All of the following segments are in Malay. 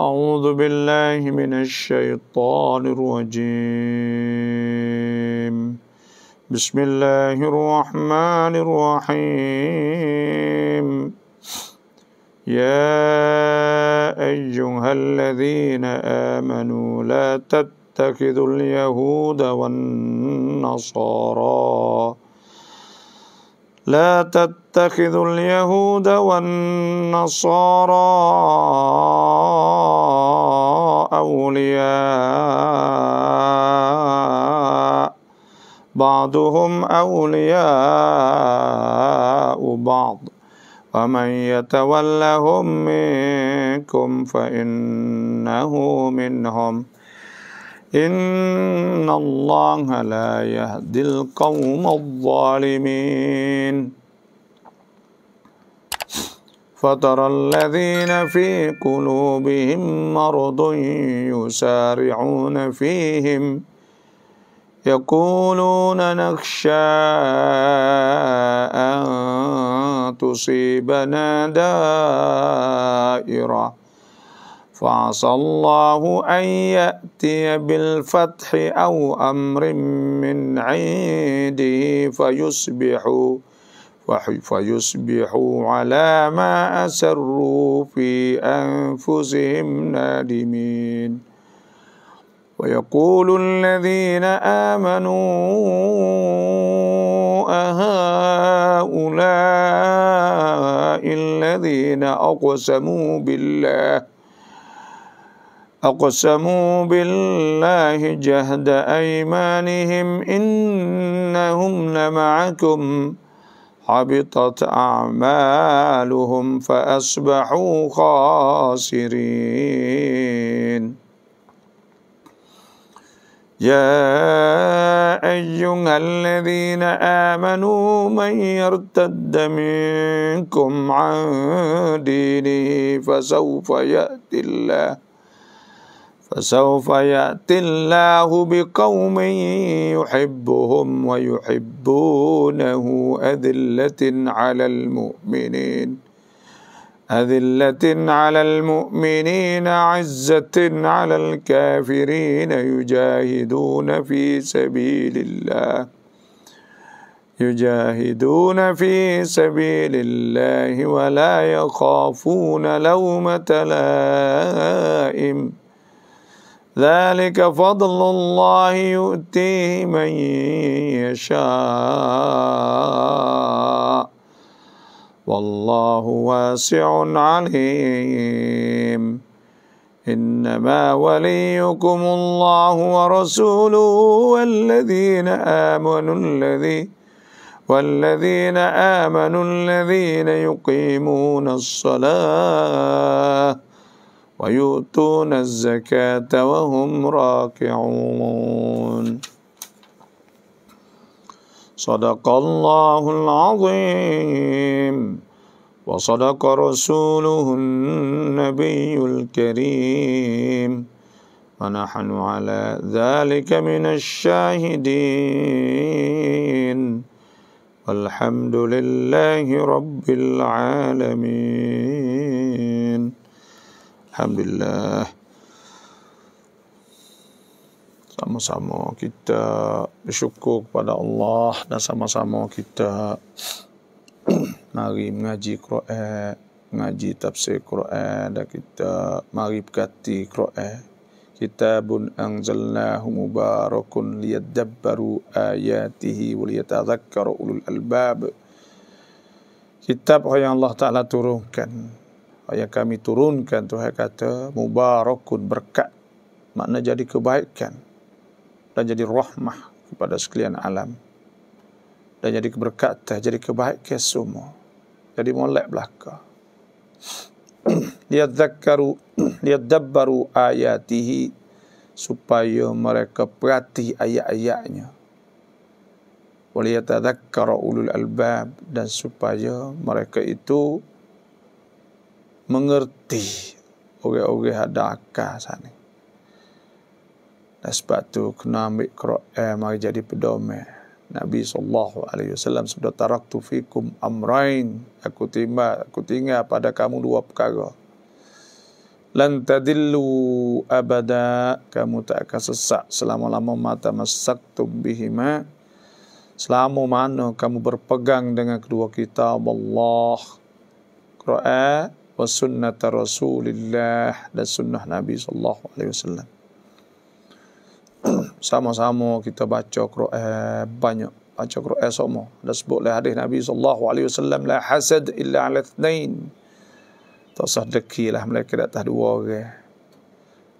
أعوذ بالله من الشيطان الرجيم بسم الله الرحمن الرحيم يا أيها الذين آمنوا لا تتخذوا اليهود والنصارى لا تتخذوا اليهود والنصارى أولياء بعضهم أولياء بعض ومن يتولهم منكم فإنه منهم إن الله لا يهدي القوم الظالمين فترى الذين في قلوبهم مرض يسارعون فيهم يقولون نخشى أن تصيبنا دائرة فعسى الله أن يأتي بالفتح أو أمر من عنده فيصبحوا فيصبحوا على ما أسروا في أنفسهم نادمين ويقول الذين آمنوا أهؤلاء الذين أقسموا بالله أقسموا بالله جهد أيمانهم إنهم لمعكم حبطت أعمالهم فأصبحوا خاسرين يا أيها الذين آمنوا من يرتد منكم عن دينه فسوف يأتي الله فسوف يأتي الله بقوم يحبهم ويحبونه أذلة على المؤمنين أذلة على المؤمنين عزة على الكافرين يجاهدون في سبيل الله يجاهدون في سبيل الله ولا يخافون لومة لائم ذلك فضل الله يؤتيه من يشاء والله واسع عليم انما وليكم الله ورسوله والذين امنوا الذي والذين امنوا الذين يقيمون الصلاه ويؤتون الزكاة وهم راكعون صدق الله العظيم وصدق رسوله النبي الكريم ونحن على ذلك من الشاهدين والحمد لله رب العالمين Alhamdulillah Sama-sama kita bersyukur kepada Allah Dan sama-sama kita Mari mengaji Quran Mengaji tafsir Quran Dan kita mari berkati Quran Kitabun anzalnahu mubarakun liyadabbaru ayatihi wa ulul albab Kitab yang Allah Ta'ala turunkan yang kami turunkan Tuhan kata mubarakun berkat makna jadi kebaikan dan jadi rahmah kepada sekalian alam dan jadi keberkatan jadi kebaikan semua jadi molek belaka liyadzakkaru liyadabbaru ayatihi supaya mereka perhati ayat-ayatnya wa liyatadhakkaru ulul albab dan supaya mereka itu mengerti oge oge yang ada akal sana. Dan sebab tu kena ambil Quran mari jadi pedoman. Nabi sallallahu alaihi wasallam sudah taraktu fikum amrain aku timba aku tinggal pada kamu dua perkara. Lan tadillu abada kamu tak akan sesak selama-lama mata masaktu bihima selama mana kamu berpegang dengan kedua kitab Allah Quran wa sunnat Rasulillah dan sunnah Nabi sallallahu alaihi wasallam. Sama-sama kita baca Quran eh, banyak baca Quran sama. Ada sebutlah hadis Nabi sallallahu alaihi wasallam la hasad illa ala ithnain. Tasah dekilah mereka di atas dua orang. Okay.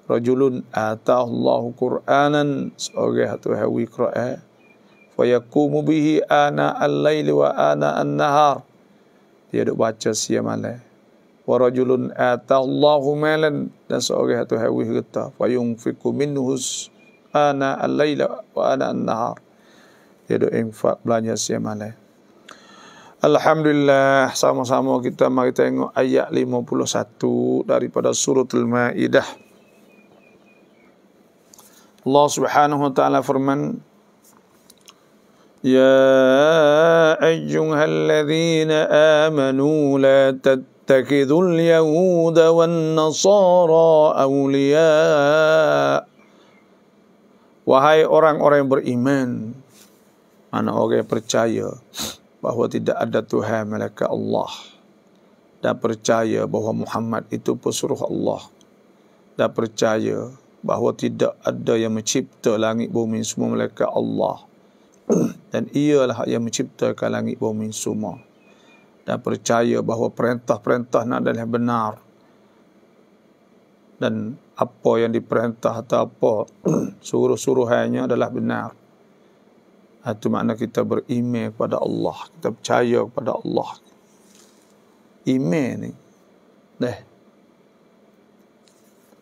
Rajulun atahu Allah Qur'anan seorang okay, tu hawi Quran. Eh. Fayakumu bihi ana al-layli wa ana an-nahar. Dia duk baca siang malam wa rajulun atallahu malan dan seorang itu hawi harta wa yunfiqu minhu ana al-laila wa ana an-nahar dia do infak belanja siang malam Alhamdulillah sama-sama kita mari tengok ayat 51 daripada surah Al-Maidah Allah Subhanahu wa taala firman Ya ayyuhalladzina amanu la tat يَتَّخِذُ الْيَهُودَ وَالنَّصَارَى أَوْلِيَاءَ Wahai orang-orang yang beriman, mana orang yang percaya bahawa tidak ada Tuhan melainkan Allah dan percaya bahawa Muhammad itu pesuruh Allah dan percaya bahawa tidak ada yang mencipta langit bumi semua melainkan Allah dan ialah yang menciptakan langit bumi semua dan percaya bahawa perintah-perintah nak adalah benar dan apa yang diperintah atau apa suruh-suruhannya adalah benar. Itu makna kita beriman kepada Allah, kita percaya kepada Allah. Iman ni deh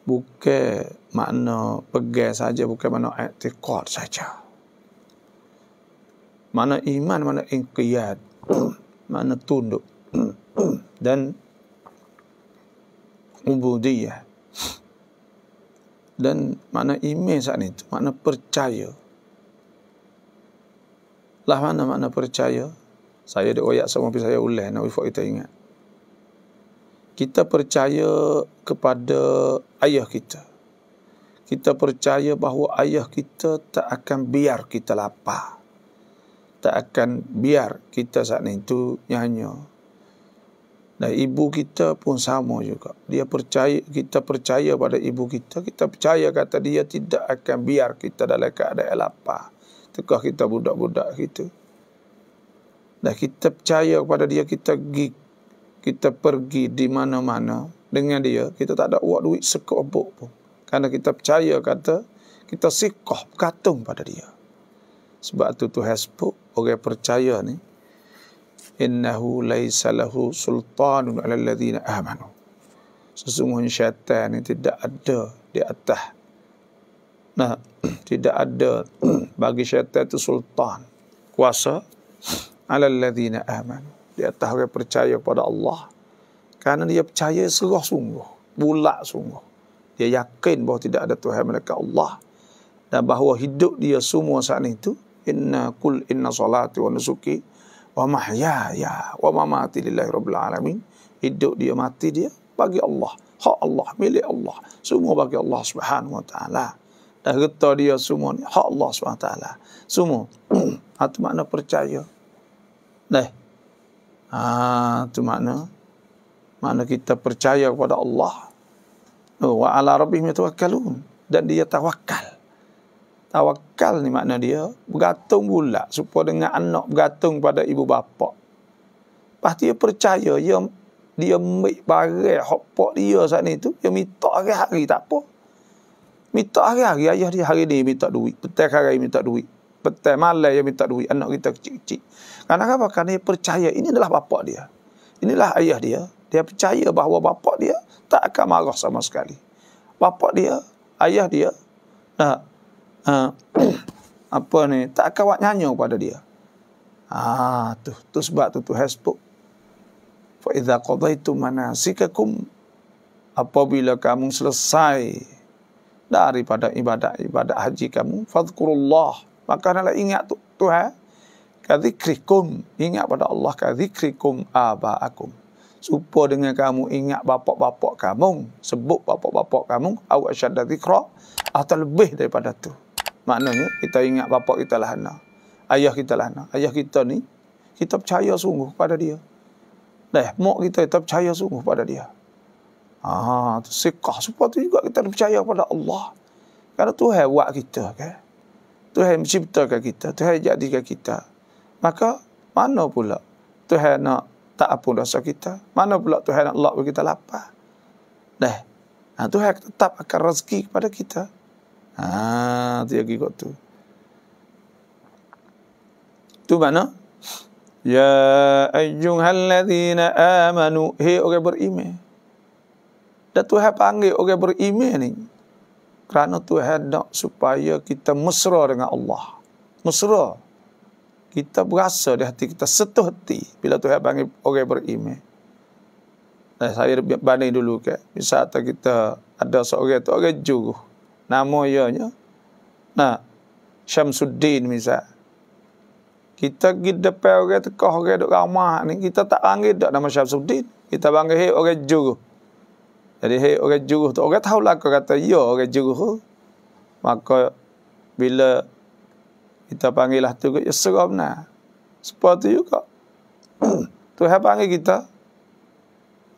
bukan makna pegang saja bukan makna i'tiqad saja. Mana iman, mana inqiyad. makna tunduk dan ubudiyah dan makna iman saat itu makna percaya lah mana makna percaya saya ada oyak sama pi saya ulah nak ifok kita ingat kita percaya kepada ayah kita kita percaya bahawa ayah kita tak akan biar kita lapar tak akan biar kita saat ini itu nyanyi. Dan ibu kita pun sama juga. Dia percaya kita percaya pada ibu kita, kita percaya kata dia tidak akan biar kita dalam keadaan lapar. Tukah kita budak-budak kita. Dan kita percaya kepada dia kita pergi kita pergi di mana-mana dengan dia, kita tak ada uang duit sekepok pun. Karena kita percaya kata kita sikah katung pada dia. Sebab tu Tuhan sebut orang percaya ni innahu laisa lahu sultanun ala alladhina amanu. Sesungguhnya syaitan ni tidak ada di atas. Nah, tidak ada bagi syaitan itu sultan kuasa ala alladhina amanu. Dia atas orang percaya pada Allah. Karena dia percaya serah sungguh. Bulat sungguh. Dia yakin bahawa tidak ada Tuhan mereka Allah. Dan bahawa hidup dia semua saat itu inna kul inna salati wa nusuki wa mahyaya wa mamati lillahi rabbil alamin hidup dia mati dia bagi Allah hak Allah milik Allah semua bagi Allah subhanahu wa taala dah kata dia semua ni hak Allah subhanahu wa taala semua hati makna percaya Dah. ha, tu makna makna kita percaya kepada Allah. Oh, wa ala rabbihim yatawakkalun dan dia tawakal tawakal ni makna dia bergantung pula supaya dengan anak bergantung pada ibu bapa. Pasti dia percaya dia dia ambil barang hak dia saat ni tu, dia minta hari-hari tak apa. Minta hari-hari ayah dia hari ni minta duit, petang hari minta duit. Petang malam dia minta duit anak kita kecil-kecil. Kenapa? apa? Karena dia percaya ini adalah bapa dia. Inilah ayah dia. Dia percaya bahawa bapa dia tak akan marah sama sekali. Bapa dia, ayah dia, nah ha, apa ni tak akan buat nyanyo pada dia ah ha, tu tu sebab tu tu hasbuk fa idza qadaitu manasikakum apabila kamu selesai daripada ibadat-ibadat haji kamu fadhkurullah maka hendaklah ingat tu Tuhan kadzikrikum ingat pada Allah kadzikrikum abaakum supo dengan kamu ingat bapak-bapak kamu sebut bapak-bapak kamu awak syadda zikra atau lebih daripada tu Maknanya kita ingat bapa kita lah lahana. Ayah kita lah lahana. Ayah kita ni kita percaya sungguh pada dia. Dah, mak kita kita percaya sungguh pada dia. Ah, tu sekah seperti juga kita percaya pada Allah. Karena Tuhan buat kita kan. Tuhan menciptakan kita, tu Tuhan jadikan kita. Maka mana pula Tuhan nak tak apun dosa kita? Mana pula Tuhan nak lock kita lapar? Dah. Nah, ha, Tuhan tetap akan rezeki kepada kita. Ha, tu hakikat tu. Tu mana? Ya ayyuhalladzina amanu hi orang beriman. Dan Tuhan panggil orang beriman ni kerana Tuhan nak supaya kita mesra dengan Allah. Mesra. Kita berasa di hati kita setuh hati bila Tuhan panggil orang beriman. Nah, eh, saya banding dulu ke. Misal kita ada seorang tu orang juruh. Nama ianya. Nah, Syamsuddin misal. Kita pergi depan orang kau orang duduk ramah ni. Kita tak panggil tak nama Syamsuddin. Kita panggil Hey orang juruh. Jadi Hey orang juruh tu. Orang tahu lah kau kata ya orang juruh. Maka bila kita panggil lah tu. Ya serap nah. Seperti juga. tu Tuhan panggil kita.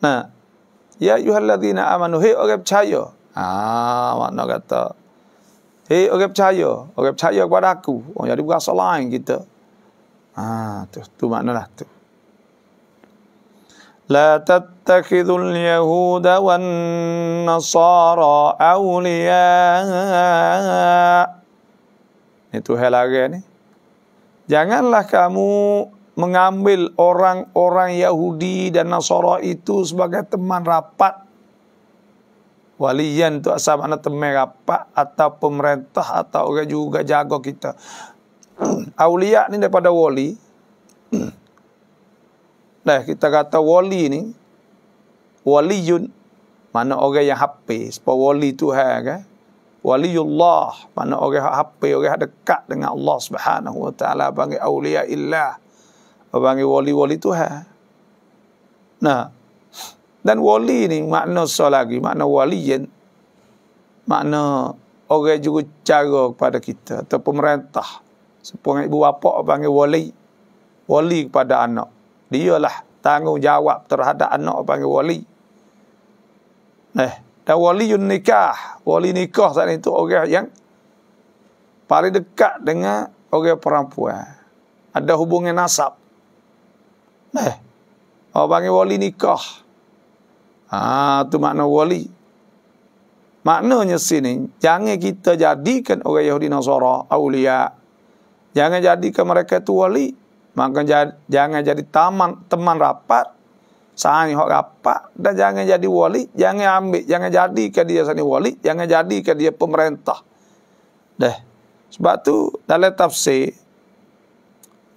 Nah. Ya yuhalladina amanu Hey orang percaya. Ah, makna kata. Hei, eh, orang percaya. Orang percaya kepada aku. Orang oh, jadi berasa lain kita. Ah, tu, tu makna lah tu. La tattakhidhu al-yahuda wan-nasara awliya. Itu hal ni. Janganlah kamu mengambil orang-orang Yahudi dan Nasara itu sebagai teman rapat Walian tu asal mana temen rapat atau pemerintah atau orang juga jago kita. Aulia ni daripada wali. nah, kita kata wali ni waliun mana orang yang hape, sebab wali tu ha kan. Waliullah, mana orang yang hape, orang yang dekat dengan Allah Subhanahu wa taala panggil aulia illah. Panggil wali-wali tu ha. Nah, dan wali ni makna so lagi, makna yang Makna orang juru cara kepada kita atau pemerintah. Sepuluh ibu bapa panggil wali. Wali kepada anak. Dialah tanggungjawab terhadap anak panggil wali. Eh, dan wali yun nikah. Wali nikah saat itu orang yang paling dekat dengan orang perempuan. Ada hubungan nasab. Eh, orang panggil wali nikah. Ah tu makna wali. Maknanya sini jangan kita jadikan orang Yahudi Nasara aulia. Jangan jadikan mereka tu wali. Maka jangan jadi taman teman rapat. Sangi hok rapat dan jangan jadi wali, jangan ambil, jangan jadikan dia sini wali, jangan jadikan dia pemerintah. Dah. Sebab tu dalam tafsir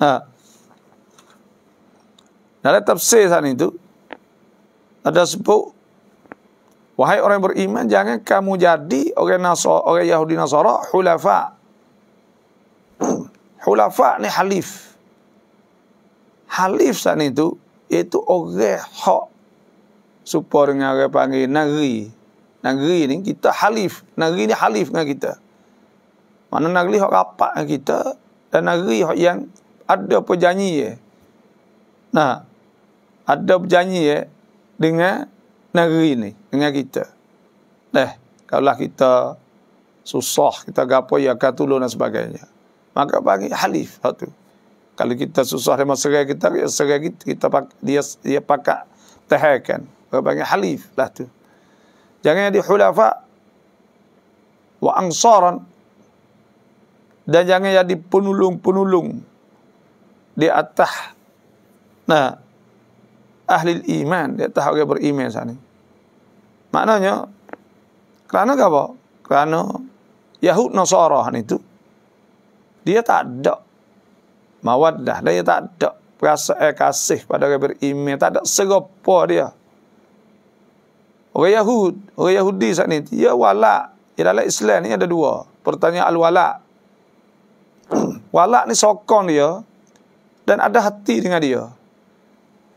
ha. Dalam tafsir sana itu, ada sebut wahai orang yang beriman jangan kamu jadi orang nasor, orang Yahudi Nasara hulafa. hulafa ni halif. Halif sana itu itu orang hak supaya dengan orang panggil negeri. Negeri ni kita halif, negeri ni halif dengan kita. Mana negeri hak rapat dengan kita dan negeri hak yang ada perjanjian. Eh. Nah, ada perjanjian eh dengan negeri ni, dengan kita. Dah, eh, kalau kita susah, kita gapo ya akan dan sebagainya. Maka bagi halif satu. Kalau kita susah dengan serai kita, ya serai kita, kita dia dia pakak tahakan. Maka bagi halif lah tu. Jangan jadi hulafa wa ansaran dan jangan jadi penolong-penolong di atas nah ahli iman, dia tahu dia beriman sana. Maknanya kerana apa? Kerana Yahud Nasara itu dia tak ada mawaddah, dia tak ada rasa eh, kasih pada orang beriman, tak ada serupa dia. Orang Yahud, orang Yahudi sana ini, dia wala, dia dalam Islam ni ada dua. Pertanyaan al-wala. wala ni sokong dia dan ada hati dengan dia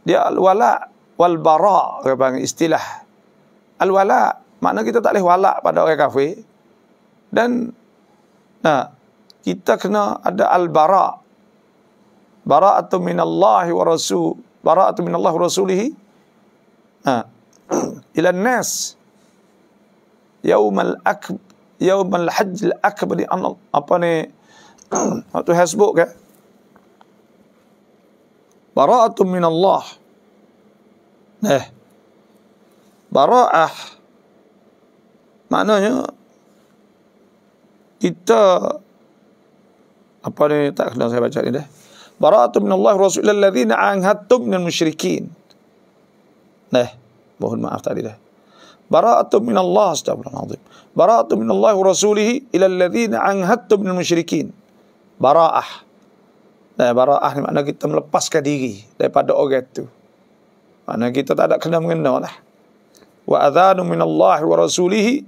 dia al-wala wal bara kata panggil istilah al-wala makna kita tak boleh walak pada orang kafir dan nah kita kena ada al-bara bara'atu minallahi wa rasul bara'atu minallahi wa rasulihi nah ila nas yaumal akb yaumal hajj al-akbar apa ni waktu hasbuk ke eh, kan? Bara'atun min Allah. Eh. Bara'ah. Maknanya kita apa ni tak kena saya baca ni dah. Bara'atun min Allah Rasulullah alladhina anhattum min musyrikin. Eh, mohon maaf tadi dah. Bara'atun min Allah astagfirullahalazim. Bara'atun min Allah wa rasulihi ila alladhina anhattum min musyrikin. Bara'ah. Dan bara'ah ni makna kita melepaskan diri daripada orang tu. Makna kita tak ada kena mengena lah. Wa adhanu min Allah wa rasulihi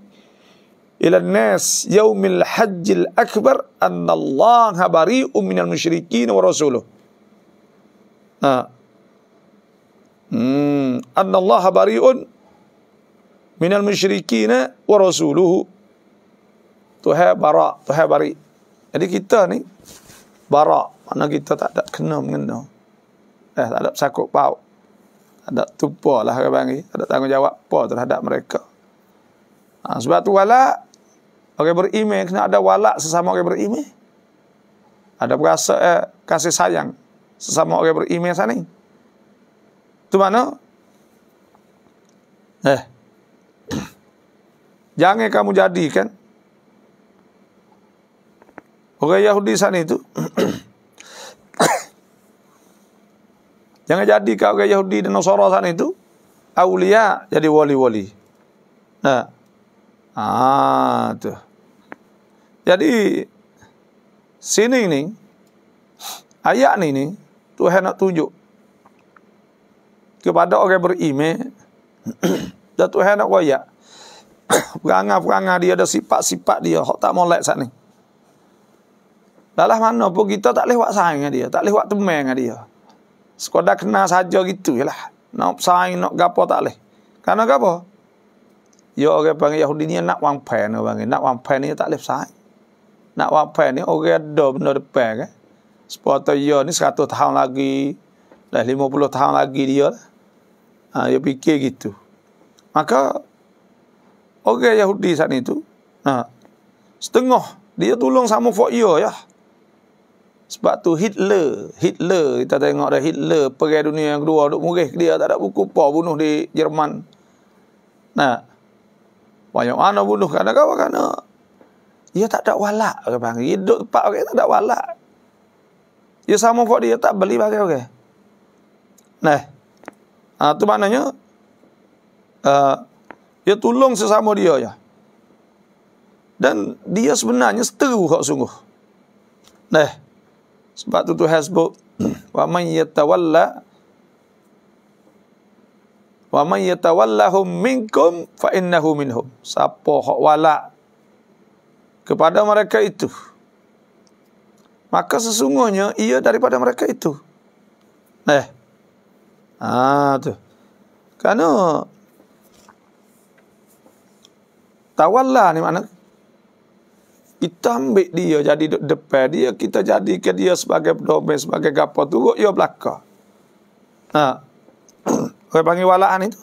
ila nas yaumil hajj akbar anna Allah bari'u min al musyrikin wa rasuluh. Ha. Hmm, anna Allah bari'un min al musyrikin wa rasuluh. Tuhan bara', Tuhan bari'. Jadi kita ni bara'. Mana kita tak ada kena mengena. Eh, tak ada sakut pau. Tak ada tupa lah orang panggil. Tak ada tanggungjawab apa terhadap mereka. Ha, sebab tu walak. Orang okay, berimeh kena ada walak sesama orang okay, berimeh. Ada berasa eh, kasih sayang sesama orang okay, berimeh sana. Tu mana? Eh. Jangan kamu jadikan. Orang Yahudi sana itu. Jangan jadi kau orang Yahudi dan Nasara sana itu aulia jadi wali-wali. Nah. Ah, tu. Jadi sini ni ayat ni ni Tuhan nak tunjuk kepada orang berime, dan Tuhan nak koyak. Perangai-perangai dia ada sifat-sifat dia hok tak molek sat ni. Dalam mana pun kita tak boleh buat sayang dengan dia, tak boleh buat teman dengan dia. Sekadar kena saja gitu lah. Nak saing, nak gapo tak leh. Karena gapo? Ya orang panggil Yahudi ni nak wang pen orang panggil. Nak wang pen ni tak leh saing. Nak wang pen ni orang ada benda depan kan. Sepatutnya ya ni 100 tahun lagi. Dah 50 tahun lagi dia lah. Ha, dia fikir gitu. Maka orang Yahudi saat itu. Ha, setengah dia tolong sama for you ya. Sebab tu Hitler, Hitler kita tengok dah Hitler perang dunia yang kedua duk murih dia tak ada buku apa bunuh di Jerman. Nah. Banyak mana bunuh kerana kau kerana dia tak ada walak ke bang. Dia duduk tempat orang tak ada walak. Dia sama kok dia tak beli bagi orang. Okay. Nah. Ah tu maknanya uh, dia tolong sesama dia ya. Dan dia sebenarnya seteru kok sungguh. Nah sebab tu tu hasbuk, wa man yatawalla wa man yatawallahum minkum fa innahu minhum siapa hok wala kepada mereka itu maka sesungguhnya ia daripada mereka itu eh ah tu kerana tawalla ni maknanya kita ambil dia jadi depan dia kita jadikan dia sebagai pedoman sebagai gapo turut yo belaka ha kau panggil walaan itu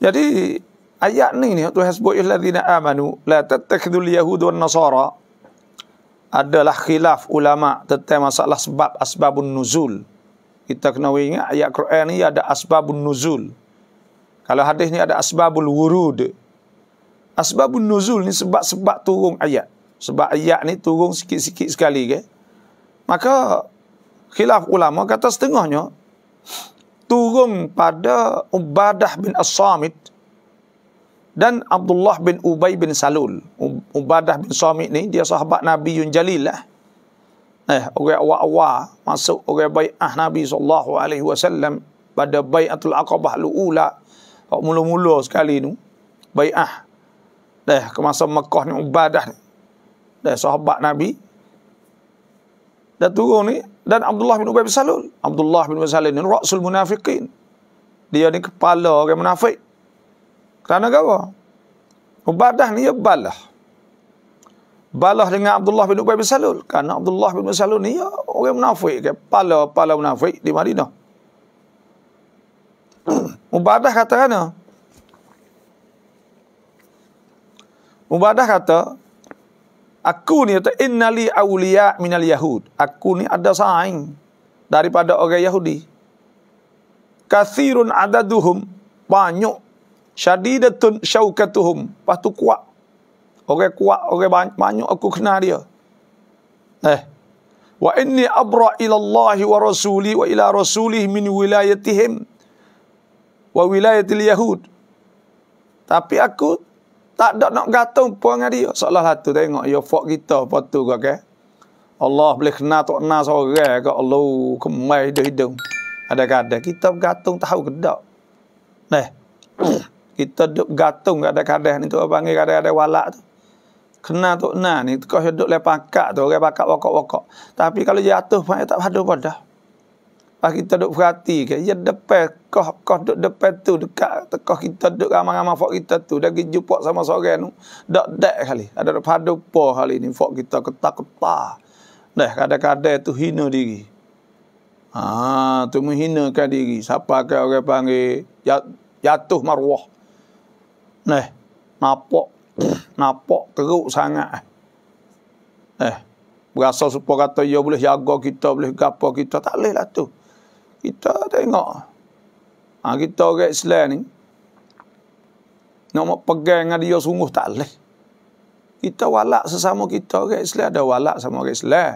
jadi ayat ni ni tu hasbul ladzina amanu la tattakhidul yahudu wan nasara adalah khilaf ulama tentang masalah sebab asbabun nuzul kita kena ingat ayat Quran ni ada asbabun nuzul kalau hadis ni ada asbabul wurud Asbabun nuzul ni sebab-sebab turun ayat. Sebab ayat ni turun sikit-sikit sekali. Okay? Maka khilaf ulama kata setengahnya turun pada Ubadah bin As-Samit dan Abdullah bin Ubay bin Salul. Ubadah bin Samit ni dia sahabat Nabi Yun Jalil lah. Eh, orang awal awak masuk orang bai'ah Nabi sallallahu alaihi wasallam pada bai'atul Aqabah al-ula. Mula-mula sekali tu ah. Dah ke masa Mekah ni ibadah, ni. Dah sahabat Nabi. Dah turun ni dan Abdullah bin Ubay bin Salul. Abdullah bin Ubay bin Salul ni Rasul Munafiqin. Dia ni kepala orang munafik. Kerana apa? ibadah ni ya balah. Balah dengan Abdullah bin Ubay bin Salul. Kerana Abdullah bin Ubay Salul ni ya orang munafik. Kepala-kepala munafik di Madinah. ibadah kata kerana? Kan, Mubadah kata, aku ni kata innali awliya minal yahud. Aku ni ada saing daripada orang Yahudi. Kathirun adaduhum banyak. Syadidatun syaukatuhum. Lepas tu kuat. Orang kuat, orang banyak, banyak aku kenal dia. Eh. Wa inni abra ila Allah wa rasuli wa ila rasulih min wilayatihim wa wilayatil yahud. Tapi aku tak ada nak gantung puan dengan dia. Salah satu tengok. Ya fok kita. Apa tu ke? Okay? Allah boleh kena tak kena seorang ke Allah kemai hidung-hidung. Ada kadang kita bergantung tahu ke tak? Nah. kita duduk bergantung ke kadang-kadang ni tu orang panggil kadang-kadang walak tu. Kena tu kena ni. Kau hidup lepakak tu. lepakak pakak wakak-wakak. Tapi kalau jatuh pun tak padu pun Lepas kita duduk perhati ke. Ya depan. Kau, kau duduk depan tu. Dekat tekoh kita. Duduk ramai-ramai fok kita tu. Dah pergi jumpa sama seorang tu. Dak dek kali. Ada dek po kali ni. Fok kita ketak ketah Dah kadang-kadang tu hina diri. Ah, ha, tu menghinakan diri. Siapa ke orang panggil. jatuh ya, maruah. Nah, napok. napok teruk sangat. Eh, berasa supaya kata ia ya boleh jaga kita, boleh gapa kita. Tak boleh tu kita tengok. Ha, kita orang Islam ni. Nak pegang dengan dia sungguh tak boleh. Kita walak sesama kita orang Islam. Ada walak sama orang Islam.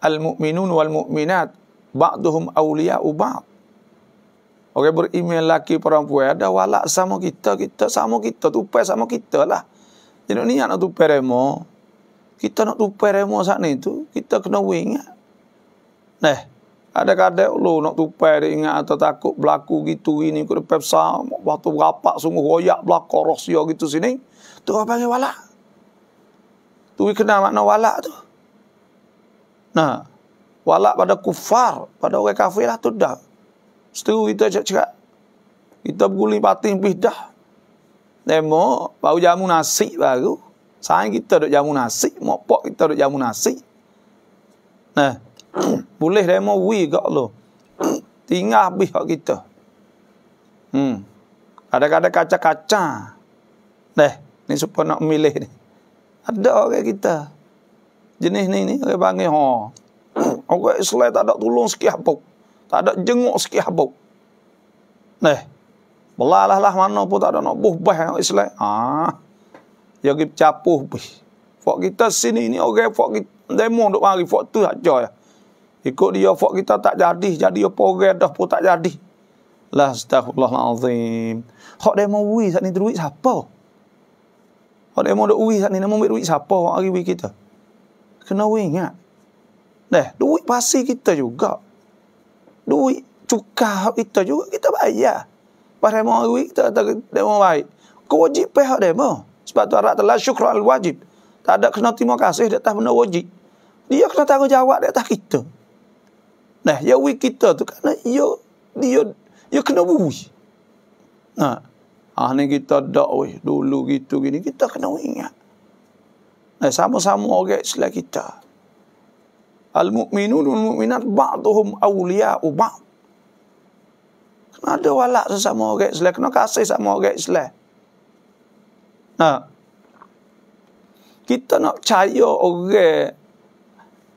Al-mu'minun wal-mu'minat. Ba'duhum awliya ubat. Orang beriman laki perempuan. Ada walak sama kita. Kita sama kita. Tupai sama kita lah. Jadi ni nak tupai remo. Kita nak tupai remo saat ni tu. Kita kena wing. Nah. Eh? ada kadang lu nak tupai dia ingat atau takut berlaku gitu ini ikut depan besar. Waktu rapat sungguh royak belakang rahsia gitu sini. Tu orang panggil walak. Tu kenal makna walak tu. Nah. Walak pada kufar. Pada orang kafir lah tu dah. Setelah kita cakap-cakap. Kita berguling patih bidah. Demo baru jamu nasi baru. Sayang kita duduk jamu nasi. Mokpok kita duduk jamu nasi. Nah boleh demo wi gak lo. Tinggal habis hak kita. Hmm. Kadang-kadang kaca-kaca. Deh, ni supaya nak milih ni. Ada orang kita. Jenis ni ni orang panggil ha. Orang Islam tak ada tolong sikit apa. Tak ada jenguk sikit apa. Deh. Belalah lah mana pun tak ada nak buh-buh Islam. Ah. Ya gip capuh pi. Fok kita sini ni orang fok kita demo duk mari fok tu aja ya. Ikut dia fok kita tak jadi. Jadi dia poret dah pun tak jadi. La astaghfirullahalazim. Hak dia mau ui saat ni duit siapa? Hak dia mau ui saat ni nak ambil duit siapa hari ui kita? Kena ui ingat. Dah, duit pasti kita juga. Duit cukai hak kita juga kita bayar. Pasal mau ui kita tak dia mau baik. Kewajib pihak dia mau. Sebab tu Arab telah syukur al-wajib. Tak ada kena terima kasih dia tak benda wajib. Dia kena tanggungjawab dia tak kita. Nah, ya we kita tu kan yo ya, dia yo ya kena bui. Nah. Ah ni kita dak weh dulu gitu gini kita kena ingat. Nah, sama-sama orang Islam kita. Al-mu'minun wal mu'minat ba'dhum awliya'u ubah. Kena ada walak sesama orang Islam, kena kasih sama orang Islam. Nah. Kita nak percaya orang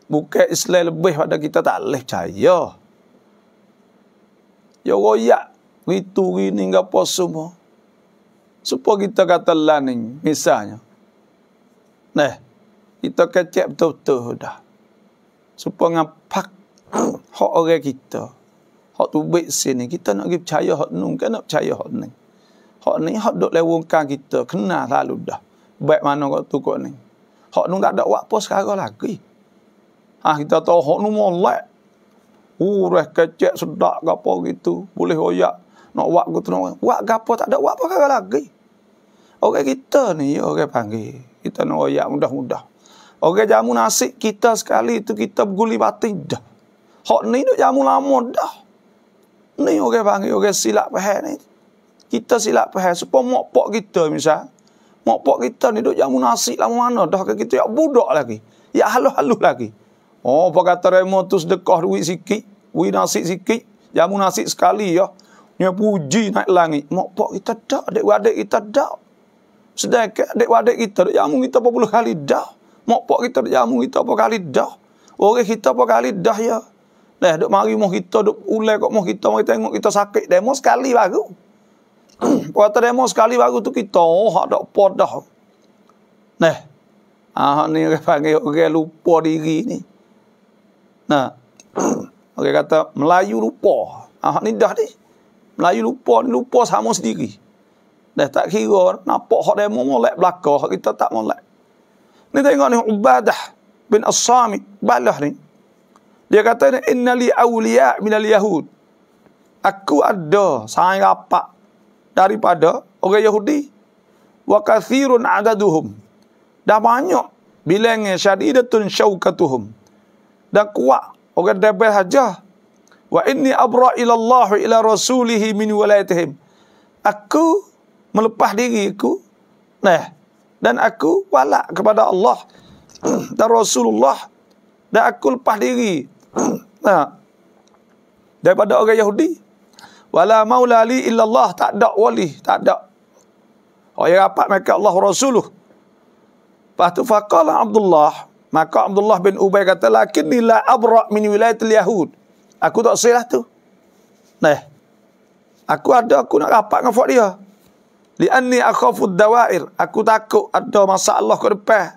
Bukan Islam lebih pada kita tak boleh percaya. Ya royak. Ritu ini enggak apa semua. Supaya kita kata lain misalnya. Nah, kita kecek betul-betul dah. Supaya ngapak hak orang kita. Hak tubik sini. Kita nak percaya hak ini. Kita nak percaya hak ini. Hak ini hak duduk lewongkan kita. kena lalu dah. Baik mana kau tu kau ni. Hak ini tak ada waktu sekarang lagi. Ah kita tahu hok nu molek. Ureh kecek sedak gapo gitu. Boleh oyak. Nak wak ku tu. Wak gapo tak ada wak apa kagak lagi. Okey kita ni orang panggil. Kita nak oyak mudah-mudah. Orang jamu nasi kita sekali itu kita berguli batin dah. Hok ni nak jamu lama dah. Ni orang panggil orang silap pehe ni. Kita silap pehe. Supaya mak pok kita misal. Mak pok kita ni duk jamu nasi lama mana dah ke kita. Ya budak lagi. Ya halus-halus lagi. Oh, apa kata Remo tu sedekah duit sikit. Duit nasi sikit. Jamu nasi sekali ya. Dia puji naik langit. Mak pak kita tak. Adik wadik kita tak. Sedekah adik wadik kita. Jamu kita berapa kali dah. Mak pak kita jamu kita berapa kali dah. Orang kita berapa kali dah ya. Lah, duk mari mau kita, duk ulai kok mau kita, mari tengok kita sakit. Demo sekali baru. Kata demo sekali baru tu kita, oh, ada apa dah. Nah, ah, ni orang panggil, orang lupa diri ni. Nah. Orang kata Melayu lupa. Ah ni dah ni. Melayu lupa ni lupa sama sendiri. Dah tak kira nampak hak demo molek belaka hak kita tak molek. Ni tengok ni Ubadah bin As-Sami balah ni. Dia kata ni innali awliya min al-yahud. Aku ada sangat rapat daripada orang Yahudi wa kathirun adaduhum. Dah banyak bilangnya syadidatun syaukatuhum dan kuat orang debel hajah. wa inni abra ila Allah ila rasulihi min walayatihim aku melepas diriku nah dan aku walak kepada Allah dan Rasulullah dan aku lepah diri nah daripada orang Yahudi wala maula li illa Allah tak ada wali tak ada orang yang rapat mereka Allah Rasuluh lepas tu faqala Abdullah Maka Abdullah bin Ubay kata, Lakin la abrak min wilayat al-Yahud. Aku tak selah tu. Nah. Aku ada, aku nak rapat dengan fuk dia. Lianni akhafud dawair. Aku takut ada masalah ke depan.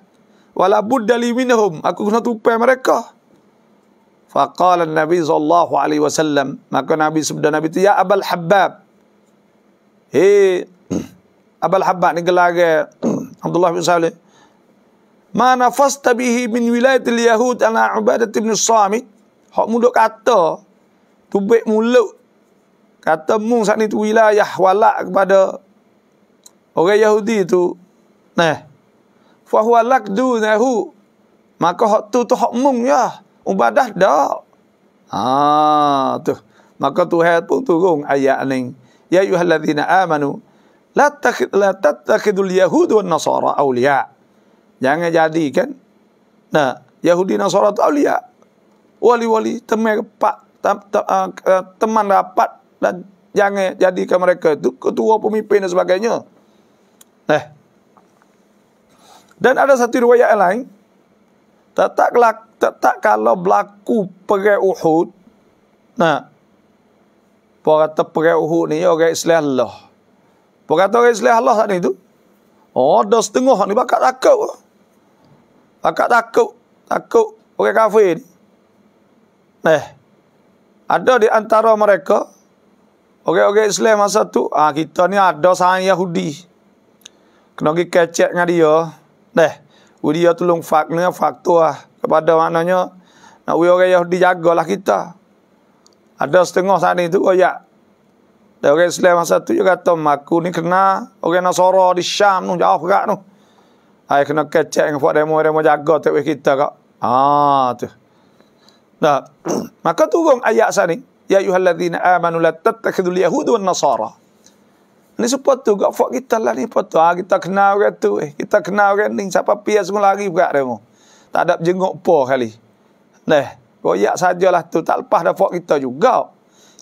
Wala buddha li minhum. Aku kena tupai mereka. Faqala Nabi sallallahu alaihi wasallam. Maka Nabi sabda Nabi tu, Ya Abul Habab. Hei. Abul Habab ni gelaga. Abdullah bin Salih. Ma nafasta bihi min wilayatil yahud ala ibadat ibn Sami. Hak muduk kata, tu tubik mulut. Kata mung saat ni tu wilayah walak kepada orang Yahudi tu. Nah. Fahu alak du nahu. Maka hak tu tu hak mung ya. Ubadah dah. Haa tu. Maka tu hayat pun turun ayat ni. Ya ayuhal amanu. La tatakidul yahud wa nasara awliya'. Jangan jadi, kan? nah, Yahudi Nasara tu awliya. Wali-wali, teman rapat, tem, tem, uh, teman rapat dan jangan jadikan mereka itu ketua pemimpin dan sebagainya. Eh. Dan ada satu riwayat yang lain. Tak tak, tak, tak, tak kalau berlaku perai Uhud. Nah. Pak kata perai Uhud ni orang Islam Allah. Pak kata orang Islam Allah tadi tu. Oh, dah setengah ni bakat takut. Akak takut. Takut orang kafir ni. Eh. Ada di antara mereka. Orang-orang Islam masa tu. Ah, kita ni ada sang Yahudi. Kena pergi kecek dengan dia. Eh. Dia tolong faktor. Faktor lah. Kepada maknanya. Nak we orang Yahudi jagalah kita. Ada setengah saat itu tu. Oh ya. Dan orang Islam masa tu. juga kata. Aku ni kena. Orang Nasara di Syam tu. Jauh berat tu. No. Ayah kena kecek dengan fuad remo demo jaga tak boleh kita kak. Haa tu. Nah, maka turun ayat sana. Ya yuhalladzina amanu la tattakhidul yahudu wal nasara. Ini sebab tu kak fuad kita lah ni. Sebab tu ha, kita kenal orang tu. Eh. Kita kenal orang ni. Siapa pia semua lagi buka demo. Tak ada jenguk po kali. Nah, koyak sajalah tu. Tak lepas dah fuad kita juga.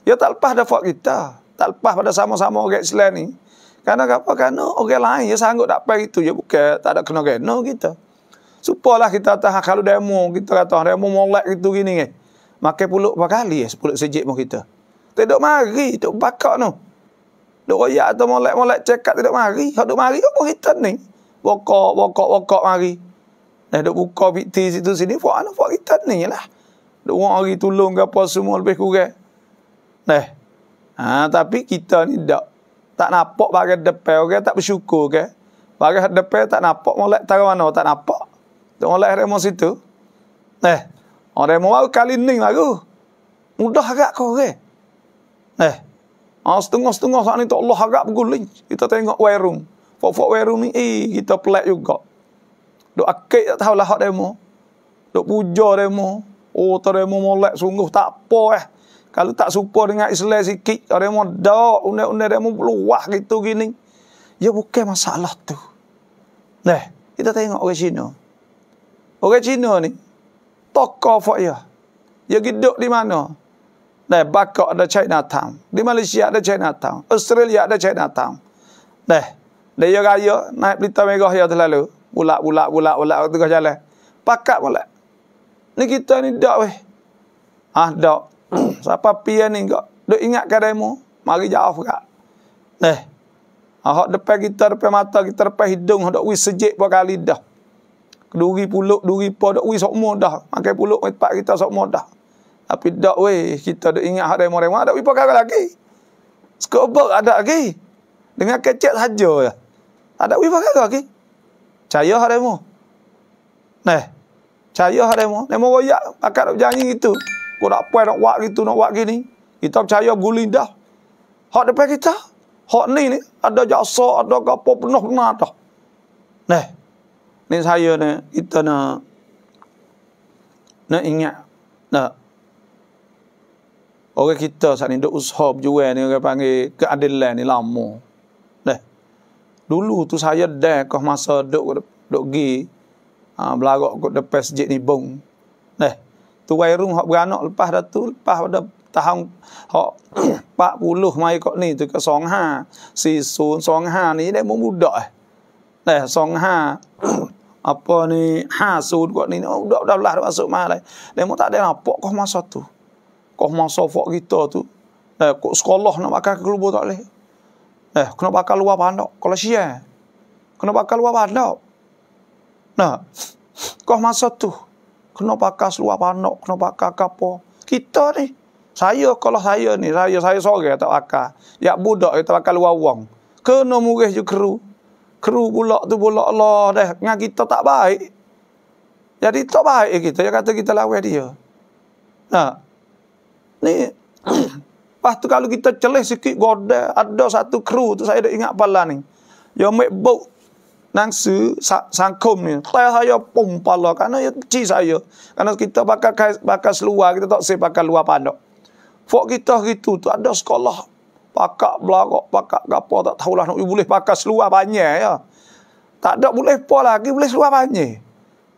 Ya tak lepas dah fuad kita. Tak lepas pada sama-sama orang Islam ni. Karena apa? Karena orang lain yang sanggup tak payah itu je ya, bukan. Tak ada kena kena kita. Supalah kita tahu kalau demo, kita kata ah, demo molek gitu gini. Eh. Makan puluk berapa kali ya? Eh, puluk sejik mau kita. Tidak mari, tidak bakar no. Duk royak atau molek-molek cekat tidak mari. Kalau duk mari, apa kita ni? Bokok, bokok, bokok mari. Eh, duk buka piti situ sini, buat anak buat kita ni lah. Duk orang hari tolong ke apa semua lebih kurang. Eh, ha, tapi kita ni tak tak nampak barang depan orang tak bersyukur ke? Okay? Barang depan tak nampak molek tahu mana tak nampak. Tu molek remo situ. Eh. Orang mau kali ni baru. Mudah agak kau ke? Eh. eh ah setengah setengah saat ni tu Allah agak berguling. Kita tengok warung. Fok-fok warung ni eh kita pelak juga. Dok akik tak lah hak demo. Dok puja demo. Oh, teremu molek sungguh tak apa eh. Kalau tak suka dengan Islam sikit, orang mau dak, unda-unda dia mau luah gitu gini. Ya bukan masalah tu. Nah, kita tengok orang Cina. Orang Cina ni tokoh fak ya. Ya geduk di mana? Nah, Bangkok ada China Town, di Malaysia ada China Town, Australia ada China Town. Nah, dia ya raya naik berita megah ya terlalu. Bulak-bulak-bulak-bulak tengah jalan. Pakat pula. Ni kita ni dak weh. Ah dak. Siapa pia ni kau? Duk ingat kademu. Mari jauh kak. Eh. Ahok depan kita, depan mata kita, depan hidung. Ahok wis sejik pun kali dah. Duri puluk, duri pa. Ahok wis sok dah. Makan puluk, tempat kita sok dah. Tapi dak weh, kita duk ingat hak demu remu. Ahok wis pakar lagi. Sekobok ada lagi. Dengan kecil saja ya. Ada wis pakar lagi. Caya hak demu. Nah. Eh, Cahaya hak demu. Demu royak, pakar janji itu. Nah. Kau nak apa nak buat gitu, nak buat gini. Kita percaya guling dah. Hak depan kita. Hak ni ni. Ada jaksa, ada apa penuh kena dah. Nah. Ni saya ni. Kita nak. Nak ingat. Nak. Orang kita saat ni duk usaha berjual ni. Orang panggil keadilan ni lama. Nah. Dulu tu saya dah kau masa duk duk pergi. Ha, ah, belarok kat depan sejik ni bong. Nah. Tuai rung, hok beranak lepas dah tu lepas pada tahun hok 40 mai kok ni tu ke 25 40 25 ni dah budak eh dah eh, 25 apa ni 50 ha kok ni oh, budak dah lah masuk malai dah mu tak ada apa kok masa tu kok masa fok kita tu eh kok sekolah nak makan ke kelubu tak leh eh kena bakal luar pandok kalau sia eh. kena bakal luar pandok nah kok masa tu kena pakai seluar panok, kena pakai kapo. Kita ni, saya kalau saya ni, saya saya sorang tak pakai. Yak budak kita pakai luar wong. Kena murih je kru. Kru pula tu pula Allah dah dengan kita tak baik. Jadi tak baik kita, dia kata kita lawan dia. Nah. Ni Lepas tu kalau kita celih sikit goda ada satu kru tu saya dah ingat pala ni. Yang make boat หนังสือส,สังคมนี่แต่ถ้าอยู่ปุ่มปลอกันนั่นชี้สายอยู่กันนั่นคิดต่อบักกะบักกะสลัวคิดต่อเสบักกะลัวปานดอกฟอกคิดต่อคิดตู่ตัวดอกสกอลปักกะบล็อกปักกะกับพอตัดเท่าลานุยบุลีปักกะสลัวปานเนี่ยย่ะตัดดอกบุลีพอลากิบุลีสลัวปานเนี่ย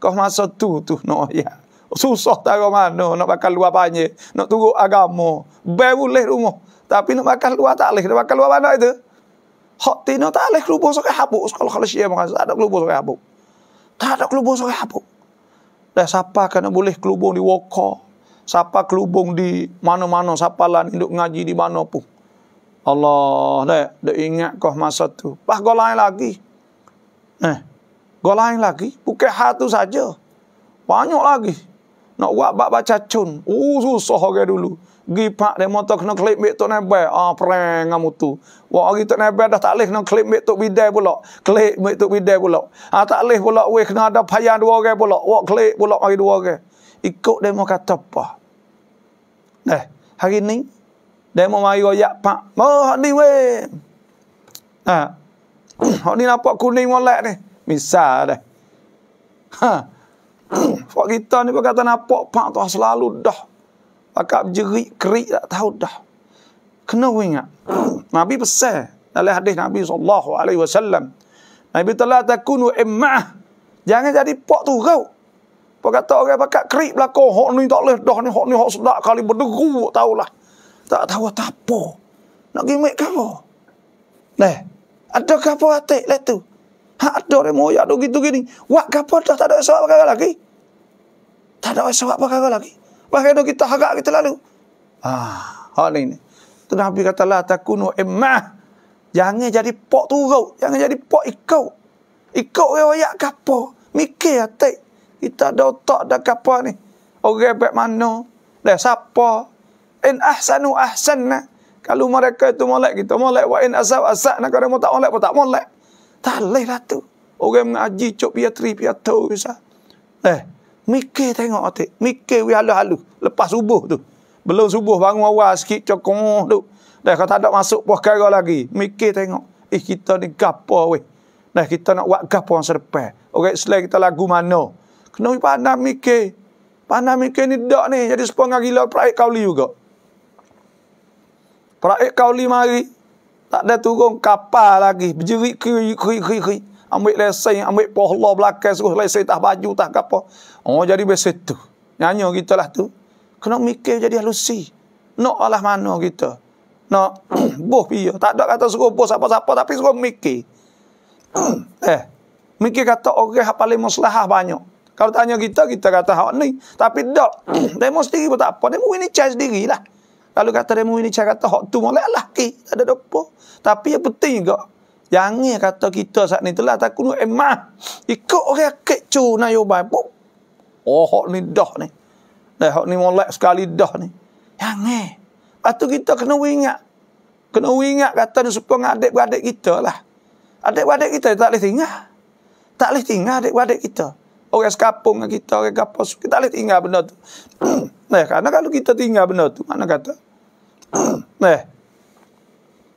ก็มาสตู่ตู่เนาะย่ะสู้สอดตาก็มาเนาะนับบักกะลัวปานเนี่ยนับตุกุอากามโมเบบุลีรู้โม tapi nak makan luar tak boleh. Nak makan luar mana itu? Hak tina tak boleh kelubur sokai habuk. Sekolah kalau syia mengasih. Tak ada kelubur sokai habuk. Tak ada kelubur sokai habuk. Dah siapa kena boleh kelubung di wokok. Siapa kelubung di mana-mana. Siapa lah induk ngaji di mana pun. Allah. Dah, dah ingat kau masa tu. Bah kau lain lagi. Eh. Kau lain lagi. Bukan hatu saja. Banyak lagi. Nak buat baca cun. Uh, susah dulu. dulu gi pak dia motor kena klip mik tok nebel ah prang ngam tu wak hari tok nebel dah tak leh kena klip mik tok bidai pula klip mik tok bidai pula ah tak leh pula weh kena ada payah dua orang pula wak klip pula hari dua orang ikut demo kata apa Nah, eh, hari ni demo mai royak pak oh ni weh ah ha. hok ni nampak kuning molek ni misal dah ha Fak kita ni pun kata nampak pak tu selalu dah Akak jerit kerik tak tahu dah. Kena ingat. Nabi besar dalam hadis Nabi saw. alaihi wasallam. Nabi telah takunu immah. Jangan jadi pok tu kau. Pok kata orang pakak kerik belako hok ni tak leh dah ni hok ni hok sedak kali berderu tak tahulah. Tak tahu tak apa. Nak gimik kau. Leh. Ada kapo atik leh tu. Ha ada le moyak tu gitu gini. Wak kapo dah tak ada sebab pakak lagi. Tak ada sebab pakak lagi. Bahkan tu kita harap kita lalu. Ah, ha, hal ini. ni. Tu Nabi kata la takunu immah. Jangan jadi pok turut, jangan jadi pok ikau. Ikau orang ayat kapo. Mikir tak Kita ada otak ada kapo ni. Orang baik mana? Dah siapa? In ahsanu ahsanna. Kalau mereka itu molek kita molek wa in asab asab nak kalau tak molek pun tak molek. Tak lah tu. Orang mengaji cok piatri piatau bisa. Eh, Mikir tengok atik. Mikir we halu-halu. Lepas subuh tu. Belum subuh bangun awal sikit cokong tu. Dah kata tak masuk buah kara lagi. Mikir tengok. Eh kita ni gapo weh. Dah kita nak buat gapo orang serpeh. Orang selai kita lagu mana. Kena pandang mikir. Pandang mikir ni dok ni. Jadi sepengah gila peraik kauli juga. Peraik kauli mari. Tak ada turun kapal lagi. Berjerit kiri kiri kiri kiri ambil lesen, ambil pohla belakang suruh lesen tak baju tak apa. Oh jadi biasa tu. Nyanyo kita lah tu. Kena mikir jadi halusi. Nak alah mana kita? Nak buh pia. Tak ada kata suruh boh siapa-siapa tapi suruh mikir. eh, mikir kata orang okay, paling muslahah banyak. Kalau tanya kita, kita kata hak ni. Tapi tak. demo sendiri pun tak apa. Demo ini cari sendiri lah. Kalau kata demo ini cari kata hak tu, boleh lah. tak ada apa. Tapi yang penting juga, Jangan kata kita saat ni telah takut nu emah. Ikut orang akik cu nak yobai. Pup. Oh, hok ni dah ni. Dah eh, hok ni molek sekali dah ni. Jangan. Lepas tu kita kena ingat. Kena ingat kata ni suka dengan adik-adik kita lah. Adik-adik kita tak boleh tinggal. Tak boleh tinggal adik-adik kita. Orang sekapung dengan kita, orang kapos Kita tak boleh tinggal benda tu. nah, eh, karena kalau kita tinggal benda tu, mana kata? nah, eh,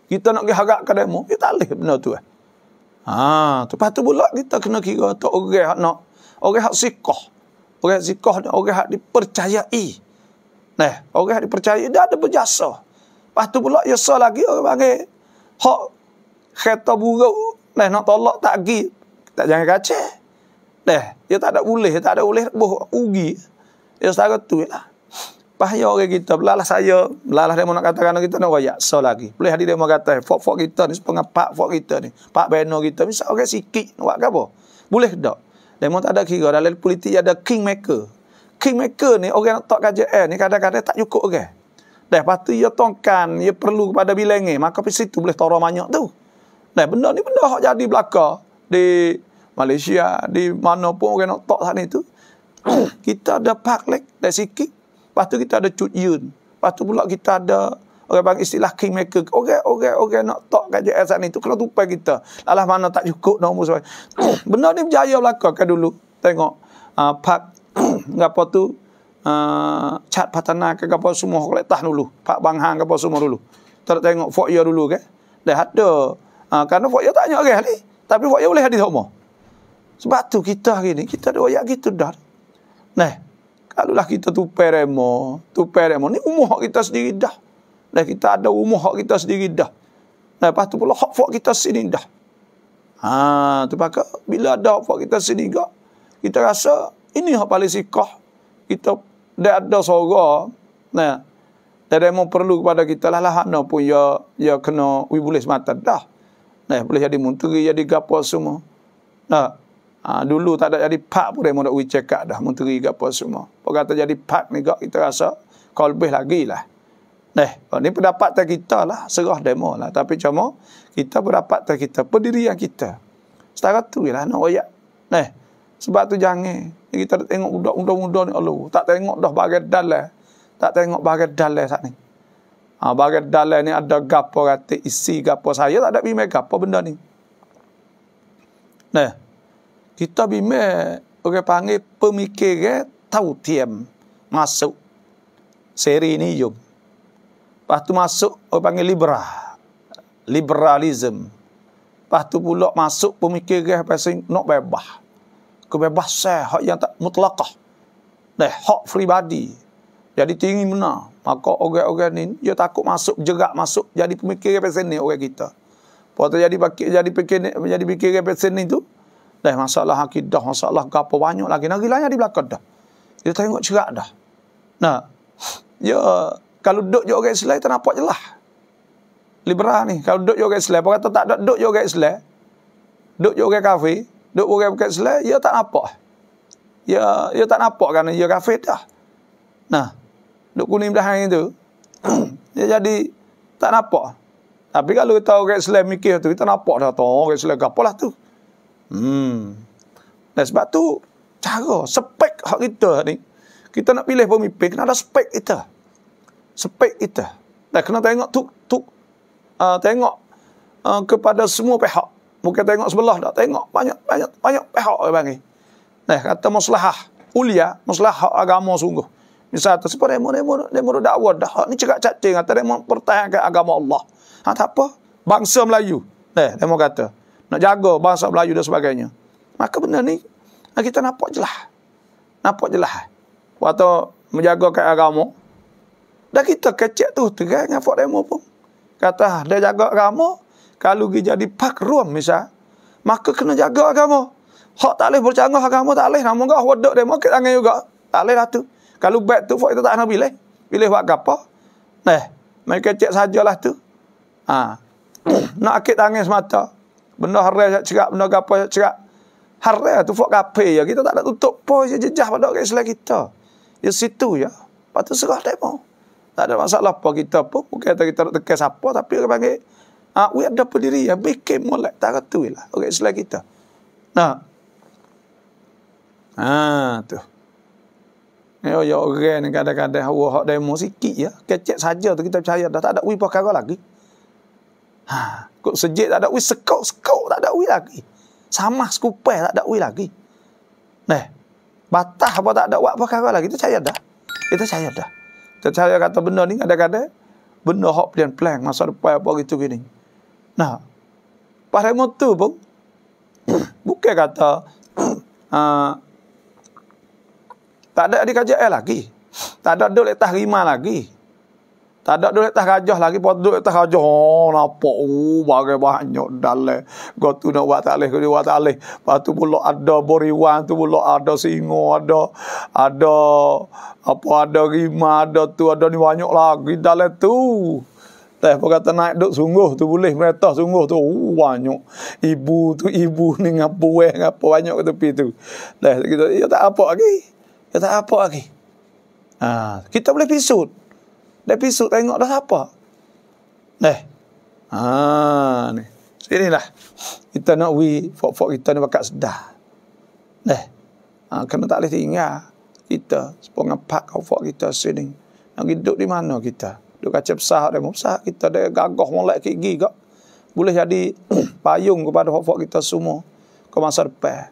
kita nak pergi harap kademu, kita tak boleh benda tu. Eh. Ha, tu patu pula kita kena kira tok orang hak nak, orang hak sikah. Orang sikah ni orang hak dipercayai. Nah, orang hak dipercayai dia ada berjasa. Patu pula ya sah lagi orang panggil hak kereta buruk, nah nak tolak tak gi, tak jangan kacau. Nah, dia tak ada boleh, tak ada boleh boh ugi. Ya sekarang tu lah. Bahaya orang kita, belalah saya, belalah dia nak katakan kita nak royak so lagi. Boleh hadir dia kata, fok-fok kita ni, sepengah pak-fok kita ni, pak beno kita, misal orang sikit, nak buat apa? Boleh tak? Dia tak ada kira, dalam politik ada kingmaker. Kingmaker ni, orang nak tak kerja eh, ni kadang-kadang tak cukup orang. Dah patut ia tongkan, ia perlu kepada bilangnya, maka di situ boleh tolong banyak tu. Dah benda ni benda yang jadi belakang di Malaysia, di mana pun orang nak tak saat ni tu. kita ada pak lek, dah sikit, Lepas tu kita ada cut Yun. Lepas tu pula kita ada orang bagi istilah kingmaker. Orang-orang orang nak tok kat JL sana itu kena tupai kita. Alah mana tak cukup nak sebagainya. Benar ni berjaya belakang kan dulu. Tengok. Uh, Pak, apa tu? Uh, ah, cat patana ke apa semua tah dulu. Pak Bang Hang apa semua dulu. Tak tengok Fok Ya dulu ke. Kan. Dah ada. Uh, ah, karena Fok Ya tak nyok ni. Tapi Fok Ya boleh hadis sama. Sebab tu kita hari ni. Kita ada wayak gitu dah. Nah. Kalaulah kita tu peremo, tu peremo. Ni umur hak kita sendiri dah. Dah kita ada umur hak kita sendiri dah. Lah, lepas tu pula hak fuak kita sini dah. Ha, tu pakai bila ada hak fuak kita sini juga. Kita rasa ini hak paling sikah. Kita dah ada suara. Nah, dia demo perlu kepada kita lah lah no pun ya ya kena we boleh semata dah. Nah, boleh jadi menteri, jadi gapo semua. Nah, Ha, dulu tak ada jadi pak pun dia nak pergi cekak dah. Menteri ke apa semua. Berkata jadi pak ni kak kita rasa. Kalau lebih lagi lah. Eh, oh, ni pendapat kita lah. Serah demo lah. Tapi cuma kita pendapat kita. Pendirian kita. Setara tu je lah nak royak. Eh, sebab tu jangan. Kita tak tengok undang-undang ni Allah. Tak tengok dah bagai dalai. Eh. Tak tengok bagai dalai eh, saat ni. Ha, bagai dalai eh ni ada gapo rata isi gapo saya. Tak ada bimbing gapo benda ni. Nah. Eh kita bime orang panggil pemikir eh, tahu tiem masuk seri ini yuk. Lepas tu masuk orang panggil libera. Liberalism. Lepas tu pula masuk pemikir eh, pasal nak bebas. Kebebasan hak yang tak mutlakah. Dah hak pribadi. Jadi tinggi mana? Maka orang-orang ni dia takut masuk jerak masuk jadi pemikir pasal ni orang kita. Pada jadi pakai jadi pemikir jadi pikir pasal ni tu lain masalah akidah, masalah apa banyak lagi. Nari lainnya di belakang dah. Dia tengok cerak dah. Nah, ya kalau duduk je orang Islam, tak nampak je lah. Liberal ni. Kalau duduk je orang Islam, apa kata tak duduk je orang Islam, duduk je orang kafir, duduk orang bukan Islam, ya tak nampak. Ya, ya tak nampak kerana ya kafir dah. Nah, duduk kuning belahan itu, dia jadi tak nampak. Tapi kalau kita orang Islam mikir tu, kita nampak dah tu. Orang Islam kapalah tu. Hmm. Dan sebab tu cara spek hak kita ni kita nak pilih pemimpin kena ada spek kita. Spek kita. Dan kena tengok tu tu uh, ah, tengok uh, kepada semua pihak. Bukan tengok sebelah dah, tengok banyak banyak banyak pihak ke bang ni. Nah, kata maslahah ulia, maslahah agama sungguh. Misal tu siapa demo demo demo dakwah dah ni cakap cacing kata demo pertahankan agama Allah. Ha tak apa, bangsa Melayu. Nah, demo kata nak jaga bahasa Melayu dan sebagainya. Maka benda ni ha, kita nampak jelas. Nampak jelah? Waktu menjaga ke agama. Dan kita kecek tu tengah dengan Demo pun. Kata ah, dia jaga agama. Kalau dia jadi pak ruam misal. Maka kena jaga agama. Hak tak boleh bercanggah agama tak boleh. Namun kau wadok demo ke tangan juga. Tak boleh lah tu. Kalau bet tu Fort itu tak nak pilih. Pilih buat apa. Nah. Mereka cek sajalah tu. Ha. nak akit tangan semata. Benda haram saya cakap, benda apa saya cakap. Haram tu fok kape ya. Kita tak ada tutup po je jejah pada orang Islam kita. ya situ ya. Lepas tu serah demo. Tak ada masalah apa kita pun. Bukan kata kita nak tekan siapa. Tapi orang panggil. Ah, we ada pendiri yang bikin mulai. Tak kata lah. okay Islam kita. Nah. Ha, ah, tu. Ya, ya orang ni kadang-kadang. Wah, demo sikit ya. Kecek saja tu kita percaya. Dah tak ada wibah kara lagi. Ha, kot sejid tak ada ui, sekau sekau tak ada ui lagi. sama sekupai tak ada ui lagi. Neh, batah apa tak ada wak perkara lagi, itu saya dah. Itu saya dah. Itu cahaya kata benda ni kadang-kadang, benda hok pilihan pelang masa depan apa gitu gini. Nah, pada motor pun, bukan kata, uh, tak ada dikajak eh lagi. Tak ada duit tak lagi. Tak ada duit tak gajah lagi. Pada duit tak gajah. Oh, nampak. Oh, bagai banyak dalai. Gotu nak buat talih. Gotu buat talih. Lepas tu pula ada boriwan. Tu pula ada singa. Ada. Ada. Apa ada rima. Ada tu. Ada ni banyak lagi dalai tu. Teh pun kata naik duduk sungguh tu boleh meretas sungguh tu. Oh, banyak. Ibu tu ibu ni ngapu weh ngapu banyak ke tepi tu. Teh kita, ya tak apa lagi. Ya tak apa lagi. Ha, kita boleh pisut. Dah pisuk tengok dah siapa. Eh. Ha ni. Sini lah. Kita nak we fok-fok kita ni bakat sedah. Eh. Ha kena tak boleh tinggal kita sepong pak kau fok kita sini. Nak hidup di mana kita? Duk kaca besar dia besar kita dia gagah molek ke gigi kak. Boleh jadi payung kepada fok-fok kita semua Kau masa depan.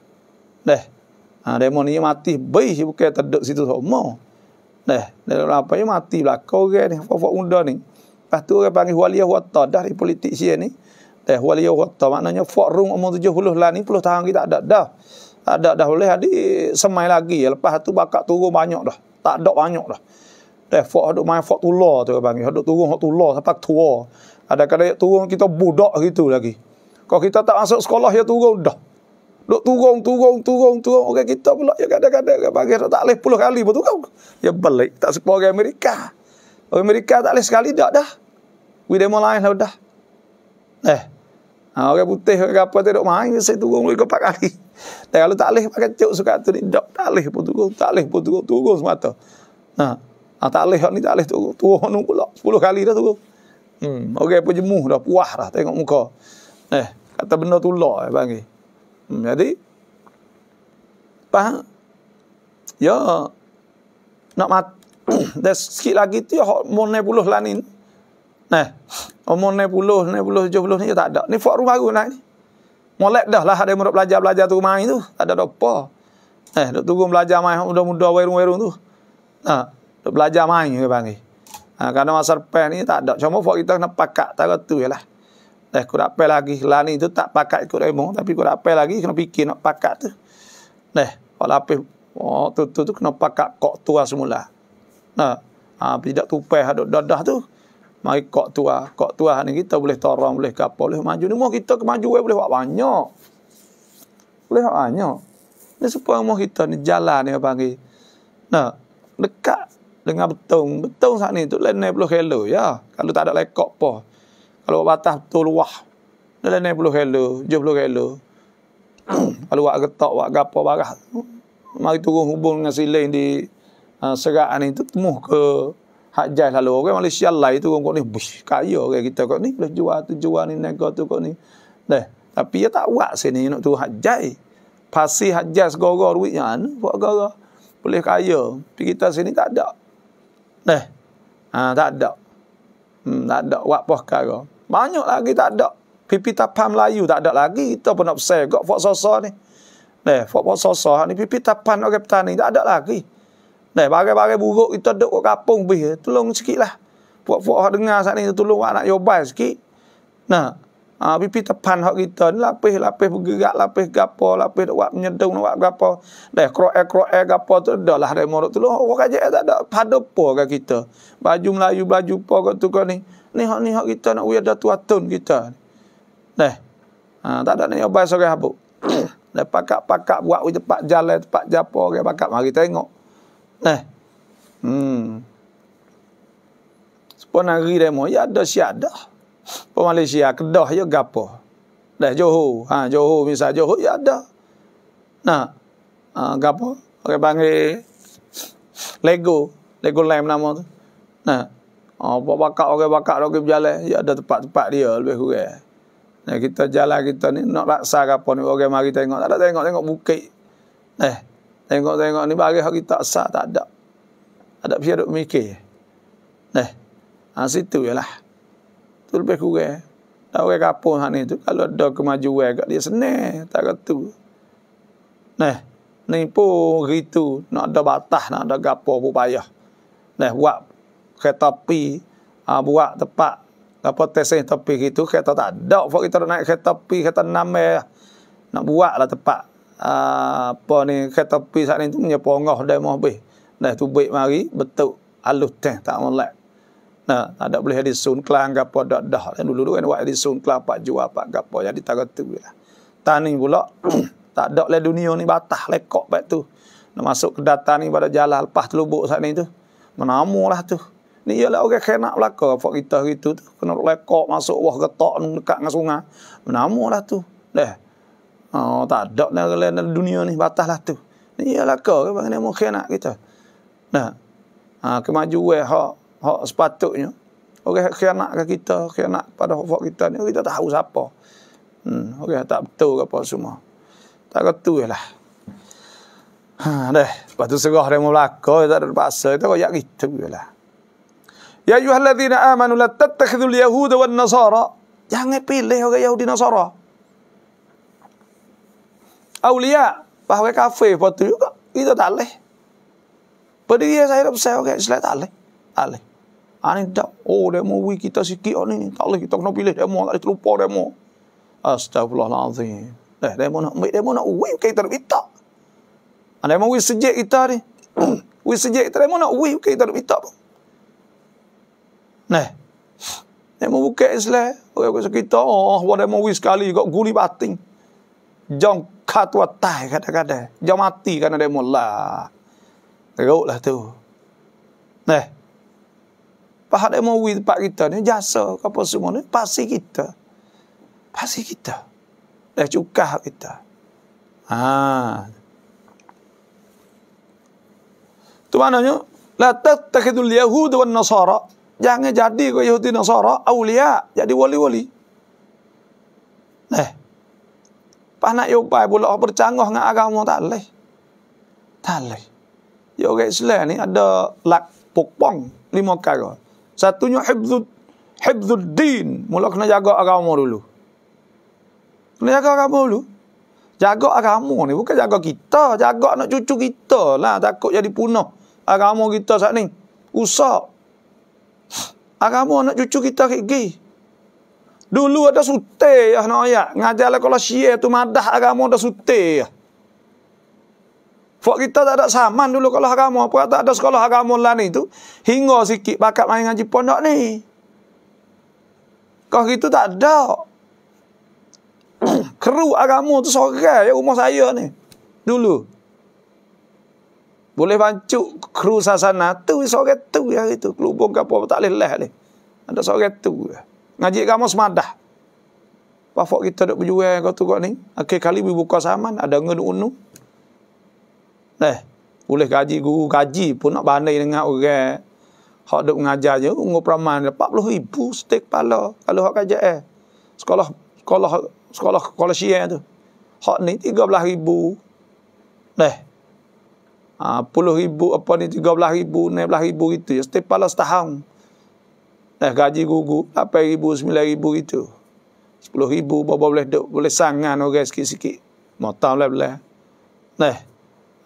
Eh. Ha demo ni mati beih bukan terduk situ semua. Dah, eh, dalam apa ya, mati belakang orang ni, apa-apa muda ni. Lepas tu orang panggil waliah wata, dah di politik siya ni. Dah eh, waliah wata, maknanya forum umur tujuh puluh lah ni, puluh tahun kita tak ada dah. Tak ada dah boleh, hadi semai lagi. Lepas tu bakat turun banyak dah. Tak ada banyak dah. Teh fok duk main fok tular tu orang panggil. Duk turun fok tular, sampai tua. Ada kadang turun kita budak gitu lagi. Kalau kita tak masuk sekolah, ya turun dah. Duk turun, turun, turun, turun. Orang kita pula yang kadang-kadang panggil. Tak boleh puluh kali pun turun. Ya balik. Tak sepuluh orang Amerika. Orang Amerika tak boleh sekali. Tak dah. We demo lain lah dah. Eh. Ha, orang putih, orang apa tu duk main. Saya turun lagi ke empat kali. Dan kalau tak boleh pakai cuk suka tu ni. Tak boleh pun turun. Tak boleh pun turun. Turun semata. Ha. Ha, tak boleh ni tak boleh turun. Turun pula. Sepuluh kali dah turun. Hmm. Orang pun jemuh dah. Puah dah tengok muka. Eh. Kata benda tu lah. Eh, Hmm, jadi faham? Ya. Nak mat dah sikit lagi tu hok ya, umur 90 lah ni. Nah. Umur 90, 90, 70 ni ya, tak ada. Ni forum baru nak ni. Molek dah lah ada murid belajar-belajar tu main tu. Tak ada apa. Eh, duk tunggu belajar main muda-muda warung-warung tu. Nah, ha, duk belajar main ke panggil. Ha, kerana masa depan ni tak ada. Cuma fok kita kena pakat tak tu je lah. Eh, kurang apa lagi. Lani tu tak pakat ikut ilmu. Tapi kurang apa lagi kena fikir nak pakat tu. Eh, kalau apa oh, tu, tu, tu kena pakat kok tua semula. Nah, ha, tidak tupai hadut dadah tu. Mari kok tua. Kok tua ni kita boleh torong, boleh kapal, boleh maju. Ni mau kita kemaju, eh, boleh buat banyak. Boleh buat banyak. Ni supaya mau kita ni jalan ni apa lagi. Nah, dekat dengan betung. Betung saat ni tu lain-lain kilo ya. Kalau tak ada lekok pun. Kalau buat batas betul wah. Dalam ni puluh kilo, tujuh puluh kilo. Kalau buat getok, buat gapa barah. Mari turun hubung dengan silin di uh, serak ni tu ke hak jai lalu. Orang okay, Malaysia lain turun kot ni, bush, kaya orang okay, kita kot ni. Boleh jual tu, jual ni, nego tu kot ni. Dah, Tapi dia tak buat sini nak turun hak jai. Pasti hak jai segara duit yang ni, buat gara. Boleh kaya. Tapi kita sini tak ada. Dah, Ha, tak ada. Hmm, tak ada. Buat poh kaya. Banyak lagi tak ada. Pipi tapam Melayu tak ada lagi. Kita pun nak besar juga Fok Sosa ni. Nih, Fok Fok Sosa ni pipi tapam orang petani tak ada lagi. Nih, bagai-bagai buruk kita duduk ke kapung bih. Eh, tolong sikit lah. Fok-fok yang dengar saat ni, tolong buat anak yobai sikit. Nah, ha, pipi tapan hak kita ni lapis, lapis bergerak, lapis gapo, lapis buat menyedung, buat gapo. Dah kroek, kroek, gapo tu dah lah dari murid tu. Orang kajak eh, tak ada padu apa kita. Baju Melayu, baju apa kat tu kan ni ni hak ni hak kita nak uyah datu atun kita. Neh. Ha, tak ada ni obai sore habu. Dah pakak-pakak buat tempat jalan tempat japo orang pakak mari tengok. Neh. Hmm. Sepon hari demo ya ada siada. Pun Malaysia Kedah ya gapo. Dah Johor. Ha Johor misal Johor ya ada. Nah. Ha, gapo? Orang panggil Lego, Lego Lamb nama tu. Nah. Oh, buat bakar orang bakar orang berjalan. Ya, ada tempat-tempat dia lebih kurang. Nah, kita jalan kita ni nak laksa apa ni. Orang mari tengok. Tak ada tengok-tengok bukit. Eh, tengok-tengok ni bagi hari tak sah. Tak ada. Ada siapa duk mikir. Eh, ha, situ je lah. Itu lebih kurang. Tak orang kapung hari tu. Kalau ada kemajuan kat dia senang. Tak kata tu. Eh, ni pun gitu. Nak ada batas, nak ada gapo pun payah. Nah, eh, buat kereta api uh, ah, buat tempat apa tesis topi gitu kereta tak ada buat kita nak naik kereta api kereta nama lah. nak buat lah tempat uh, ah, apa ni kereta api saat ni tu punya pongoh dah mau habis dah tu baik mari betul alus teh tak molek Nah, tak ada boleh Edison Kelang gapo dak dah. Yang dulu kan buat Edison Kelang pak jual pak gapo. Jadi tarot tu ya. Lah. Tani pula tak ada lah dunia ni batah lekok baik tu. Nak masuk ke data ni pada jalan lepas telubuk saat ni tu. Menamulah tu. Ini ialah orang kena belaka apa kita hari itu, kena lekok masuk wah getak dekat dengan sungai. lah tu. Dah. Oh, tak ada dalam dunia ni batas lah tu. Ini ialah kau ke bang nama kita. Nah. Ha, kemajuan hak hak sepatutnya orang khianat ke kita, kena pada hak kita ni kita tahu siapa. Hmm, orang tak betul apa semua. Tak ketulah. Ha, dah. Lepas tu serah dia mau belakang, tak ada terpaksa. Kita koyak gitu je lah. Ya ayyuhalladzina amanu la tattakhidhul yahuda wan nasara. Jangan pilih orang Yahudi Nasara. Aulia, bahawa kafe patu juga. Kita tak leh. Berdiri saya rasa orang okay, Islam tak leh. Tak leh. Ani ah, tak. Oh, demo wi kita sikit oh, ni. Tak leh kita kena pilih demo, tak leh terlupa demo. Astagfirullahalazim. Eh, demo nak ambil demo nak wi kita tak minta. Ani ah, demo wi sejak kita ni. wi sejak kita demo nak wi kita tak minta. Nah. Dia mau buka Islam. Okey, okay, so Oh, wadah oh, mau wis kali, Kau guli batin. Jom kat watai kata-kata. Jom mati kerana dia mulah. Teruk lah tu. Nah. Pahak ada mau wis pak kita ni. Jasa ke apa semua ni. Pasti kita. Pasti kita. Dah cukah kita. Ha. Tu maknanya. La tatakidul Yahud wa Nasara jangan jadi kau Yahudi Nasara aulia jadi wali-wali. Eh. Pas nak yubai pula bercanggah dengan agama tak leh. Tak leh. Ya orang Islam ni ada lak pokpong lima kali. Satunya hibzud hibzud din, mula kena jaga agama dulu. Kena jaga agama dulu. Jaga agama ni bukan jaga kita, jaga anak cucu kita lah takut jadi punah agama kita saat ni. Usak Agama anak cucu kita pergi. Dulu ada sute ya nak ayat. Ngajarlah kalau syia tu madah agama ada sute ya. Fak kita tak ada saman dulu kalau agama. Apa tak ada sekolah agama lah ni tu. Hingga sikit bakat main ngaji pondok ni. Kalau gitu tak ada. Keru agama tu sorang ya umur saya ni. Dulu. Boleh pancuk kru sasana tu seorang tu ya itu kelubung gapo tak leh leh ni. Ada seorang tu. Ngaji kamu semadah. Pafok kita dak berjual kau tu kau ni. Akhir kali bi buka saman ada ngen unu. Leh. Boleh gaji guru gaji pun nak banai dengan orang. Hak dak mengajar je umur praman 40,000 setiap kepala kalau hak kerja eh. Sekolah sekolah sekolah kolej tu. Hak ni 13,000. Leh. Ah, puluh ribu apa ni tiga belah ribu enam belah ribu gitu setiap pala setahun dah gaji gugu lapan ribu sembilan ribu gitu sepuluh ribu bapa boleh duk boleh sangan orang okay, sikit-sikit motor boleh. belah nah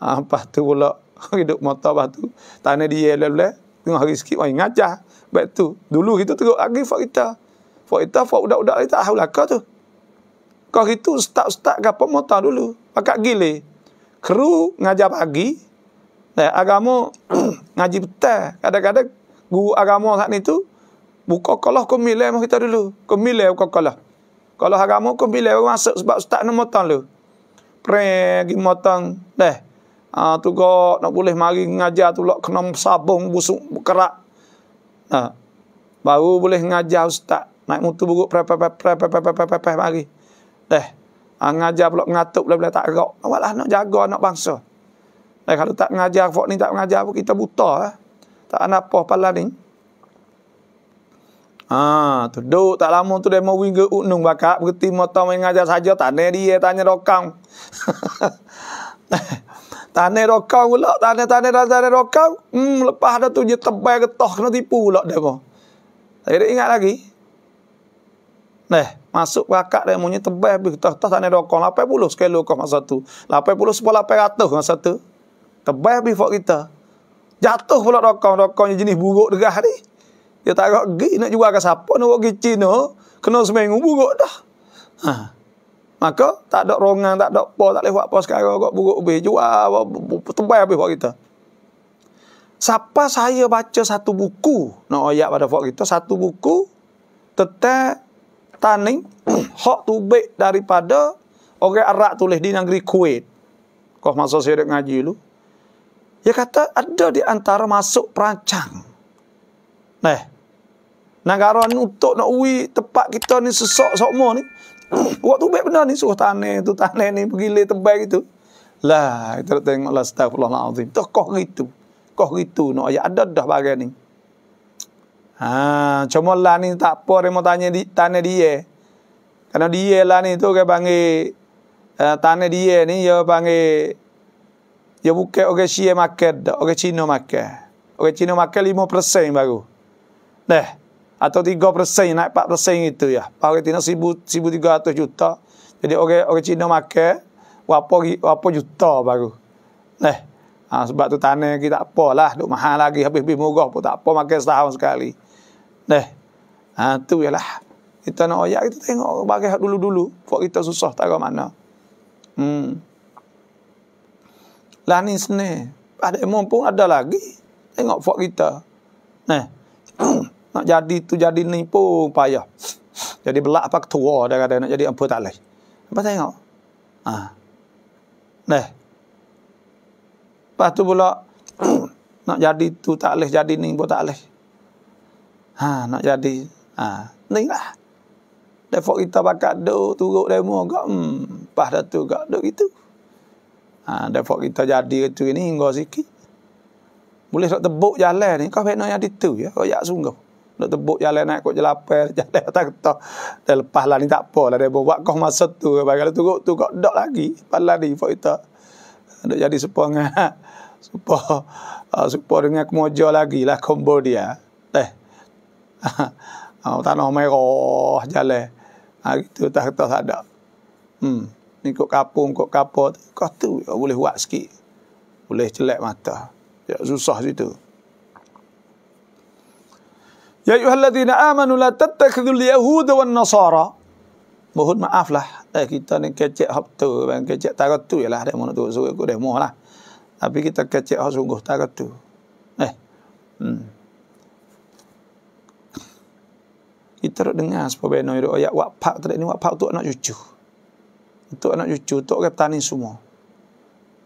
apa ah, tu pula hidup motor apa tu tanah dia lah belah tengah hari sikit orang ngajah baik tu dulu kita teruk lagi fak kita fak kita fak udak-udak kita ahulah kau tu kau itu start-start kapal motor dulu pakat gile kru ngajar pagi Eh, agama ngaji betah. Kadang-kadang guru agama saat itu tu buka kalah kau milih mah kita dulu. Kau milih buka kalah. Kalau agama kau milih masuk sebab ustaz nak motong lu. Pergi motong. deh Ha, tu kau nak boleh mari ngajar tu lak kena sabung busuk kerak Ha. Baru boleh ngajar ustaz. Naik motor buruk pre pre pre pre pre pre pre pre mari. Dah. Ha, ngajar pula ngatup pula-pula tak gerak. Awaklah nak jaga anak bangsa. Nah, eh, kalau tak mengajar fok ni, tak mengajar pun kita buta lah. Tak ada apa pala ni. Haa, tu duduk tak lama tu demo mau unung bakak. Berarti mata main ngajar saja, tanya dia, tanya rokau. tanya rokau, pula, tanya, tanya, tanya, tanya rokau. Hmm, lepas ada tu je tebal getoh, kena tipu pula dia pun. Tapi dia ingat lagi. Nah, masuk bakak dia maunya tebal, getoh, getoh, tanya rokang. 80 sekali rokang masa tu. 80 sepuluh, 800 masa tu. Tebal habis fok kita. Jatuh pula rokong-rokong jenis buruk derah ni. Dia tak agak pergi nak jual ke siapa. Nak pergi Cina. Kena seminggu buruk dah. Ha. Maka tak ada rongan, tak ada apa. Tak boleh buat apa sekarang. Agak buruk habis. Jual. Tebal habis fok kita. Siapa saya baca satu buku. Nak ayat pada fok kita. Satu buku. Tetap taning hak tubik daripada orang Arab tulis di negeri Kuwait. Kau masa saya ngaji dulu. Dia kata ada di antara masuk perancang. Nah. Negara ni untuk nak ui tempat kita ni sesok sokmo ni. Buat tu baik benda ni suruh tanah tu tanah ni pergilah tebal gitu. Lah, kita nak tengok lah astagfirullahalazim. Tak kok gitu. Kok gitu nak no, ayat ada dah bagai ni. Ha, cuma lah ni tak apa dia mau tanya di tanah dia. Karena dia lah ni tu ke panggil uh, tanah dia ni ya panggil dia bukan orang Syiah Makkah dah, orang Cina Makkah. Orang Cina lima 5% baru. Dah. Atau tiga 3% naik empat 4% itu ya. Pak orang Cina 1300 juta. Jadi orang orang Cina Makkah berapa berapa juta baru. Dah. Ha, sebab tu tanah kita tak lah? duk mahal lagi habis-habis murah pun tak apa makan setahun sekali. Dah. Ha tu ialah. Kita nak oyak kita tengok bagai dulu-dulu. Fak kita susah tak ada mana. Hmm. Lah ni seni. Ada yang mumpung ada lagi. Tengok fok kita. Nah. nak jadi tu jadi ni pun payah. Jadi belak apa ketua ada kata nak jadi apa tak leh. Apa tengok? Ha. Nah. Lepas tu pula nak jadi tu tak leh jadi ni pun tak leh. Ha, nak jadi ha, ni lah. Dia fok kita bakat do turuk demo gak. Hmm, pas dah tu gak duk gitu. Ha, Dapat kita jadi itu ini hingga sikit. Boleh tak tebuk jalan ni. Kau fikir yang itu ya. Kau yak sungguh. Nak tebuk jalan naik kot jelapai. Jalan tak kata. Dan lepas lah ni tak apa lah. Dia buat kau masa tu. Kalau tu kau tak dok lagi. Pada lah ni fikir kita. Nak jadi sepuluh dengan. Sepuluh. Ah, sepuluh dengan kemoja lagi lah. Kombo dia. Eh. Ah, tanah merah jalan. Ha, gitu tak kata tak ada. Hmm ni kok kapung kok kapo tu boleh buat sikit boleh celak mata ya susah situ ya ayyuhalladzina amanu la tattakhidhu alyahuda wan nasara mohon maaf lah eh kita ni kecek hab tu bang kecek Tak tu jelah dah mana tu suruh aku dah mohlah tapi kita kecek hab sungguh tak tu eh hmm kita dengar sebab benar ayat wak pak tadi ni wak pak tu anak cucu untuk anak cucu untuk orang petani semua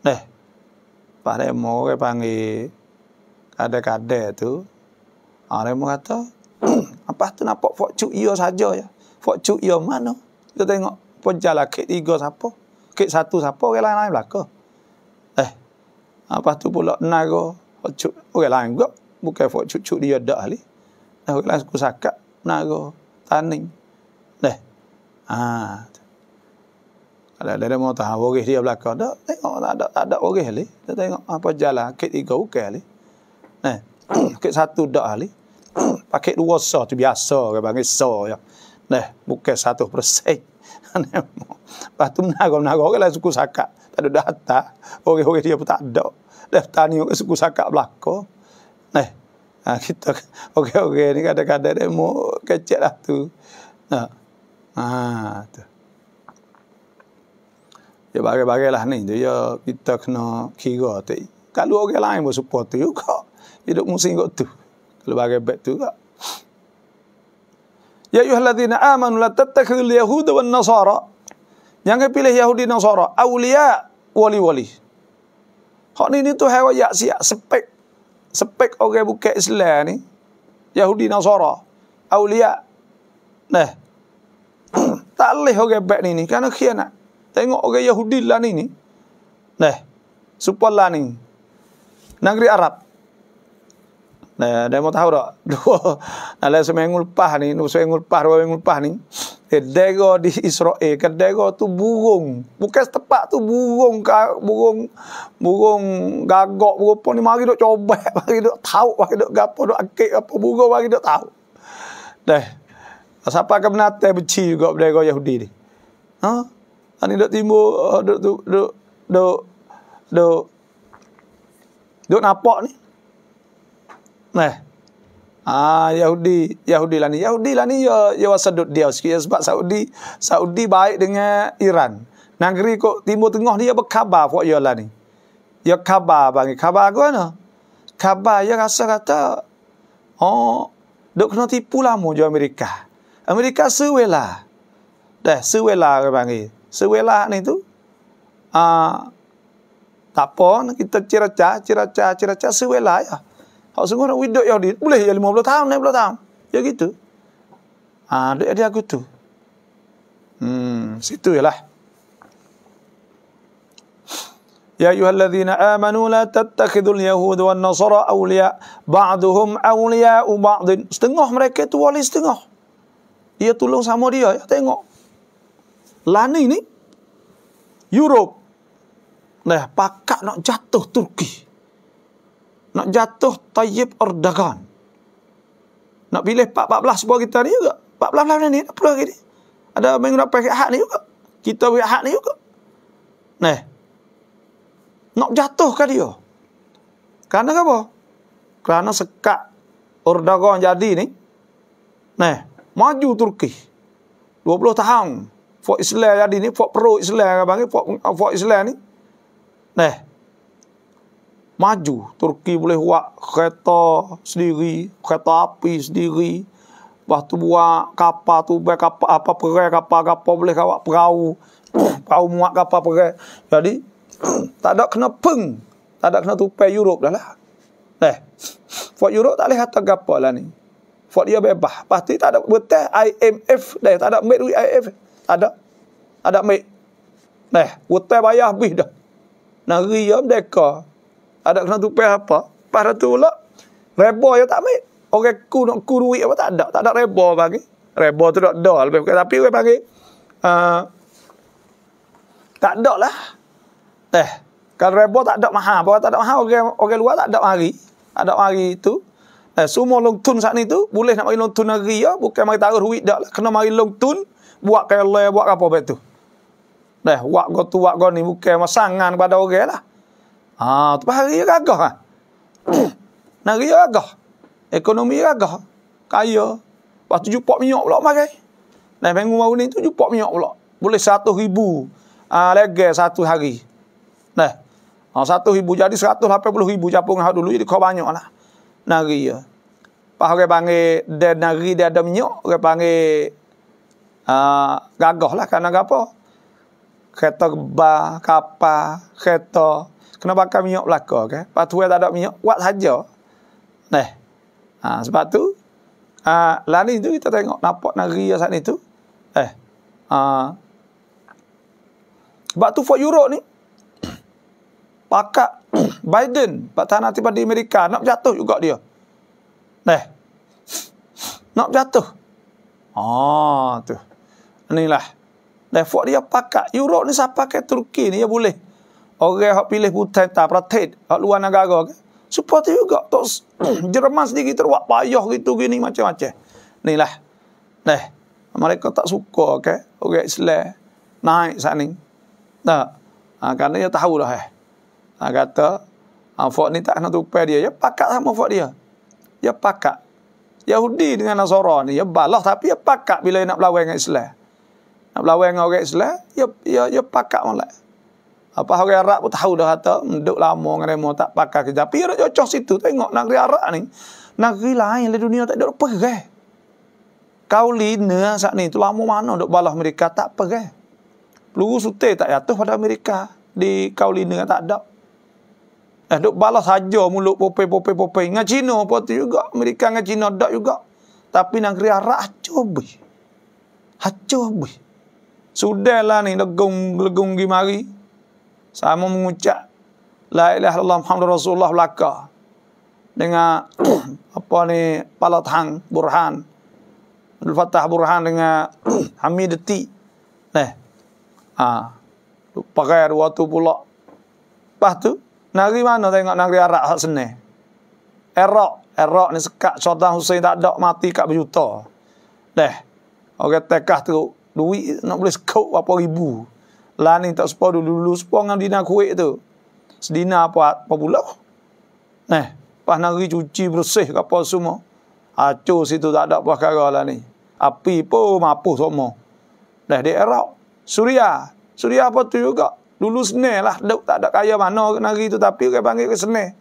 Eh, pada yang mau orang panggil kada-kada tu ah, orang mau kata apa tu nak nampak fokcuk iya saja ya fokcuk iya mana kita tengok pun jalan kek tiga siapa kek satu siapa orang lain-lain belakang eh apa tu pula naga fokcuk orang lain juga bukan fokcuk-cuk dia dah ahli eh, orang lain suku sakat naga tanning Eh, ah ada ada mau tahu, wogih dia belakang dah tengok ada ada wogih ali dah tengok ah, apa jalan ke tiga ukai ali eh ke satu dak ali pakai dua so tu biasa ke panggil so ya nah eh, bukan satu persen patu menaga menaga ke suku sakak tak ada data wogih wogih dia pun tak ada dah tani ke suku sakak belakang nah eh, kita okey okey ni kadang-kadang demo kecil lah tu. Nah. Ha. tu ya bagai bagai lah ni tu ya kita kena kira tu kalau orang lain pun support tu juga hidup musim kot tu kalau bagai bet tu juga ya yuhalladzina amanu la tattakhidul yahud wal nasara yang pilih yahudi nasara awliya wali-wali hak ni ni tu hewa yak siak sepek sepek orang buka Islam ni yahudi nasara awliya nah tak boleh orang bag ni ni kerana khianat Tengok orang Yahudi lah ni ni. Nah. Super lah ni. Negeri Arab. Nah, dia mau tahu tak? Dua. Nah, lah seminggu lepas ni. Seminggu lepas, dua minggu lepas ni. Eh, dega di Israel. Kan dega tu burung. Bukan setepak tu burung. Ka, burung burung gagak burung ni. Mari dok coba. Mari dok tahu. Mari dok gapo, Duk akik apa burung. Mari dok tahu. Dah. Siapa akan menatai benci juga dega Yahudi ni? Haa? Ani dok timbul dok dok dok dok dok napak ni. Nah. Eh, ah Yahudi, Yahudi lah ni. Yahudi lah ni ya ya sedut dia sikit ya, sebab Saudi Saudi baik dengan Iran. Negeri kok timur tengah dia ya berkhabar kok ya lah ni. Ya khabar bagi khabar ke no, Khabar ya rasa kata oh dok kena tipu lah mu Amerika. Amerika suwe Dah suwe lah bagi. Eh, Sewelah ni tu. Uh, tak apa, kita ciraca, ciraca, ciraca, sewelah ya. Kalau sungguh nak widok ya, boleh ya 50 tahun, 50 tahun. Ya gitu. Ah, uh, dia, dia aku tu. Hmm, situ ialah. Ya ayyuhalladzina amanu la tattakhidul yahud wan nasara awliya ba'duhum awliya u ba'din. Setengah mereka tu wali setengah. Dia tolong sama dia. Ya, tengok. Lani ni Europe Nah, pakak nak jatuh Turki. Nak jatuh Tayyip Erdogan. Nak pilih 14 sebuah kita ni juga. 14 lah ni, nak lagi? ni. Ada mengenai pakai hak ni juga. Kita pakai hak ni juga. Nah. Nak jatuh ke dia? Kerana apa? Kerana sekat Erdogan jadi ni. Nah, maju Turki. 20 tahun. Fok Islam tadi ni, Fok pro Islam kan bang Fok, Fok ah, Islam ni. neh Maju. Turki boleh buat kereta sendiri, kereta api sendiri. Lepas tu buat kapal tu, buat kapal, apa perai kapal, kapal boleh kawak perahu. perahu muat kapal perai. Jadi, tak ada kena peng. Tak ada kena tupai Europe dah lah. neh Fok Europe tak boleh kata kapal lah ni. Fok dia bebas. Pasti tak ada betah IMF. Dah, tak ada duit IMF ada ada mik neh utai bayar habis dah nari ya merdeka ada kena tupai apa lepas tu pula reba ya tak mik orang ku nak ku duit apa tak ada tak ada reba bagi reba tu tak ada lebih bukan tapi orang panggil uh, tak ada lah eh kalau reba tak ada mahal apa tak ada mahal orang orang luar tak ada mari ada mari tu eh, semua longtun saat ni tu boleh nak mari longtun nari ya bukan mari taruh duit dak lah kena mari longtun tun buat kelai, buat apa baik tu. Dah, buat go tu, buat go ni, bukan masangan kepada orang lah. Ha, tu pas hari gagah kan. Ha. Nari gagah. Ekonomi gagah. Kaya. pas tu jumpa minyak pula makan. Dan pengu baru ni tu jumpa minyak pula. Boleh satu ribu. Ha, lega satu hari. Dah. Ha, satu ribu jadi seratus lapan puluh ribu. Capung hak dulu jadi kau banyak lah. Nari ya. Pas orang panggil dia nari dia ada minyak. Orang panggil Ah, gagah lah kerana apa? Kereta bah, kapal, kereta. Kena pakai minyak belaka. Okay? Lepas tu tak ada minyak, buat saja. Nah, ha, sebab tu, ha, ah, lani tu kita tengok, nampak negeri yang saat ni tu. Eh, ha, sebab tu for Europe ni, pakat Biden, Pak Tanah tiba di Amerika, nak jatuh juga dia. Nah, nak jatuh. Ah, tu ni lah. Dan fuk dia pakat. Europe ni siapa pakai Turki ni, dia ya boleh. Orang yang pilih putih tak, pratik. Yang luar negara ke. Support juga. Tok Jerman sendiri terbuat payah gitu, gini, macam-macam. Ni lah. Dah. Eh, mereka tak suka ke. Okay? Orang Islam. Naik saat ni. Tak. Ha, kerana dia tahu lah. Eh. Ha, kata, ha, fuk ni tak nak tupai dia. dia pakat sama fuk dia. Dia pakat. Yahudi dengan Nasara ni. Ya balah. Tapi ya pakat bila nak berlawan dengan Islam. Nak berlawan dengan orang Islam, ya ya ya pakak molek. Apa orang Arab pun tahu dah kata duduk lama dengan remo tak pakak kejap. Tapi ya, cocok situ tengok negeri Arab ni. Negeri lain di dunia tak ada pergi. Kau lina saat ni tu lama mana duk balah mereka tak pergi. Peluru sutir tak jatuh pada Amerika di kau lina tak ada. Eh, duk balas saja mulut popeng, popeng, popeng. Dengan Cina pun juga. Amerika dengan Cina tak juga. Tapi negeri Arab hacau habis. Hacau Sudahlah ni legung legung gi mari. Sama mengucap la ilaha illallah Muhammad Rasulullah belaka. Dengan apa ni hang Burhan. Al Fatah Burhan dengan Hamidati. Neh. Ah. Ha. Pakai dua tu pula. Pas tu nari mana tengok nari Arab hak sene. Erak, erak ni sekak Saddam Hussein tak ada mati kat berjuta. Neh. Orang okay, tekah tu duit nak boleh sekut berapa ribu. Lah ni tak sepau dulu-dulu sepau dengan dina kuik tu. Sedina apa apa pula. Nah, eh, pas nari cuci bersih ke apa semua. Hacur situ tak ada perkara lah ni. Api pun mampu semua. Dah di Arab. Suria. Suria apa tu juga. Dulu senih lah. Duk, tak ada kaya mana nari tu. Tapi dia panggil ke senih.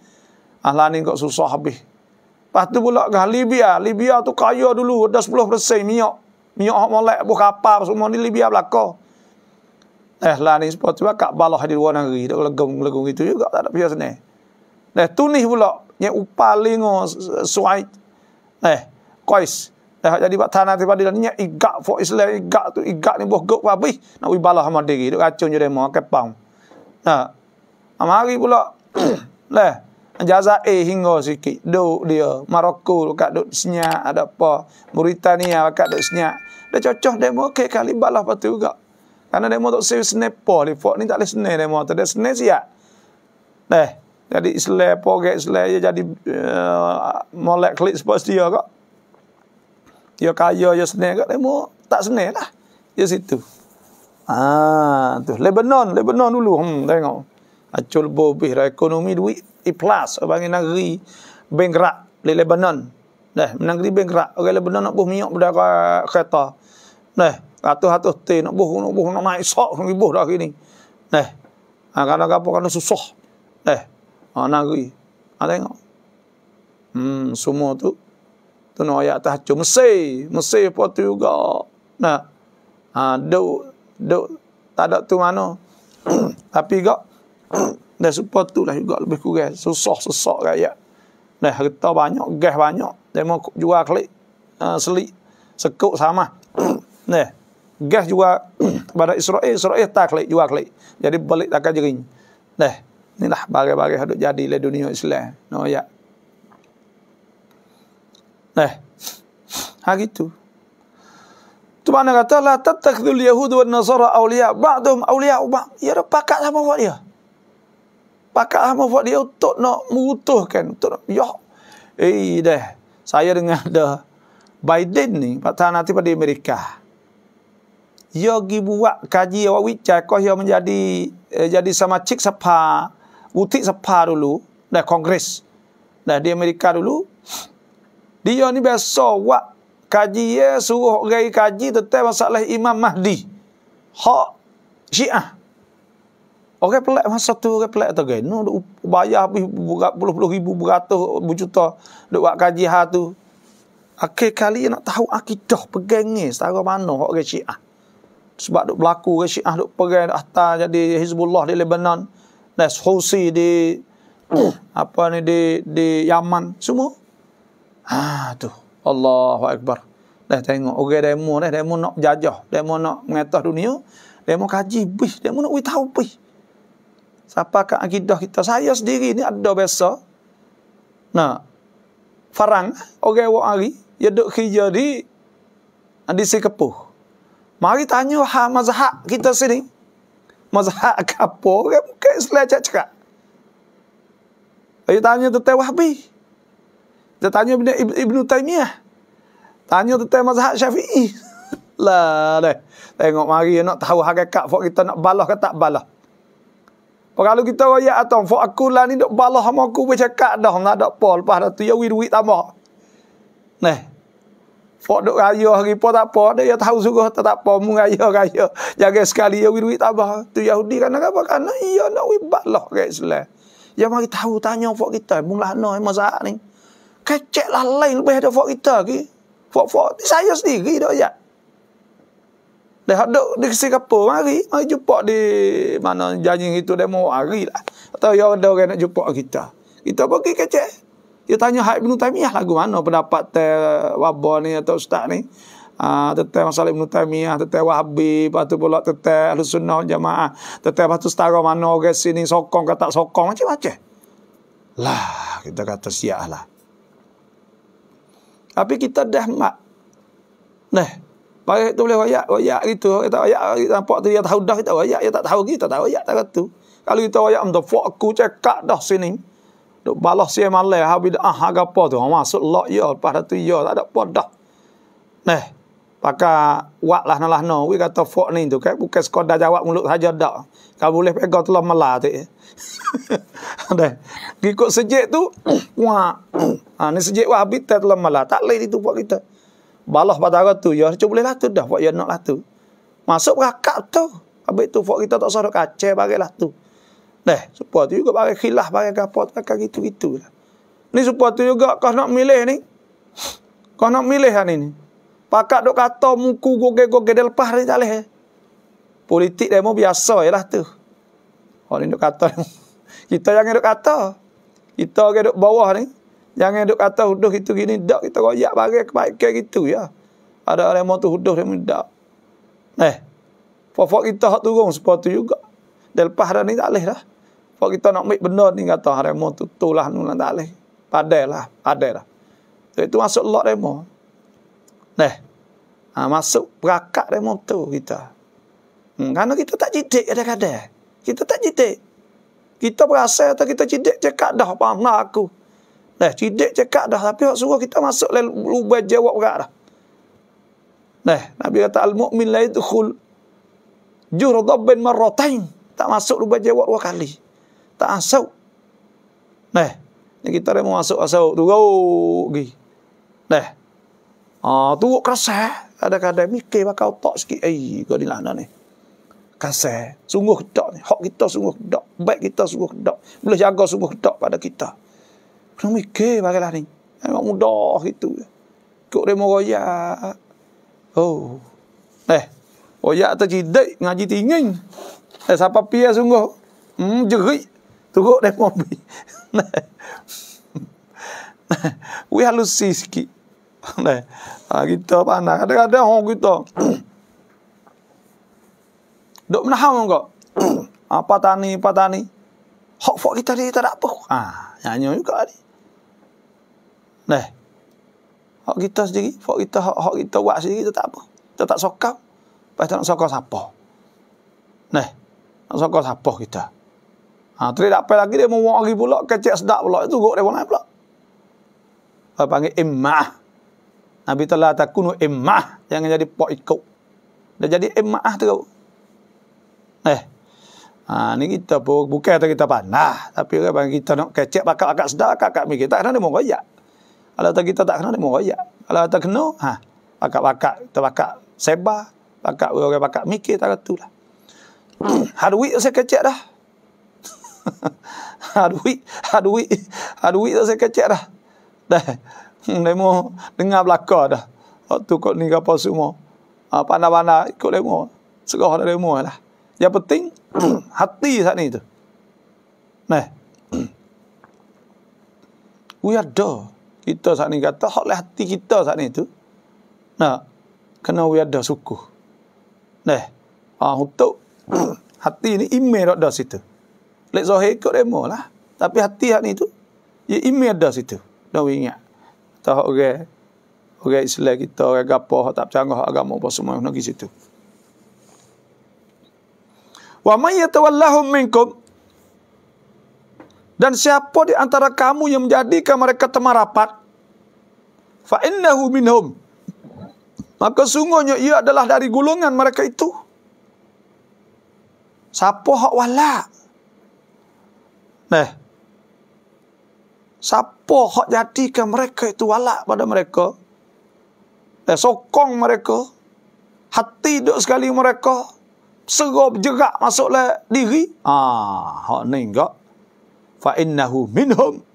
Ah, lah ni kok susah habis. Lepas tu pula ke Libya. Libya tu kaya dulu. Ada 10% minyak. Miok molek buka apa semua ni lebih belako. Eh lah ni sport juga lah, kak baloh di luar negeri dok legung legung itu juga tak ada biasa ni. Eh tunis pula nya upaling suai. Eh kois. Eh jadi pak tanah tiba di nya igak for Islam igak tu igak ni buh gok babih nak ibalah sama diri dok acung jure mo kepang. Nah. Amari pula. Leh jaza e hingga sikit duk dia Maroko kat duk senyap ada apa Mauritania kat duk senyap dia cocok demo ke kali balah patu juga karena demo tak sel snepo ni fok ni tak leh sene demo tak leh sene siap deh jadi Islam poget Islam jadi uh, molek klik sports dia kok dia kaya dia sene kok demo tak sene lah dia situ ah tu Lebanon Lebanon dulu hmm tengok Acul bo bih lah. ekonomi duit iplas orang negeri bengrak le Lebanon. Nah, negeri bengrak orang Lebanon nak buh minyak berdara kereta. Nah, ratus-ratus te nak buh nak buh nak naik sok nak buh dah kini, Nah. Ha kan apa kan susah. Nah. Ha negeri. Ha tengok. Hmm, semua tu tu nak ayat atas acul mesti, mesti apa tu juga. Nah. Ha do do tak ada tu mana. Tapi gak dan sebab tu lah juga lebih kurang sesok sesok rakyat Dah harta banyak gas banyak dan mau jual kelik uh, eh, selik sekut sama nah gas juga pada Israel Israel tak kelik jual kelik jadi balik takkan jering nah inilah bagai-bagai hadut jadi le dunia Islam no ya nah ha gitu tu mana kata la tatakhdhul yahud wan nasara awliya ba'dhum awliya ba'd ya pakat sama kau dia ya pakah apa dia untuk nak mengutuhkan untuk nak yo ya, eh deh saya dengar ada Biden ni patah nanti pada Amerika yo gi buat kaji awak wicak kau yo menjadi eh, jadi sama cik sapa utik sapa dulu dah kongres dah di Amerika dulu dia ni biasa wak kaji ya suruh gay kaji tentang masalah Imam Mahdi hak Syiah Orang pelak masa tu orang pelak tu kan. Nu bayar habis puluh-puluh ribu beratus berjuta duk buat kaji ha tu. Akhir kali nak tahu akidah pegang ni setara mana orang Syiah. Sebab duk berlaku orang Syiah duk pegang duk atas jadi Hizbullah di Lebanon, Nas Husi di apa ni di di Yaman semua. Ha tu. Allahu akbar. Dah tengok orang okay, demo dah demo nak jajah, demo nak mengatas dunia, demo kaji bis, demo nak tahu bis siapakah akidah kita saya sendiri ni ada biasa nah farang orang wak ari dia duk kerja di ah, di sekepuh mari tanya ha mazhab kita sini mazhab apa orang mungkin Islam cakap ayo tanya tentang wahabi dia tanya ibnu Ibn taimiyah tanya tentang mazhab syafi'i lah deh tengok mari nak tahu hakikat kita nak balas ke tak balas kalau kita royak atong, ah, fok aku lah ni dok balah sama aku bercakap dah nak dak apa lepas dah tu ya duit tambah. Neh, Fok dok raya hari apa tak apa, dia tahu sungguh tak apa mu raya-raya. Jaga sekali ya duit tambah. Tu Yahudi kan apa kan? Iya nak wi balah ke Islam. Ya mari tahu tanya fok kita, mung lah noh masa ni. Kecek lah lain lebih ada fok kita ki. Fok-fok saya sendiri dok ya. Lihat duk di Singapura, mari. Mari jumpa di mana janjing itu demo hari lah. Atau yang ada orang nak jumpa kita. Kita pergi kecek. Dia tanya Haib bin Utamiyah lagu mana pendapat teh wabah ni atau ustaz ni. Uh, ah, tetap masalah Ibn Taymiyah, tetap Wahabi, lepas tu pula tetap Ahlu Sunnah Jamaah, tetap lepas tu setara mana orang sini sokong ke tak sokong, macam-macam. Lah, kita kata siap lah. Tapi kita dah mak. Dah, Pakai itu boleh wayak, wayak gitu. Kita wayak, kita nampak tu dia tahu dah kita wayak, dia tak tahu kita tahu wayak tak tu. Kalau kita wayak untuk fuk aku cekak dah sini. Duk balas si malai habis dah ah harga apa tu. Ha, masuk lok ya, lepas tu ya tak ada apa dah. Neh. Pakai wak lah nalah no. Wih kata fuk ni tu. Kayak bukan sekadar jawab mulut saja dak, Kau boleh pegang telah malah tu. Deh. Lah, ikut sejik tu. Wah. ha, ni sejik wah habis telah lah, malah. Tak boleh ditupak kita balah pada batara tu ya cuba boleh tu dah buat ya nak latu masuk berakak tu habis tu buat kita tak sorok kacau lah tu, deh supaya tu juga bagi khilaf bagi kapot bagai gitu gitu lah. ni supaya tu juga kau nak milih ni kau nak milih kan lah ini pakak dok kata muku goge goge dia lepas ni tak leh politik demo biasa je lah tu orang ni dok kata kita yang dok kata kita yang dok bawah ni Jangan duk kata huduh itu gini, dak kita royak barang kebaikan gitu ya. Ada orang mau tu huduh dia minta. Eh. Fok-fok kita hak turun sepatu juga. Dan lepas dah ni tak boleh dah. Fok kita nak ambil benda ni kata harimau tu tulah nun lah, tak boleh. Padai lah, padai lah. Itu masuk lot demo. Neh. Ha, masuk berakat demo tu kita. Hmm, karena kita tak cidik ada kadang Kita tak cidik. Kita berasa atau kita cidik je kadah paham lah aku. Dah, tidak cekak dah. Tapi orang suruh kita masuk lubang jawab gak dah. Dah, Nabi kata, Al-mu'min la juru jurdabin marratain. Tak masuk lubang jawab dua kali. Tak asau. Dah, kita dah masuk asau. Turuk pergi. Dah, ah, ha, turuk kasar. Kadang-kadang mikir pakai otak sikit. Eh, kau di lana ni. Kasar. Sungguh kedok ni. Hak kita sungguh kedok. Baik kita sungguh kedok. Boleh jaga sungguh kedok pada Kita. Kena mikir bagai lah ni. Memang mudah gitu. Kau dia mau royak. Oh. Eh. Royak atau cidik. Ngaji tinggi. Eh, siapa pia sungguh. Hmm, jerit. Tukuk dia mau pergi. Nah. Wih halusi sikit. Nah. Eh, ah, ha, kita pandang. Kadang-kadang orang kita. Duk menahan orang kau. Apa ah, tani, apa tani. Hak-hak kita ni tak ada apa. Ah, nyanyi juga ni. Nah. Hak kita sendiri, hak kita hak, hak kita buat sendiri tu tak apa. Kita tak sokap. Pas tak nak sokap siapa? Nah. Nak sokap siapa kita? Ha, tu dia tak apa lagi dia mau lagi pula, kecek sedap pula, itu gok dia boleh pula. Dia panggil immah. Nabi telah takunu immah, jangan jadi pok ikut. Dia jadi immah tu. Eh, ha, ni kita pun, bukan kita panah, tapi kan, kita nak kecek, bakal akak sedap, kakak mikir, tak kena dia mau koyak. Kalau tak kita tak kena demo royak. Kalau tak kenal, ha, pakak-pakak, terpakak seba, pakak orang pakak mikir tak tu lah. Hadwi saya kecek dah. Hadwi, hadwi, hadwi saya kecek dah. Dah. Hmm, demo dengar belakang dah. Waktu kok ni apa semua. Ah pandai-pandai ikut demo. Segah dah demo lah. Yang penting hati saat ni tu. Nah. We are done kita saat ni kata oleh hati kita saat ni tu nak kena we ada suku deh ah ha, untuk hati ni ime rak dah situ lek zahir ikut demo lah tapi hati hak ni tu ya ime dah situ dah we ingat tah orang okay. orang okay, Islam kita orang okay, gapo tak percaya agama apa semua nak pergi situ wa may yatawallahum minkum dan siapa di antara kamu yang menjadikan mereka teman rapat fa innahu minhum maka sungguhnya ia adalah dari golongan mereka itu siapa hak wala nah siapa hak jadikan mereka itu wala pada mereka eh, sokong mereka hati duk sekali mereka serob jerak masuklah diri ah hak ni enggak fa innahu minhum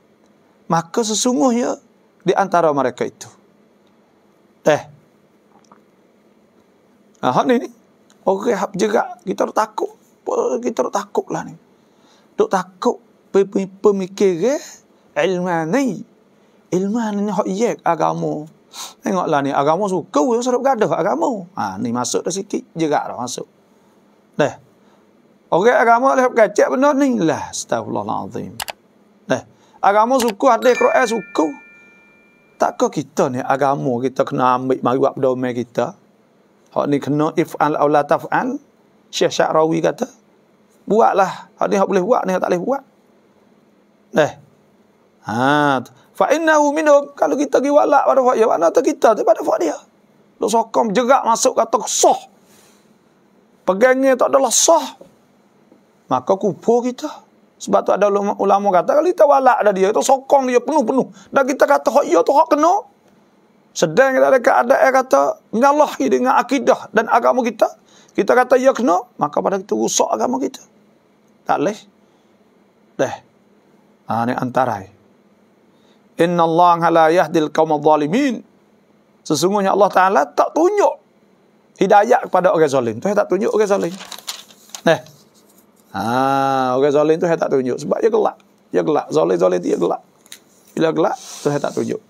maka sesungguhnya di antara mereka itu. teh, Nah, hak ni. Orang okay, juga kita takut. Kita lah ni. Duk takut ilmu ni, ilmu ni hak yek agama. Tengoklah ni agama suka yang serup gaduh agama. Ha ni masuk dah sikit juga dah masuk. Eh. Dah. Orang okay, agama lihat kacak benar ni lah. Astagfirullahaladzim. Dah. Eh. Agama suku ada Quran suku. Tak kau kita ni agama kita kena ambil mari buat domain kita? Hak ni kena if al aula taf'al. Syekh Syarawi kata, buatlah. Hak ni hak boleh buat ni hak tak boleh buat. Eh. Ha, fa innahu minhum kalau kita gi walak pada fak ya mana tu kita tu pada fak dia. Lu sokong jerak masuk kata sah. Pegangnya tak adalah sah. Maka kubur kita. Sebab tu ada ulama, ulama kata kalau kita walak ada dia, itu sokong dia penuh-penuh. Dan kita kata hak iya tu hak kena. Sedang kita ada keadaan kata menyalahi dengan akidah dan agama kita. Kita kata ya kena, maka pada kita rusak agama kita. Tak leh. Deh. Ha, ini antara. Inna Allah la yahdil kaum zalimin. Sesungguhnya Allah Ta'ala tak tunjuk hidayah kepada orang zalim. Tuhan tak tunjuk orang zalim. Nah. Ha, orang zalim tu saya tak tunjuk. Sebab dia gelak. Dia gelak. Zalim-zalim dia gelak. Bila gelak, tu saya tak tunjuk.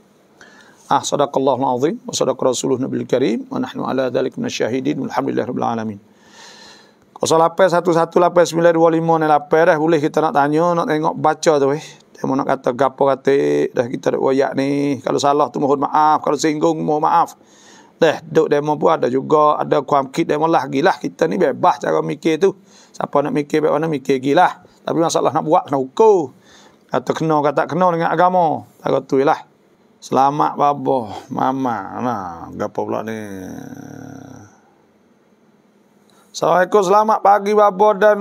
Ah, sadaqallahul azim wa sadaqa rasuluhu nabil karim wa nahnu ala dhalik minasyahidin walhamdulillah rabbil alamin. 0811892568 dah boleh kita nak tanya, nak tengok baca tu eh. Dia nak kata gapo kata dah kita nak wayak ni. Kalau salah tu mohon maaf, kalau singgung mohon maaf. Dah duk demo pun ada juga, ada kuam kit demo lah gilah kita ni bebas cara mikir tu. Siapa nak mikir baik mana mikir gilah. Tapi masalah nak buat kena hukum. Atau kena kata kena dengan agama. Tak tu lah. Selamat babah, mama. Nah, gapo pula ni? Assalamualaikum, selamat pagi babah dan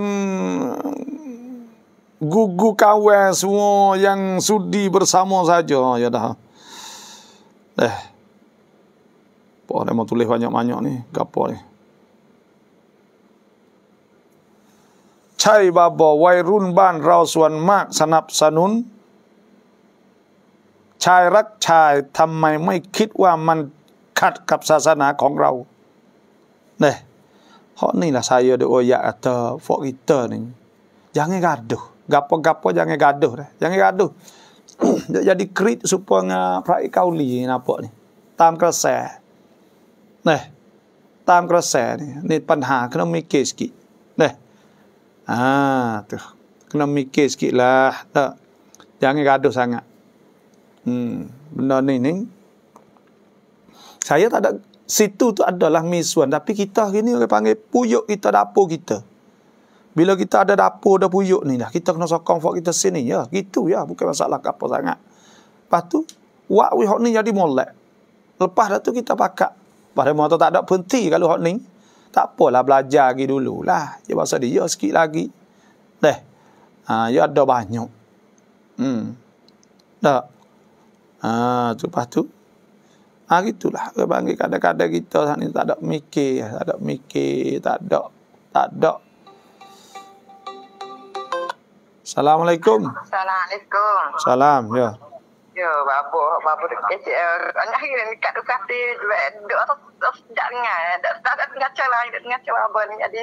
gugu kawan semua yang sudi bersama saja. Ya dah. Eh. Pokoknya mau tulis banyak-banyak ni, gapo ni? ใช่บาบอวัยรุ่นบ้านเราส่วนมากสนับสนุน ชายรักชายทำไมไม่คิดว่ามันขัดกับศาสนาของเราเนี่ยเพราะนี่ละายเยีดโอยาเตอร์ฟอกอิเตอร์นี่ยังไงกัดดูกับปกัปยังไงกัดดูยังไงกัดดู jadi krit supaya ร r a า k ลีนะพวกนี้ตามกระแสเนี่ยตามกระแสนี่นี่ปัญหาคือต้องมีเกสกิ Ha, tu. Kena mikir sikit lah. Tak. Jangan gaduh sangat. Hmm, benda ni ni. Saya tak ada. Situ tu adalah misuan. Tapi kita gini orang panggil puyuk kita dapur kita. Bila kita ada dapur ada puyuk ni lah. Kita kena sokong fok kita sini. Ya, gitu ya. Bukan masalah apa sangat. Lepas tu, wak ni jadi molek. Lepas dah tu kita pakak. Pada motor tak ada berhenti kalau hok ni tak apalah belajar lagi dulu lah. Dia bahasa dia, ya sikit lagi. Teh, ha, ya ada banyak. Hmm. Tak? Ha, tu lepas tu. Ha, gitulah. Dia panggil kadang-kadang kita saat tak ada mikir. Tak ada mikir. Tak ada. Tak ada. Assalamualaikum. Assalamualaikum. Salam, ya. Yeah. Ya, babo, babo eh, tu kecil. Anak hari ni kat tukar si, duduk atas eh. tak sedap dengar. Tak sedap tak tengah cah lah, tengah cah babo ni. Jadi,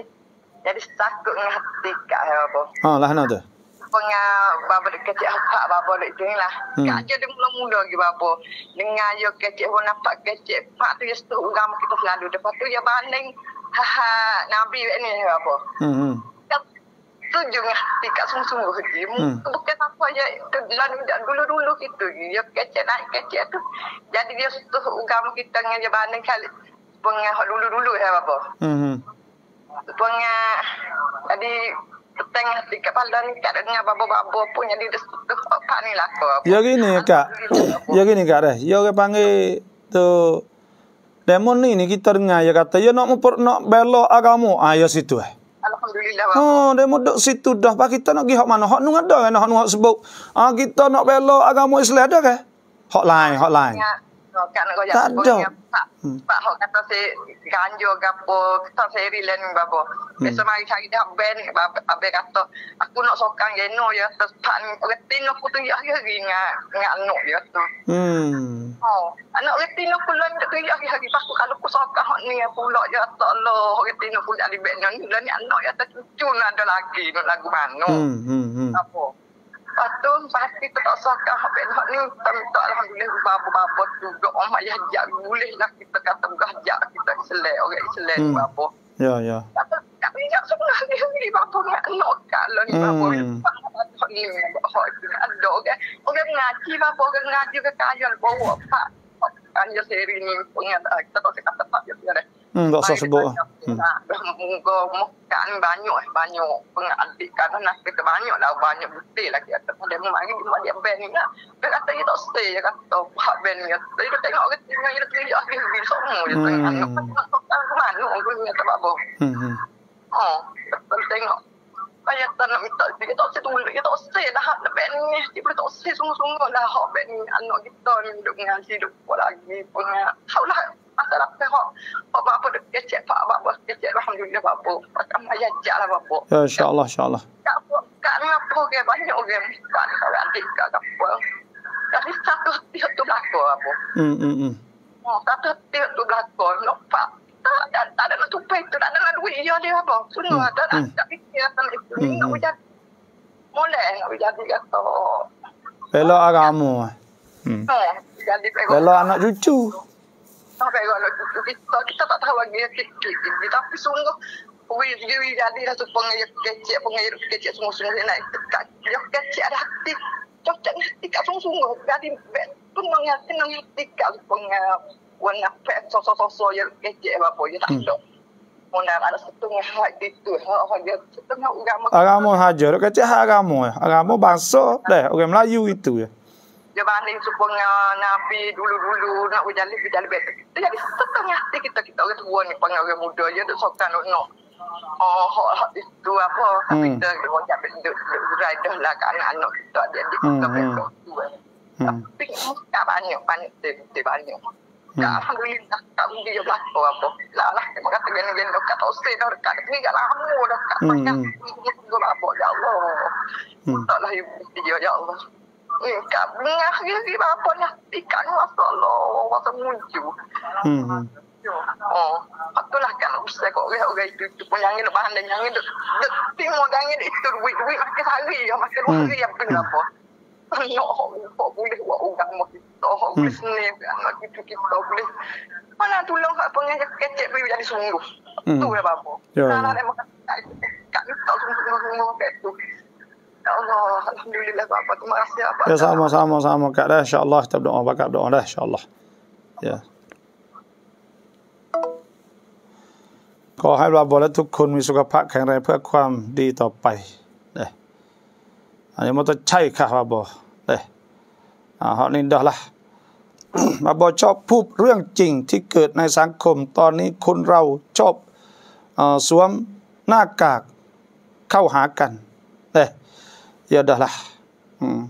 jadi takut dengan hati kat eh, babo. Oh, ha, lah nak tu? Pengar babo tu kecil, apa babo tu tu ni lah. Hmm. Kat cah dia mula-mula lagi babo. Dengar yo kecil pun nampak kecil. Pak tu just tu ugama kita selalu. Lepas tu, ya banding. Ha-ha, Nabi ni, babo. Hmm, hmm kita jangan sikap sungguh-sungguh hmm. je. Hmm. apa ya? aja terlalu dulu-dulu kita je. Dia kecil naik kecil tu. Jadi dia setuh agama kita dengan dia banding kali. Pengah dulu-dulu ya apa. Hmm. hmm. Pengah. Jadi tengah sikap paling ni kat dengan babo-babo pun jadi dia setuh apa ni lah. Ya, ya gini kak. Ya gini kak dah. Ya kak panggil tu demon ni ni kita dengar ya kata ya nak nak belok agamu ayo ah, ya situ eh Alhamdulillah. Oh, ah, demo dia situ dah. Pak kita nak pergi hak mana? Hak nung ada kan? Hak nung hak sebut. Ah, kita nak belok agama Islam ada ke? Hak lain, hak lain. Ya kat nak kojak tak ada sebab hmm. kata saya ganjo ke apa kata saya rilen ke apa hmm. biasa mari cari dah ben abis kata aku nak sokang geno ya sepak ni retin aku tu ya hari hmm. ngak oh, anak ya tu hmm. anak retin aku lah tu ya hari aku kalau aku sokang hak ni aku pulak ya tu Allah retin aku ada ben ni lah ni anak ya tak cucu nak ada lagi nak lagu mana hmm, hmm. hmm. apa Patung pasti tu tak sangka habis nak ni. Tapi tu Alhamdulillah berapa-berapa tu. Gak orang mak jajak gulih lah kita kata berajak kita selek. Orang selek hmm. berapa. Ya, ya. Tak banyak sebenarnya ni. Ni berapa lah, ni hmm. nak kalau ni berapa ni. Ni ada orang. Orang ngaji berapa orang ngaji ke kaya. Bawa pak. Hanya seri ni. punya ah, Kita tak sekat tempat dia. Ya, Hmm, tak usah sebut. mukaan hmm. banyak banyak pengadik kata nak kita banyak lah banyak betul lah dia kata dia memang ini dia dia band ni lah. Dia kata dia tak stay dia kata pak band ni. Jadi kita tengok ke dia dia tak ada semua dia tengok. Hmm. Tak ke mana orang ni tak apa. Hmm. hmm. Oh, kita tengok. Saya tak nak minta dia tak stay tunggu dia tak stay dah nak band ni dia boleh tak stay sungguh-sungguh lah hak band ni anak kita ni duduk dengan si duduk lagi pengen. Tahulah tak ada apa Pak apa dia kecek pak apa apa kecek alhamdulillah pak apa. Macam aja jalah pak apa. Ya insyaallah insyaallah. Tak apa. Kak apa ke banyak orang kak ni kalau adik kak apa. Tapi satu tiup tu belako apa. Hmm hmm hmm. Oh satu tiup tu belako nampak. Tak ada tak ada tu pay tu tak ada duit dia dia apa. Sudah hmm, tak ada tak hmm. fikir sama itu. Hmm. Nak ujar. Hmm. Boleh nak ujar dia tu. Belok agamu. Hmm. Eh, Belok anak cucu kita, tak tahu lagi kecil. Tapi sungguh Wiri wiri jadi satu pengayuh kecil, pengayuh kecil sungguh-sungguh naik dekat. Dia kecil ada hati, cocok hati kat sungguh-sungguh. Jadi, pun mengerti dengan hati kat pengayuh. Warna pet, sosok-sosok yang kecil, apa-apa, dia tak ada. Hmm. Mereka ada setengah hak itu, dia setengah agama. hajar, kecil agama. Agama bangsa, deh, orang Melayu itu ya dia banding supaya nabi dulu-dulu nak berjalan lebih jalan baik. Kita jadi setengah hati kita kita orang tua ni panggil orang muda dia tu sokan nak nak. Oh, itu apa? tapi hmm. Kita orang tak duduk dah lah ke anak-anak kita ada yang dikutuk hmm, Tapi tak banyak, banyak, tak banyak. Hmm. Alhamdulillah, tak mungkin ya Allah. Oh, apa? Lah, lah. Maka tengah ni gendong kat Tosin dah dekat. Ini kat lama dah kat Tosin. Hmm. Ya Allah. Hmm. Taklah ibu dia, ya Allah kat mengah ke si apa lah dekat ni masa Allah orang masa muncul hmm. oh patulah kan usia kok lihat orang itu tu pun yang ini bahan dan yang ini dek timur dan ini itu duit duit makin hari ya makin hmm. hari yang pernah apa no kok boleh buat orang mau kita kok boleh seni anak itu kita boleh mana tolong kak pengajar kecek beri jadi sungguh tu ya bapak ya ya kak ni tak sungguh-sungguh kayak tu Allah. Alhamdulillah, Pak. Terima kasih, Pak. Ya, sama-sama, sama. Kak dah, insyaAllah. Kita berdoa, Pak. berdoa dah, insyaAllah. Ya. ขอให้เราบอกและทุกคนมีสุขภาพแข็งแรงเพื่อความดีต่อไปนะอันนี้มันต้องใช่ค่ะบาบอนะอ่าฮอนินดอละบาบอชอบพูดเรื่องจริงที่เกิดในสังคมตอนนี้คนเราชอบอสวมหน้ากากเข้าหากันนะ ya dah lah. Hmm.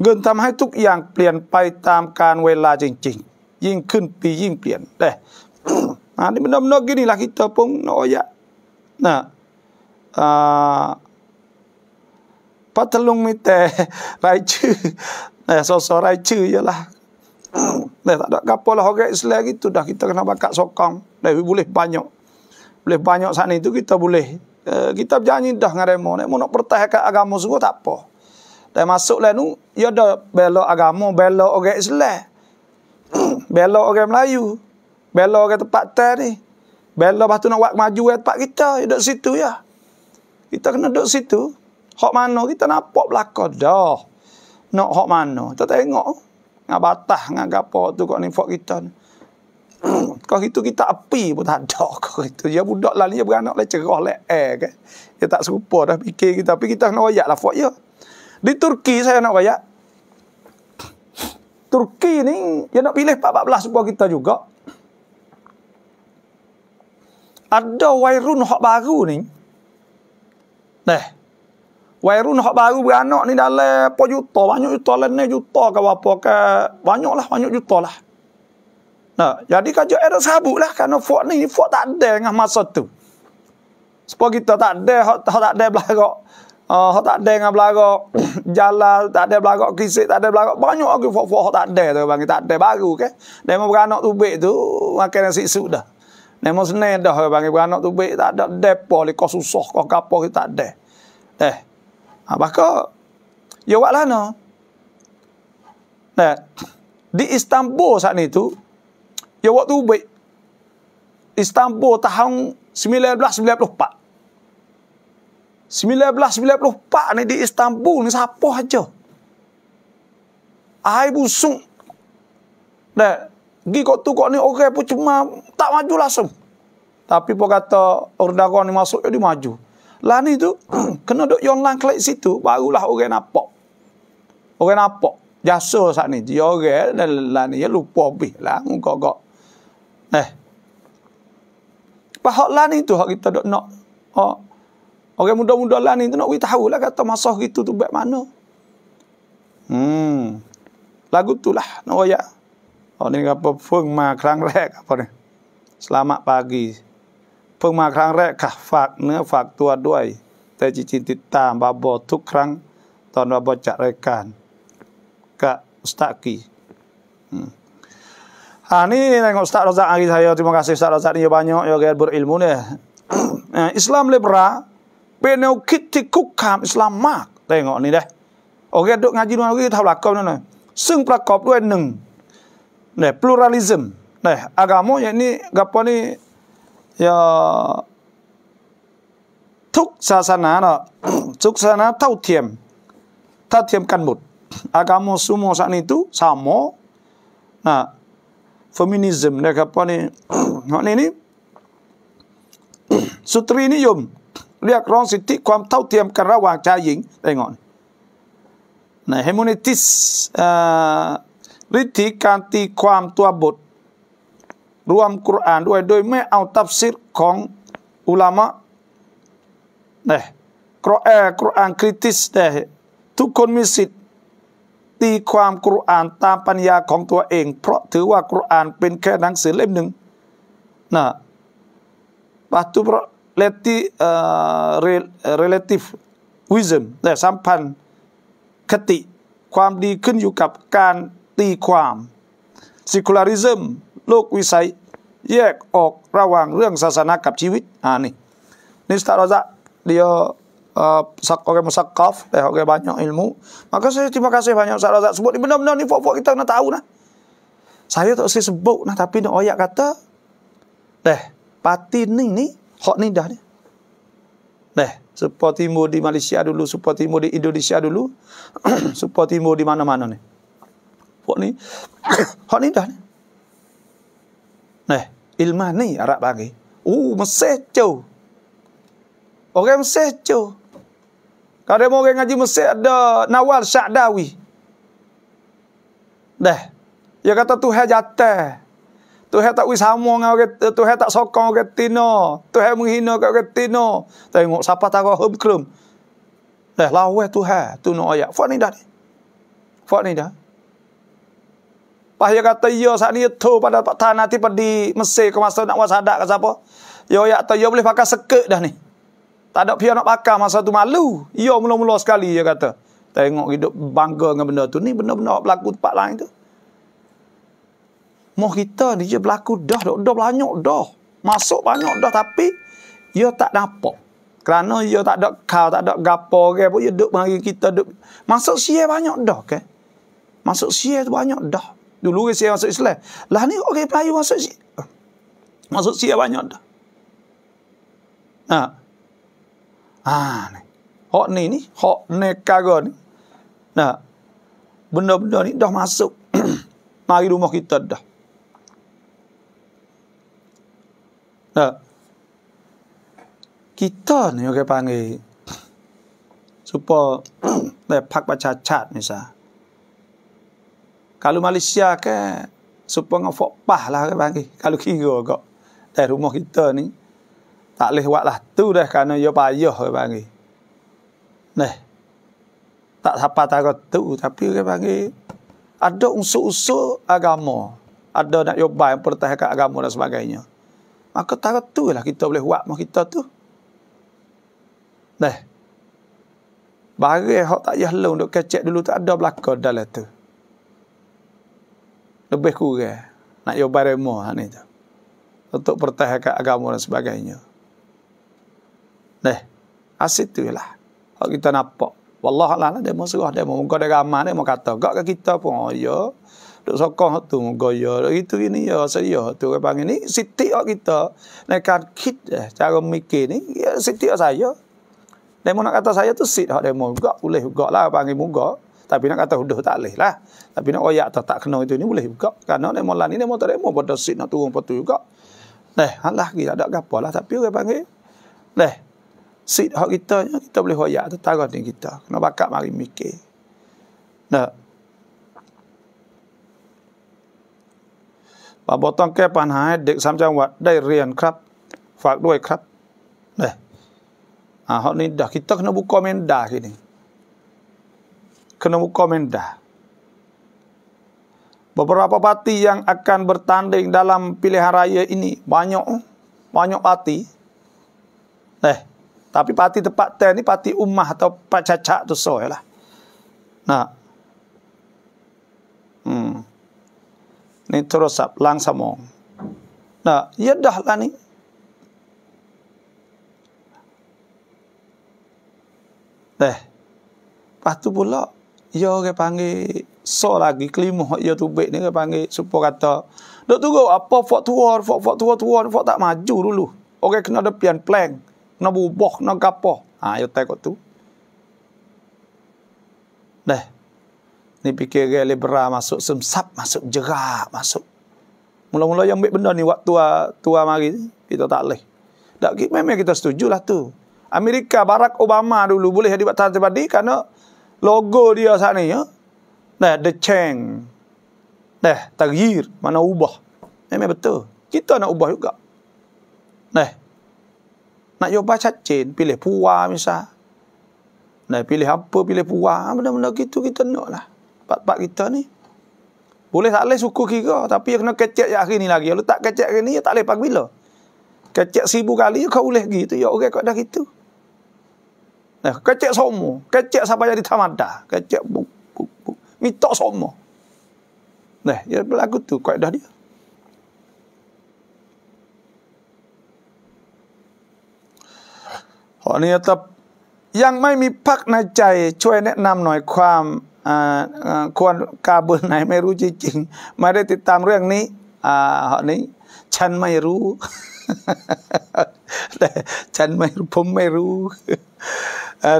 Gun tam hai tuk yang plian pai tam kan wela jing jing. Ying kun pi ying plian. Deh. nah, ha, ni benda-benda gini lah kita pun nak oyak. Nah. Uh, ah. patelung mi teh rai chu. Nah, eh, so-so rai chu je ya lah. Nah, eh, tak ada kapa lah orang Islam gitu dah. Kita kena bakat sokong. Dah eh, boleh banyak. Boleh banyak sana itu kita boleh. Eh, kita berjanji dah dengan mereka ni. Mereka nak pertahankan agama semua tak apa. Dan masuklah ni, ya dah belok agama, belok orang Islam. belok orang Melayu. Belok orang tempat ter ni. Belok lepas tu nak buat maju ke tempat kita. Ya duduk situ ya. Kita kena duduk situ. Hak mana kita nampak belakang dah. Nak hak mana. Kita tengok. Ngak batah, ngak tu kat nifak kita ni. kau itu kita api pun tak ada kau itu. Ya budak lah ni, ya beranak lah cerah lah eh kan. Ya tak serupa dah fikir kita. Tapi kita nak bayar lah fuk ya. Di Turki saya nak bayar. Turki ni, ya nak pilih 14 sebuah kita juga. Ada wairun hak baru ni. Nah. Eh, wairun hak baru beranak ni dalam apa juta. Banyak juta lah ni juta ke apa ke. Banyak lah, banyak juta lah. Nah, jadi kajak era sabuk lah. Kerana fuak ni, fuak tak ada dengan masa tu. Sebab kita tak ada, hak tak ada belakang. Uh, tak ada dengan belakang. Jalan, tak ada belakang kisik, tak ada belakang. Banyak lagi fuak-fuak hak tak ada tu. Bang. Tak ada baru ke. Dia mau beranak tubik tu, makan nasi suk dah. Dia mau senang dah. Bang. Beranak tubik, tak ada depo. Kau susah, kau kapal, kita tak ada. Eh. Ha, bakal. Ya, buatlah no. Nah, eh, di Istanbul saat itu, Ya waktu baik. Istanbul tahun 1994. 1994 ni di Istanbul ni siapa aja. Ai busung. Dah, gi kok tu kok ni orang okay, pun cuma tak maju langsung. Tapi pun kata Erdogan ni masuk dia maju. Lah ni tu kena dok yon lang kelak situ barulah orang nampak. Orang nampak jasa saat ni dia orang dan lah ni lupa be lah gok-gok Pahak lah ni tu hak kita dok nak. Ha. Orang muda-muda lah ni tu nak kita tahu lah kata masah gitu tu baik mana. Hmm. Lagu tu lah. Nak raya. Oh ni apa pun ma kelang rek apa ni. Selamat pagi. Pun ma kelang rek kah fak ne fak tua duai. Teh cicin titam babo tu kerang. tahun babo cak rekan. Kak ustaki. Hmm. Ha, ni tengok Ustaz Razak hari saya. Terima kasih Ustaz Razak ni banyak. Ya, gaya berilmu ni. Islam lebra. Penuh kiti kukam Islam mak. Tengok ni deh. Orang okay, duduk ngaji dengan orang tahu lakam ni. Seng pelakob tu neng. Ne, pluralism. Ne, agama yang ni, gapa ni, ya, tuk sasana, no, tuk sasana tau tiem. Tau tiem kan mut. Agama semua saat ni tu, sama. Nah, ฟมินิซึมนะครับเพราะนี่เพราะนี่นี่สตรีนิยมเรียกร้องสิทธิความเท่าเทียมกันระหว่างชายหญิงได้งอนในเฮมูนิติสฤทธิการตีความตัวบทรวมกุรอานด้วยโดยไม่เอาตับซิรของอุลามะเนี่ยกรอแอกรอานคริติสแด่ทุกคนมีสิทธิตีความกุรอานตามปัญญาของตัวเองเพราะถือว่ากุรอานเป็นแค่หนังสือเล่มหนึ่งนะปัจจุบัน relative relative wisdom แต่สัมพันธ์คติความดีขึ้นอยู่กับการตีความ secularism โลกวิสัยแยกออกระหว่างเรื่องศาสนากับชีวิตอ่านี่นิสตาราจะเดียว uh, orang musakaf, eh, orang banyak ilmu. Maka saya terima kasih banyak Ustaz Razak sebut ni. Benar-benar ni fok-fok kita nak tahu lah. Saya tak usah sebut lah. Tapi ni orang kata, deh, parti ni ni, hak ni dah ni. Deh, Sepuluh timur di Malaysia dulu, sepuluh timur di Indonesia dulu, sepuluh timur di mana-mana ni. fok ni, hak ni dah ni. Nih, ilmah ni Arab bagi. Uh, Mesir jauh. Orang Mesir kalau ada orang ngaji Mesir ada Nawal Sa'dawi. Dah. Dia kata Tuhan jatah. Tuhan tak wis sama dengan orang eh, Tuhan tak sokong orang Tino. Tuhan menghina kat orang Tino. Tengok siapa tak rahim krum. Dah lawa Tuhan tu nak ayat. Fuat ni dah ni. Fuat ni dah. Pas dia kata ya saat ni tu pada tanah tiba di Mesir ke masa nak wasadak ke siapa. Ya ayat tu ya boleh pakai sekut dah ni. Tak ada pihak nak pakar masa tu malu. Ia mula-mula sekali dia kata. Tengok hidup bangga dengan benda tu. Ni benda-benda berlaku tempat lain tu. Moh kita dia je berlaku dah. Dah, dah banyak dah. Masuk banyak dah tapi. Ya tak nampak. Kerana ya tak ada kau, tak ada gapo ke pun. Ya duduk mari kita duduk. Masuk siya banyak dah ke. Okay? Masuk siya tu banyak dah. Dulu ke siya masuk Islam. Lah ni orang Melayu masuk siya. Masuk siya banyak dah. Haa. Haa ah, ni. Hak ni ni. Hak negara ni. Nah. Benda-benda ni dah masuk. Mari rumah kita dah. Nah. Kita ni orang okay, panggil. Supaya. lepak baca cat misal. Kalau Malaysia ke. Supaya ngefok pah lah orang okay, panggil. Kalau kira kok. Dari rumah kita ni tak leh buat lah. Tu dah kerana dia payah dia panggil. Nah. Tak apa tak tu. Tapi dia panggil. Ada unsur-unsur agama. Ada nak cuba yang pertahankan agama dan sebagainya. Maka tak tu lah kita boleh buat mah kita tu. Nih, bagi yang hok tak jahlu untuk kecek dulu tak ada belakang dalam tu. Lebih kurang. Nak cuba remoh ni tu. Untuk pertahankan agama dan sebagainya. Deh. Asyik ha, tu lah. Kalau kita nampak. Wallah Allah lah. Dia mahu serah. Dia mau muka dia ramah. Dia mau kata. gak ke kita pun. Oh ya. Duk sokong oh, tu. Muka ya. Itu ini ya. Saya tu. Dia panggil ni. Siti lah kita. Nekan kit deh. Cara mikir ni. Ya, siti lah saya. Dia nak kata saya tu sit. Dia mahu juga. Boleh juga lah. Panggil muka. Tapi nak kata huduh tak boleh lah. Tapi nak oyak tak, tak kena itu ni boleh juga. Kerana dia mau lani, dia mau tak demo. Pada sit nak turun patut juga. Nah, alah lagi tak ada apa lah. Tapi orang panggil. Nah, Sit hak kita ya, kita boleh hoyak tu tarah ni kita. Kena bakat mari mikir. Nah. Pak botong ke panhai dek sam jang wat dai rian krap. Fak duai krap. Nah. Ah hak ni dah kita kena buka menda sini. Kena buka menda. Beberapa parti yang akan bertanding dalam pilihan raya ini banyak banyak parti. Nah. Eh. Tapi parti tempat ter ni pati ummah atau pak cacak tu so lah. Nah. Hmm. Ni terus ab lang sama. Nah, ya dah lah ni. Teh, Pas tu pula yo ya ke panggil so lagi kelimah yo ya tu baik ni ke panggil supo kata. Dok tunggu apa Fok tua, fok fok tua tua, fok tak maju dulu. Orang okay, kena ada pian plan. plan nak bubuh, nak gapoh, Ha, ayo tengok tu. Dah. Ni fikir liberal masuk semsap, masuk jerak, masuk. Mula-mula yang ambil benda ni waktu tua, tua mari, kita tak boleh. Tak, memang kita setuju lah tu. Amerika, Barack Obama dulu boleh jadi buat tanda tadi kerana logo dia sana ni. Ya? Dah, the change. Dah, tergir. Mana ubah. Memang betul. Kita nak ubah juga. Dah. Nak jawapan chat chain pilih pua misal. Nak pilih apa pilih pua, ah, benda-benda gitu kita lah Pak-pak kita ni. Boleh tak leh suku kira tapi kena kecek yang hari ni lagi. Kalau tak kecek hari ni ya tak boleh pak bila. Kecek seribu kali ya kau boleh gitu ya orang kau dah gitu. Nah, kecek semua. Kecek sampai jadi tamada. Kecek buk, buk, buk. Mitok semua. Nah, ya berlaku tu kaedah dia. พรานี้ตบยังไม่มีพักในใจ ช่วยแนะนำหน่อยความควรกาเบือไหนไม่รู้จริงๆไม่ได้ติดตามเรื่องนี้เหรอนี้ ฉันไม่รู้แต่ฉันไม่รู้ผมไม่รู้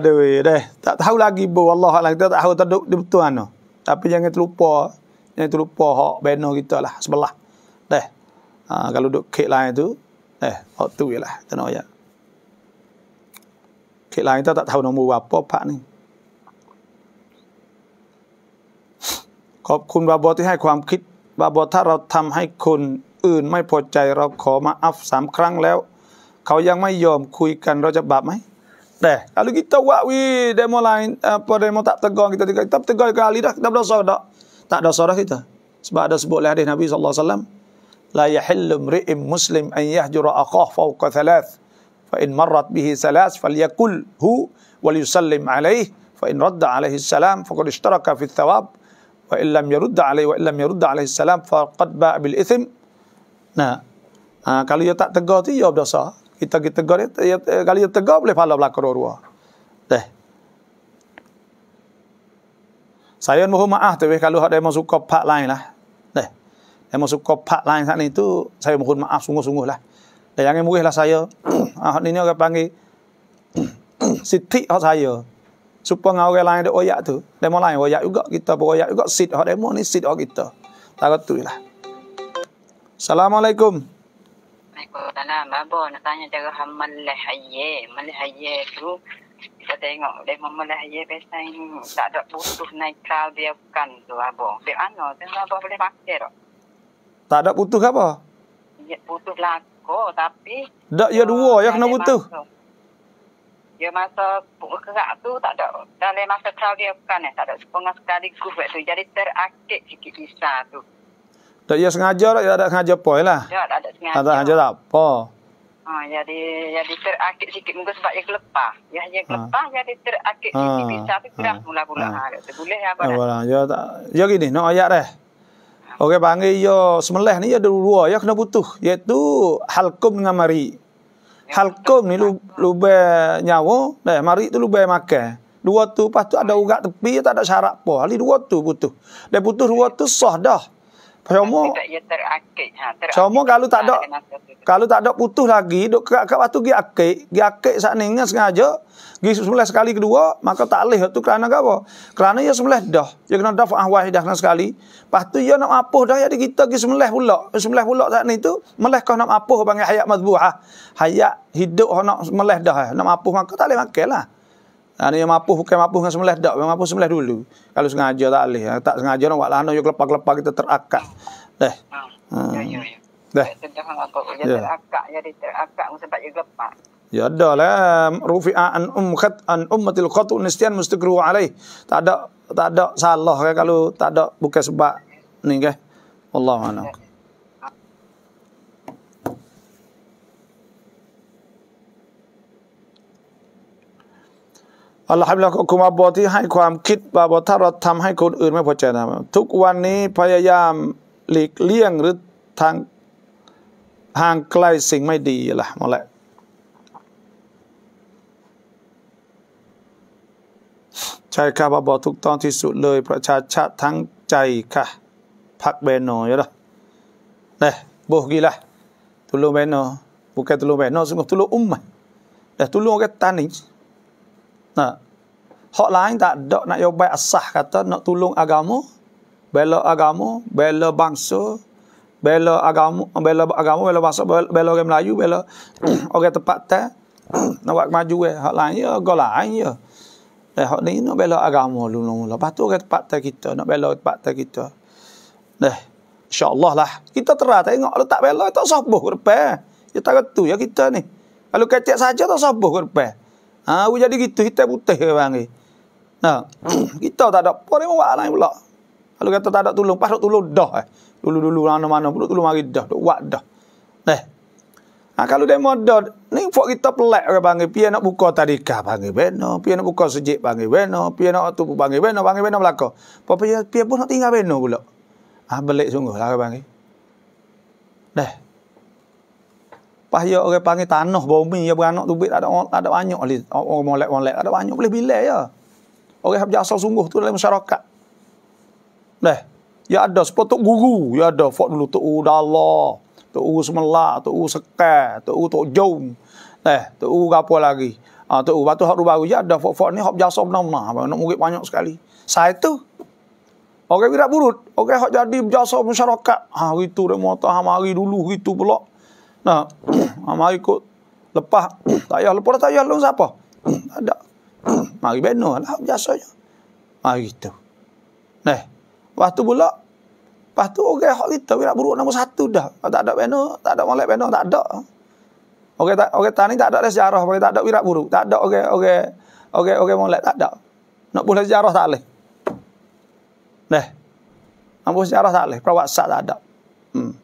เดี๋ยวเด้แต่เท่าไรบอกบ่าเลาอะไรแต่เอาตัดุดดิบตัวนู้แต่ยังไมุู่้พอยังไม่รู้พอเขาเบนโน่กิตัวละสบลาเด้กาเราดูเคลียร์ตัวเด้อขาตัวละแต่น้อยอ่ะคลายตาตาเท่านมูว่าป๊อปพระนี่ขอบคุณบาบอที่ให้ความคิดบาบอถ้าเราทำให้คนอื่นไม่พอใจเราขอมาอัฟสามครั้งแล้วเขายังไม่ยอมคุยกันเราจะบาปไหมแต่อาลูกิตวะวีเดโมไลน์เอ่อพอเดโมตับตะกองกิตติกตับตะกองกาลีดะตดัดดอสอดะตักดอสอดะกิตะสบะดะสบุลฮะดีนบีศ็อลลัลลอฮุอะลัยฮิวะซัลลัมลายะฮิลลุมริอิมมุสลิมอันยะฮจุรอะคอฟาวกะ ثلاث فإن مرت به ثلاث فليقل هو وليسلم عليه فإن رد عليه السلام فقد اشترك في الثواب وإن لم يرد عليه وإن لم يرد عليه السلام فقد باء بالإثم نعم آه kalau dia tak tegar tu ya dosa kita kita tegar dia kalau dia tegar boleh pahala belaka roro deh saya mohon maaf tapi eh, kalau ada yang masuk ke pak lain lah deh yang masuk ke pak lain sana itu saya mohon maaf sungguh-sungguh lah -sungguh Dayange murihlah saya. Ah ni orang panggil Siti hak saya. Supaya ngau orang lain ada oyak tu. Demo lain oyak juga kita beroyak juga sit hak demo ni sit hak kita. Tak tu lah. Assalamualaikum. Waalaikumsalam. Apa nak tanya cara hamal lehaye? Malehaye tu kita tengok dia memulai haye pesan ini tak ada putus naik kal dia bukan tu apa. Tapi ano tu apa boleh pakai tak? Tak ada putus apa? Ya, putus lah syukur tapi dak ya dua ya kena butuh ya masa kerak tu tak ada dan dia masa kau dia bukan ya tak ada sepengah sekali kuf tu jadi terakit sikit bisa tu tak ya sengaja tak ada ya, sengaja apa lah tak ya, ada sengaja tak apa ha, jadi jadi terakit sikit mungkin sebab dia kelepah. Ya dia ha. kelepah jadi terakit ha. sikit bisa tu. kurang mula-mula. Ha. Ha. Boleh ya apa? Ya, ya tak. Ya gini, nak no, ayat dah. Orang panggil ia ya semelah ni ada ya dua ya kena butuh iaitu halkum dengan mari. Halkum ni lubeh lah. nyawa, dah mari tu lubeh makan. Dua tu lepas tu ada urat tepi tak ada syarat apa. Ali dua tu butuh. dah butuh dua tu sah dah. Cuma ya ha, Cuma kalau tak ha, ada kalau tak ada butuh lagi duk kat kat batu gi akik, gi akik sat ni sengaja. Gis sembelih sekali kedua, maka tak leh tu kerana apa? Kerana ia sembelih dah. Ia kena dah fa'ah wahidah kena sekali. Lepas tu ia nak apuh dah, jadi kita gis sembelih pula. Sembelih pula saat ni tu, meleh kau nak apuh panggil hayat mazbuah. Hayat hidup kau nak sembelih dah. Nak apuh maka tak leh makan lah. Ha ni mapuh bukan mapuh dengan sembelih dak, memang mapuh sembelih dulu. Kalau sengaja tak leh, ha, tak sengaja nak buat lah nak kelepak-kelepak kita terakak. Dah. Eh. Ha. Ya ya ya. Ha. Eh. Dah. Tentang apa? Ya terakak jadi ya, terakak sebab dia kelepak. Ya ada lah rufi'a an ummat an ummatil khatu nisyan mustaqru alaih. Tak ada tak ada salah ke kalau tak ada bukan sebab ni ke. Allah a'lam. Allah ให้เราคุมอบอที่ให้ความคิดบาบอถ้าเราทำให้คนอื่นไม่พอใจนะทุกวันนี้พยายามหลีกเลี่ยงหรือทางห่างไกลสิ่งไม่ดีละมาแล้วช่ค่ะพระบอกถูกต้องที่สุดเลยประชาชาติทั้งใจค่ะพักเบนโนยล่ะนะบุกีล่ะตุลุเบนโนบุกแกตุลุเบนโนสุงตุลุอุ้มมาแต่ตุลุก็ตันนี่นะหอกล้างแต่ดอกนายกไปอัศห์กันต์นตุลุงอากามุเบลล์อากามุเบลล์บังโซเบลล์อากามุเบลล์อากามุเบลล์บังโซเบลล์เกมลายูเบลล์โอเคตั้งแต่นวักมาจู่เหรอหอกล้างเยอะก็หลายเยอะ Dah hok ni nak bela agama dulu-dulu. Lepas tu ke tempat kita, nak bela tempat kita. Dah. Insya-Allah lah. Kita terah tengok kalau tak bela tak sabuh ke depan. Ya tak tu ya kita ni. Kalau kecek saja tak sabuh ke depan. Ha, we jadi gitu kita putih ke bang ni. Nah, kita tak ada apa ni buat lain pula. Kalau kata tak ada tolong, pasal tolong dah eh. Dulu-dulu mana-mana pun tolong mari dah, dah buat dah. Dah. Ha, kalau dia modot, ni fok kita pelak orang panggil. Pia nak buka tadika, panggil beno. Pia nak buka sejik panggil beno. Pia nak tubuh panggil beno. Panggil beno belakang. Papa pia, pun nak tinggal beno pula. Ah ha, belik sungguh lah orang panggil. Dah. Pahaya orang panggil tanah bumi. Ya beranak tu tak ada, ada banyak. Orang molek-molek ada banyak. Boleh bila ya. Orang habis asal sungguh tu dalam masyarakat. Dah. Ya ada. Sepatut guru. Ya ada. Fok dulu tu. Udah Allah tok uru semelak, tok uru sekar, tok uru tok jom. Eh, tok uru apa lagi? Ah tok uru batu hak baru je ada fok-fok ni hak jasa benar-benar. Abang nak murid banyak sekali. Saya tu orang birak burut, orang hak jadi jasa masyarakat. Ha itu, dia mau hari dulu gitu pula. Nah, hama ikut lepas tak payah lepas tak payah lu siapa? ada. mari benar lah jasa je. Ha gitu. Nah, waktu pula Lepas tu orang okay, hak kita bila buruk nombor satu dah. Tak ada pena, tak ada molek pena, tak ada. okey okay, tak orang tani tak ada dah sejarah, okay, tak ada wirak buruk, tak ada okey okey okey okey molek tak ada. Nak boleh sejarah tak boleh. Neh. Ambo sejarah tak boleh, perawat sak tak ada. Hmm.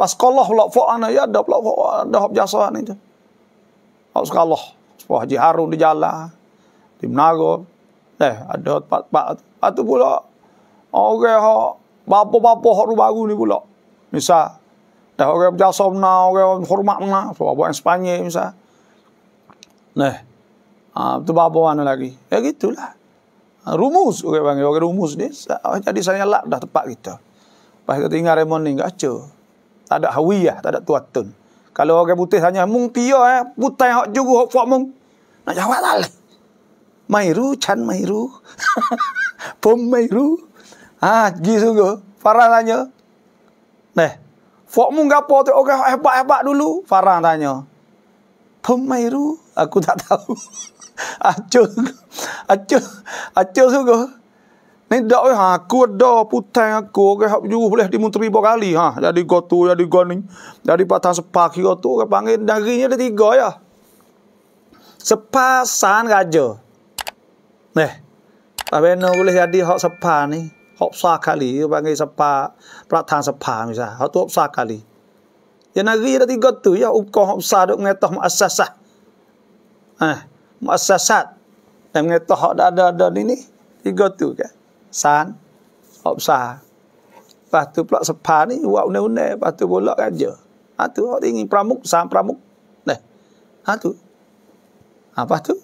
Pas sekolah pula fo ana ya ada pula fo ada hab jasa ni tu. Hab sekolah. Sepuh Haji Harun di jalan. Di Menara. Neh, ada pat pat. Patu pula orang okay, hak Bapa-bapa hak baru ni pula. Misal. Dah orang berjasa mana, orang hormat mana. Sebab orang Sepanyol misal. Nah. Ha, itu bapa mana lagi. Ya gitulah. Ha, rumus orang panggil. Orang rumus ni. Jadi saya lak dah tepat kita. Lepas kita tinggal Raymond ni. Kaca. Tak ada hawiyah. Tak ada tuatun. Kalau orang putih tanya. Mung tia eh. Putih yang juga. Hak fuak mung. Nak jawab tak lah. Mairu. Chan Mairu. Pom Mairu. Mairu. Ha, pergi surga. Farah tanya. Neh. Fokmu gapo tu orang hebat-hebat dulu? Farah tanya. Pemairu, aku tak tahu. Acuh. Acuh. Acuh surga. Ni dak ha, aku ada putang aku orang hak juru boleh di menteri beberapa kali ha. Jadi go tu jadi go ni. Jadi patah sepak kira tu orang panggil darinya ada tiga ya. Sepasan raja. Neh. Tapi no boleh jadi hak sepah ni obsakali, panggil sepa peratahan sepa misal. Hak tu obsakali. Yang nari ada tiga tu, ya ukoh obsah duk ngetoh muasasah. Eh, muasasat. Dan ngetoh hak dah ada ada ni Tiga tu ke. San, obsah. Lepas tu pula ni, buat unai-unai. Lepas tu bolak kerja. Ha tu, pramuk, san pramuk. Nah, ha Apa tu? Ha,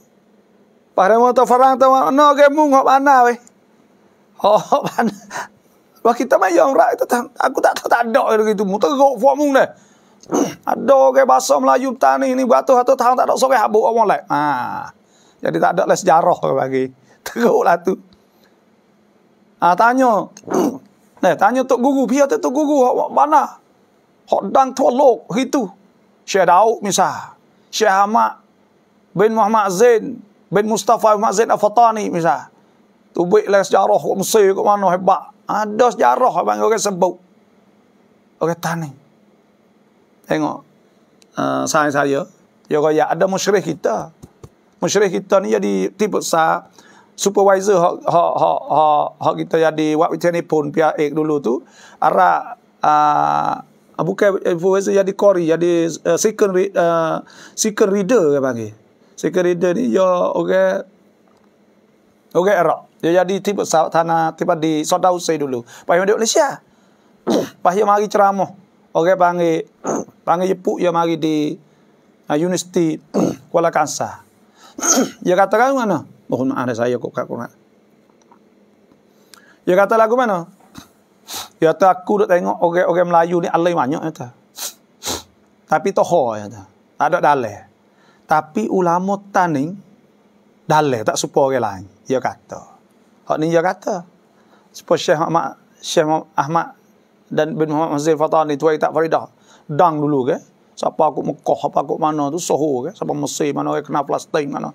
Pada motor farang tu, no gemung hok weh. Oh, mana? Sebab kita main yang rak itu tak, aku tak tahu tak ada lagi itu. Muterok formu ni. ada ke bahasa Melayu tani ni beratus-ratus tahun tak ada sore habuk orang lain. Ha. Jadi tak ada lah sejarah bagi. Teruklah tu. Ah tanya. Nah, eh, tanya tok guru, pia tu tok guru mana? Hok dang tua tolok itu. Syekh Daud misah. Syekh Ahmad bin Muhammad Zain bin Mustafa Muhammad Zain Al-Fatani misah. Tubik lah sejarah kat Mesir kat mana hebat. Ada sejarah abang orang sebut. Orang tani. Tengok. Uh, saya saya. yo kaya ada musyrih kita. Musyrih kita ni jadi tipe sa Supervisor hak hak hak hak ha kita jadi buat macam ni pun ek dulu tu. Ara uh, ah, bukan supervisor jadi kori jadi uh, second uh, second reader ke panggil. Second reader ni ya okey okey orang dia jadi tiba sawat tanah tiba di Saudi Arabia dulu. Pas di Malaysia. Pas dia mari ceramah. Orang okay, panggil panggil Jepu dia mari di uh, ah, University Kuala Kansa. dia kata kan mana? Mohon maaf saya kok kak kurang. Dia kata lagu mana? Dia kata aku dah tengok orang-orang Melayu ni alai banyak kata. Tapi toho ya Tak ada dalih. Tapi ulama taning dalih tak support orang lain. Dia kata. Hak ni dia kata. Sepo Syekh Ahmad Syekh Ahmad dan bin Muhammad Mazhar Fatah ni tuai tak Faridah. Dang dulu ke. Siapa aku Mekah, apa aku mana tu Soho ke, siapa Mesir mana orang eh, kena Palestin mana.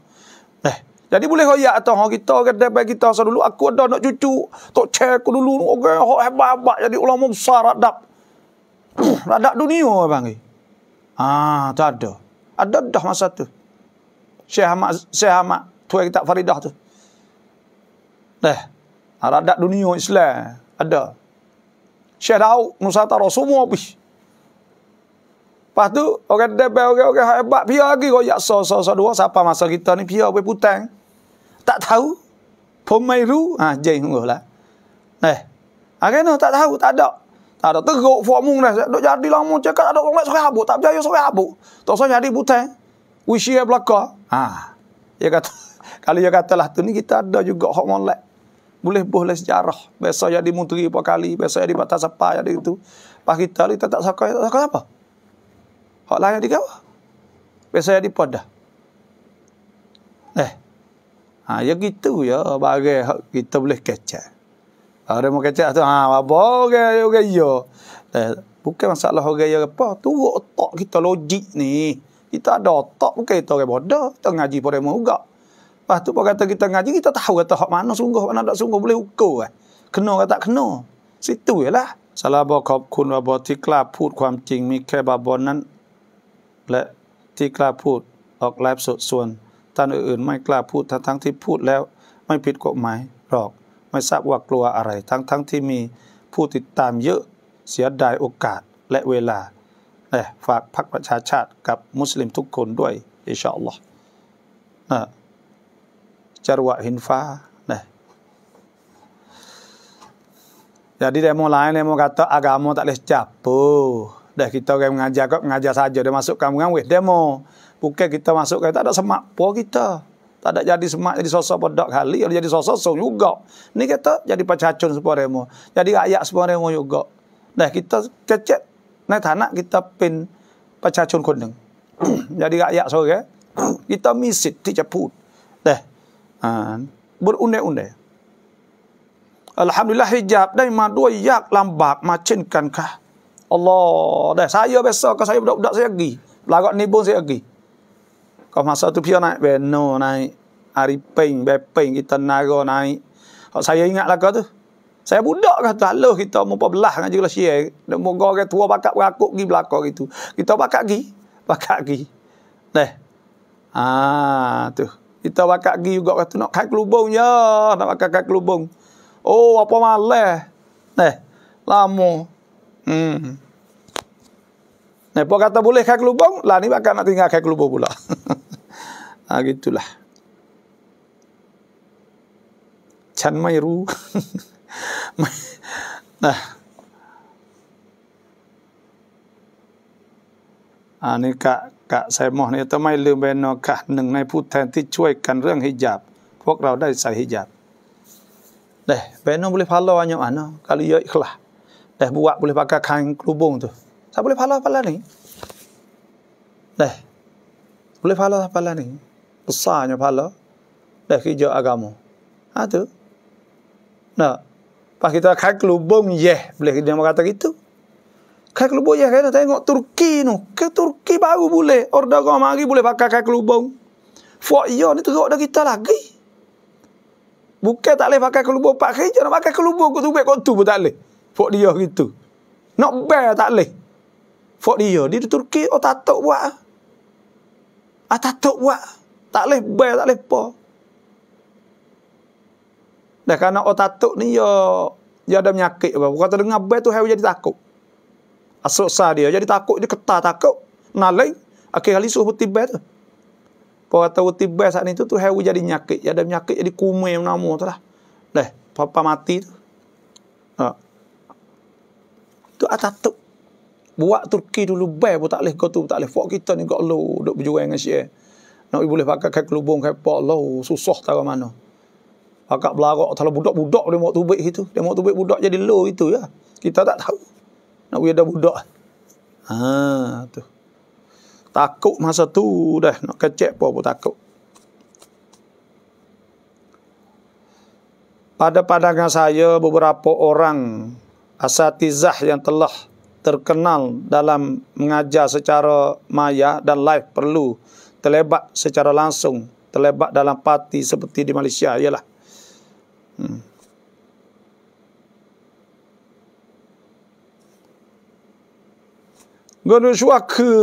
Eh, jadi boleh kau ya atau kita ke depan kita asal dulu aku ada nak cucu tok cek aku dulu orang okay, hok hebat-hebat jadi ulama besar radab. radab dunia abang ni. Ah, ha, tak ada. Ada dah masa tu. Syekh Ahmad Syekh Ahmad tu kita Faridah tu fiqh adat dunia Islam ada Syekh Daud Musa Tarah semua apa Lepas tu orang debel orang-orang hebat pihak lagi royak so so so dua siapa masa kita ni pihak apa putang tak tahu pemairu ha jeng ngulah eh Akhirnya tak tahu, tak ada. Tak ada teruk formung dah. Lah tak jadi lama cakap ada orang nak sore habuk. Tak berjaya sore habuk. Tak usah jadi butang. Wishi yang belakang. Ha. Dia kata, kalau dia kata lah tu ni kita ada juga hak molek boleh boleh sejarah. Biasa jadi menteri berapa kali, biasa jadi batas siapa jadi itu. Pak kita kita tak sakai tak sakai apa? Hak lain di kau. Biasa jadi pada. Eh. Ha ya gitu ya bagi hak kita boleh kecek. Ada ha, mau kecek tu ha apa ke yo ke yo. Eh bukan masalah orang yang apa tu otak kita logik ni. Kita ada otak bukan kita orang bodoh. Kita ngaji pada mereka juga. Lepas tu pun kata kita ngaji, kita tahu kata hak mana sungguh, hak mana tak sungguh, boleh ukur eh. Kena ke tak kena. Situ je lah. สารบอขอบคุณบาบอที่กล้าพูดความจริงมีแค่บาบอนนั้น และที่กล้าพูดออกไลฟ์สดส่วนท่านอื่นๆ ไม่กล้าพูดทั้งทั้งที่พูดแล้วไม่ผิดกฎหมายหรอกไม่ทราบว่ากลัวอะไร ทั้งทั้งที่มีผู้ติดตามเยอะเสียดายโอกาสและเวลาแต่ฝากพักประชาชาติกับมุสลิมทุกคนด้วยอินชาอัลลอฮ์ jarwa hinfa nah jadi demo lain demo kata agama tak boleh capo dah kita kan mengajar kok mengajar saja dia masuk kamu kan weh demo bukan kita masuk kata ada semak po kita tak ada jadi semak jadi sosok bodok kali kalau jadi sosok sung juga ni kata jadi pacacun semua demo jadi rakyat semua demo juga dah kita cecet nah tanah kita pin pacacun kundeng jadi rakyat sore eh. kita misit tidak pun dah Quran berundai-undai. Alhamdulillah hijab dari mah dua yak lambak macam kan kah? Allah, dah saya besok saya budak-budak saya pergi. Lagak ni pun saya pergi. Kau masa tu pia naik beno naik hari ping beping kita naga naik. Kau saya ingat lah tu. Saya budak tu. Allah kita mumpa belah dengan jelas ye. Nak moga orang tua bakak berakuk pergi belakang gitu. Kita bakak pergi, bakak pergi. Dah. Ah, tu. Kita bakat pergi juga kata nak kat kelubung je. Nak bakat kat kelubung. Oh, apa malah. neh lamo. Hmm. Eh, apa kata boleh kat kelubung? Lah, ni bakat nak tinggal kat kelubung pula. ha, gitulah. Chan Mayru. nah. Ha, ni ะใส่หมอกเนี่ยทำไมลืมแบนนอกะหนึ่งในผู้แทนที่ช่วยกันเรื่องฮิญาบพวกเราได้ใส่ฮิญาบเด้แบนนอบริพารลอวันยังอ่านเนาะกาลิเยอะขละเด้บัวบริพากาคังครูบงตัวถ้าบริพารลอพัลลานี่เด้บริพารลอพัลลานี่ปุษาเนาะพัลลอเด้คือเจ้าอากรรมอ่ะตัวเนาะพอคิดว่าคังครูบงเย่เบลกิดเดียวมากระตุก Kai kelubung ya kena tengok Turki tu. Ke Turki baru boleh. Orda kau lagi boleh pakai kai kelubung. Fuak ya ni teruk dah kita lagi. Bukan tak boleh pakai kelubung. Pak kerja nak pakai kelubung. Kau tubik kau tu pun tak boleh. Fuak dia gitu. Nak bear tak boleh. Fuak dia. Dia di Turki. Oh tak tak buat. Ah, ah tak tak buat. Tak boleh bear tak boleh apa. Dah kerana otak oh, tu ni ya, ya ada menyakit. kata terdengar bear tu, saya jadi takut asal sah dia. Jadi takut dia ketar takut. Nalai. Akhir kali suruh putih bas tu. Pau kata putih bas saat ni tu, tu hewa jadi nyakit. Ya, nyakit jadi kumai nama tu lah. Dah. Papa mati tu. Ha. Tu atas ah, tu. Buat Turki dulu bas pun tak boleh. Kau tu tak boleh. Fok kita ni kau lo. Duk berjuang dengan syia. Nak boleh pakai kaya kelubung kaya pak lo. Susah tak mana. Pakai belarok. Kalau budak-budak dia mahu tubik itu. Dia mahu tubik budak jadi lo itu ya. Kita tak tahu nak punya dah budak. Ha tu. Takut masa tu dah nak kecek apa pun takut. Pada pandangan saya beberapa orang asatizah yang telah terkenal dalam mengajar secara maya dan live perlu terlebat secara langsung terlebat dalam parti seperti di Malaysia ialah. Hmm. เงินชั่วคือ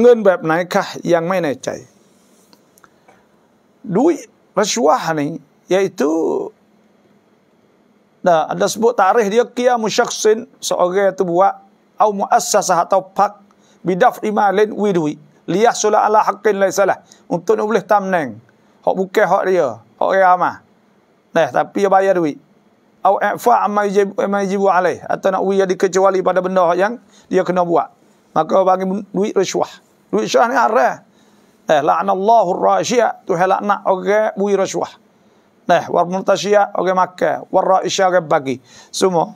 เงินแบบไหนคะยังไม่แน่ใจดุยรชั่วนี้ yaitu ada nah, ada sebut tarikh dia kia musyaksin seorang itu buat atau muassasah atau pak bidaf imalin widui liah sula ala haqqin lai salah untuk boleh tamneng hak dia dia amah tapi dia bayar duit atau i'fa atau nak wiyah dikecuali pada benda yang dia kena buat maka bagi duit rasuah duit rasuah ni haram eh la'nallahu ar-rashiya tu helakna oge bui rasuah nah war muntashiya oge makke war ra'isha oge bagi semua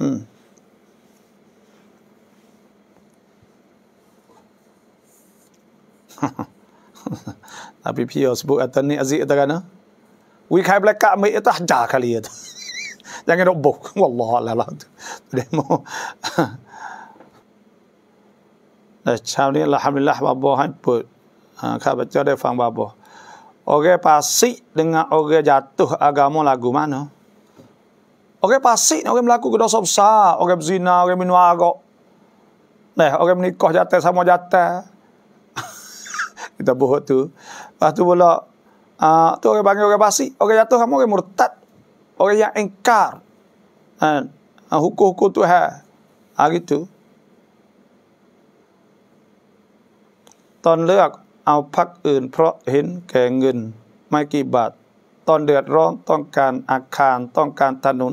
hmm tapi pio sebut kata ni aziz kata kana we khai black kat mai tah ja kali ya jangan roboh wallah lah lah tu demo แต่ชาวนี้เราทำในละบาบให้เปิดข้าพเจ้าได้ฟังบาบโอเคภาษีดึงโอเคจัตุอากามลากุมานะโอเคภาษีโอเคมลากุกดอสบซาโอเคจีนาโอเคมินวาโกเนี่ยโอเคมินิคอจัตเตสามจัตเต้ิตาบุหตุปัตุบุลาตัวโอเคบางโอเคภาษีโอเคจัตุฮามโอเคมุรตัดโอเคยังเอ็งคาร์อ่าฮุกฮุกตัวเฮอะไรทุกตอนเลือกเอาพักอื่น เพราะเห็นแก่เงิน ไม่กี่บาทตอนเดือดร้อนต้องการอาคารต้องการถนน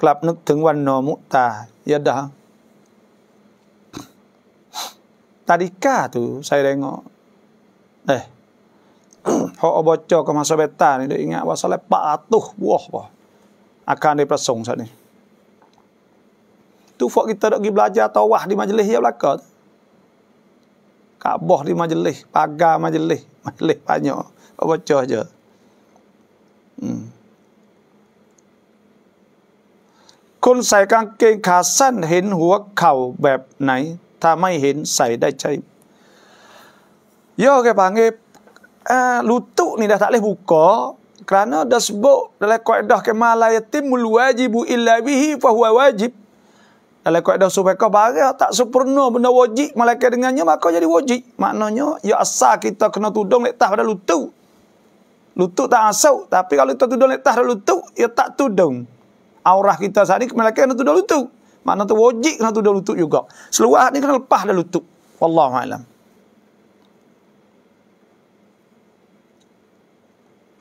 กลับนึกถึงวันนอมุตายะดาตาดิก้าตูใส่แรงะเอ้ยพออบจกมาสเวตตานี่ด้วยงว่าสลปาตุวัวบ่อาการในประสงค์สันนี่ตูฟอกิตะดกิบลาจาตวะดิมาจลเฮียบลักกอด Kaboh di majlis, pagar majlis, majlis banyak. Pecah je. Hmm. Kun sai kang keng khasan hin hua khau bab nai, ta mai hin sai dai chai. Yo ke pange uh, lutuk ni dah tak leh buka kerana dah sebut dalam kaedah kemalayatim mulwajibu illa bihi fa huwa wajib. Kalau kau ada supaya kau barang, tak sempurna benda wajib malaikat dengannya, maka jadi wajib. Maknanya, ya asal kita kena tudung letak pada lutut. Lutut tak asuk. Tapi kalau kita tudung letak pada lutut, ya tak tudung. Aurah kita saat ini, malaikat kena tudung lutut. Maknanya tu wajib kena tudung lutut juga. Seluruh ni kena lepas dari lutut. Wallahualam.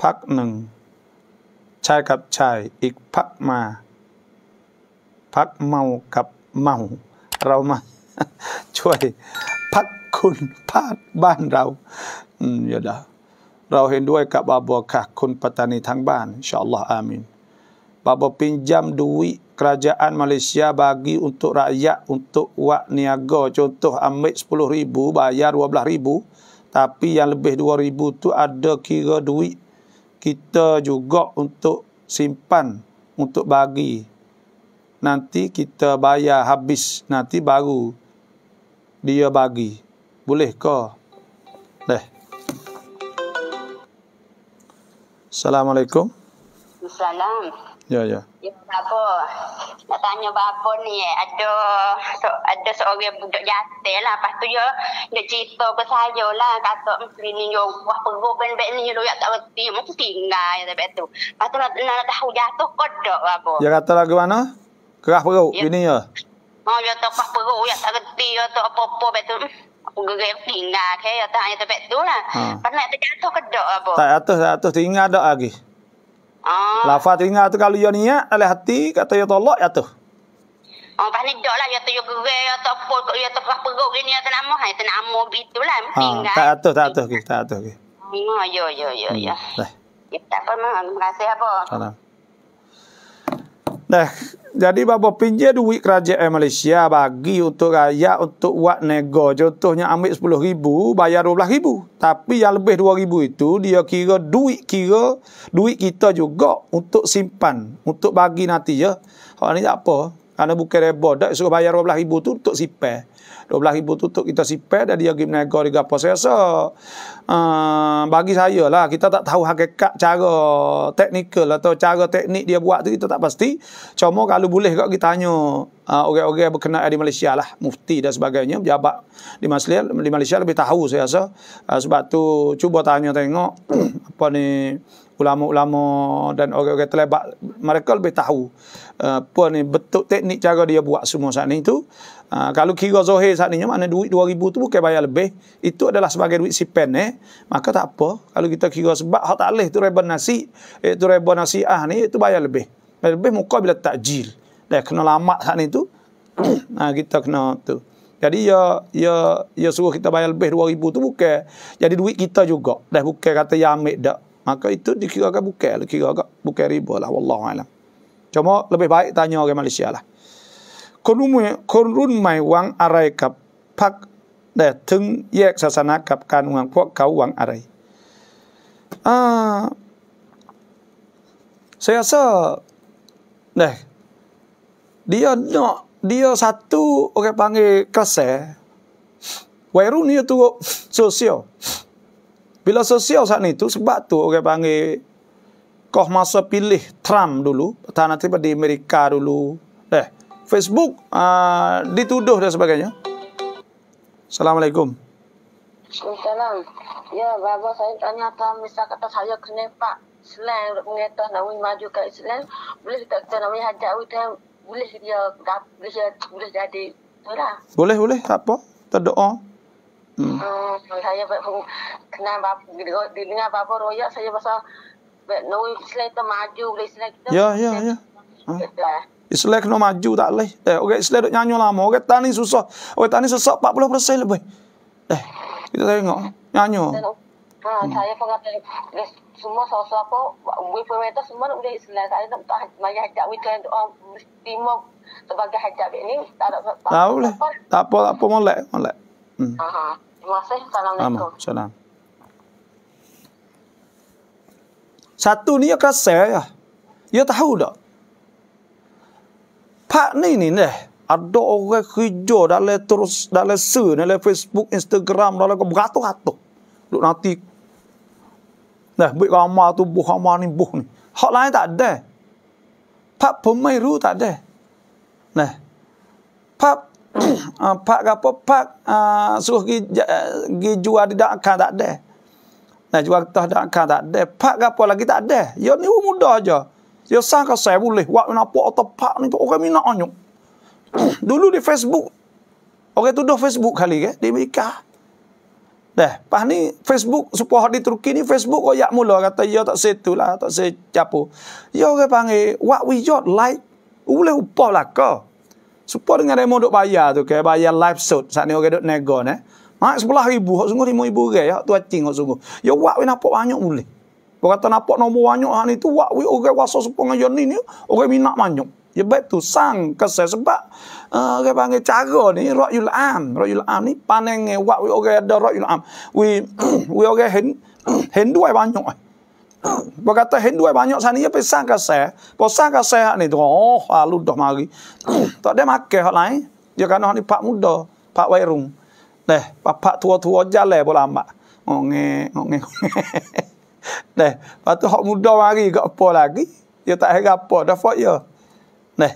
พักหนึ่งชายกับชายอีกพักมาพักเมากับเมาเรามาช่วยพักคุณพาดบ้านเราอืมยดาเราเห็นด้วยกับบาบัวค่ะคุณปัตตานีทั้งบ้านชาอัลลอฮ์อามินบาบัวปินจำดุวิกระจายมาเลเซียบากีอุนตุรายะอุนตุวะเนียโกโจทุอเมสปุลริบุบายารวบลาริบุตาปียังเลเบดัวริบุตุอัดเดกิโกดุวิ kita juga untuk simpan untuk bagi nanti kita bayar habis nanti baru dia bagi. Boleh ke? Leh. Assalamualaikum. Salam. Ya, ya. Ya, apa? Nak tanya apa ni, eh? ada so, ada seorang budak jatuh lah. Lepas tu dia, dia cerita ke saya lah. Kata, mesti hmm, ni, yo, wah, pergi ke nebek ni, lo, ya, tak berhenti. Mesti tinggal, ya, tu. Lepas tu, nak, nak tahu jatuh ke lah, apa? Dia kata lagu mana? Keras perut ya. Ha oh, ya tak keras perut ya tak reti ya tak apa-apa betul. Hmm, aku gerak tinggal ke ya tak hanya tepat tu lah. Hmm. Pernah terjatuh ke dok apa? Tak atuh tak atuh tinggal dok lagi. Oh. Ah. Lafa tinggal tu kalau ya niat oleh hati kata ya tolak ya tuh. Oh, ah, pas ni lah ya tu ya gerak ya tak apa ya tak keras perut gini ya tak nama hanya tak nama begitu lah. Ha, tak atuh tak atuh tak atuh. Ah, ya ya ya ya. Hmm, ya tak apa, terima kasih apa. Salam. Nah, jadi bapa pinjam duit kerajaan Malaysia bagi untuk rakyat untuk buat nego. Contohnya ambil 10 ribu, bayar 12 ribu. Tapi yang lebih 2 ribu itu dia kira duit kira duit kita juga untuk simpan, untuk bagi nanti ya. Kalau ni tak apa, Karena bukan rebo. Dia suruh bayar RM12,000 tu untuk sipir. RM12,000 tu untuk kita sipir. Dan dia pergi menegur di gapa. Saya rasa um, bagi saya lah. Kita tak tahu hakikat cara teknikal atau cara teknik dia buat tu kita tak pasti. Cuma kalau boleh kot kita tanya ah, orang-orang uh, berkenaan di Malaysia lah. Mufti dan sebagainya. Jabat di Malaysia, di Malaysia lebih tahu saya rasa. Uh, sebab tu cuba tanya tengok apa ni ulama-ulama dan orang-orang terlibat mereka lebih tahu eh, apa ni bentuk teknik cara dia buat semua saat ni itu eh, kalau kira zahir saat ni mana duit 2000 tu bukan bayar lebih itu adalah sebagai duit sipen eh maka tak apa kalau kita kira sebab hak tak leh tu reban nasi itu eh, reban nasi ah ni itu bayar lebih lebih muka bila takjil dah kena lama saat ni tu nah kita kena tu jadi ya ya ya suruh kita bayar lebih 2000 tu bukan. Jadi duit kita juga. Dah bukan kata ya ambil dak maka itu dikira kan bukan lah kira kan bukan riba lah wallahu alam cuma lebih baik tanya orang Malaysia lah Konumu, konrun mai wang arai kap pak dah teng yek sasana kap kan wang pok kau wang arai ah saya rasa dah dia nak dia satu orang panggil kasar wairun dia tu sosial bila sosial saat itu sebab tu orang panggil kau masa pilih Trump dulu, tanda tiba di Amerika dulu. Eh, Facebook uh, dituduh dan sebagainya. Assalamualaikum. Assalamualaikum. Ya, bapa saya tanya tak, misal kata saya kena pak slang untuk mengetah nak maju ke Islam boleh tak kita nak hajat kita boleh dia boleh boleh jadi boleh. Boleh boleh apa? Terdoa. Hmm. Oh, saya buat kenal bapa, dengar bapa royak saya pasal buat nui selai maju boleh selai kita. Ya, ya, ya. Hmm. Islam kena maju tak leh. Eh, orang Islam duk nyanyo lama, okey tani susah. okey tani sesak 40% lebih. Eh, kita tengok nyanyo. Ha, hmm. saya pengen semua sosok apa, wifi meta semua nak boleh Islam. Saya nak tak ha- hajat wifi tu orang sebagai hajat ni tak ada tak boleh. Tak apa, tak apa molek, molek. Hmm. Aha. Ha. Terima kasih. Assalamualaikum. Assalamualaikum. Satu ni yang kerasa ya. Ya tahu tak? Pak ni ni ni. Ada orang kerja dalam terus dalam se dalam Facebook, Instagram dalam beratu-atu. Duk nanti. Nah, buat kama tu buh kama ni buh ni. Hak lain tak ada. Pak pemain ru tak ada. Nah. Pak Ah, pak apa pak uh, suruh gi gi jual di dak kan tak ada. Nak jual tak dak kan tak ada. Pak apa lagi tak ada. Yo ni muda aja. Yo sangka saya boleh buat napa atau pak ni orang okay, minat anyuk. Dulu di Facebook orang tu dah Facebook kali ke di Amerika. Dah, pas ni Facebook supaya di Turki ni Facebook kok yak mula kata ya tak setulah, tak secapu. Ya orang okay, panggil what we got like boleh upah lah kau. Sepuh dengan demo duk bayar tu ke, bayar live suit. Saat ni orang okay, duk nego ni. Eh? Mak sebelah ribu, hak sungguh lima ribu ke. Hak ya? tua cing, hak sungguh. Ya, wak weh nampak banyak boleh. Kau kata nampak nombor banyak hak ni tu, wak weh orang okay, wasa sepuh dengan jenis ni, orang minat banyak. Ya, baik tu. Sang kesel sebab uh, orang panggil cara ni, rakyul am. Rakyul am ni panengnya wak weh orang ada rakyul am. Weh, weh orang hen, hen dua banyak. Eh berkata Hindu banyak sana ya pesan kasih. Pesan kasih ni tu. Oh, lalu ah, dah mari. tak ada makan hak lain. Dia kan ni pak muda, pak wairung. Deh, pak tua-tua jalan pula amat. Ngonge, ngonge. Deh, patu hak muda mari gak apa lagi? Dia tak hera apa dah fak ya. Deh.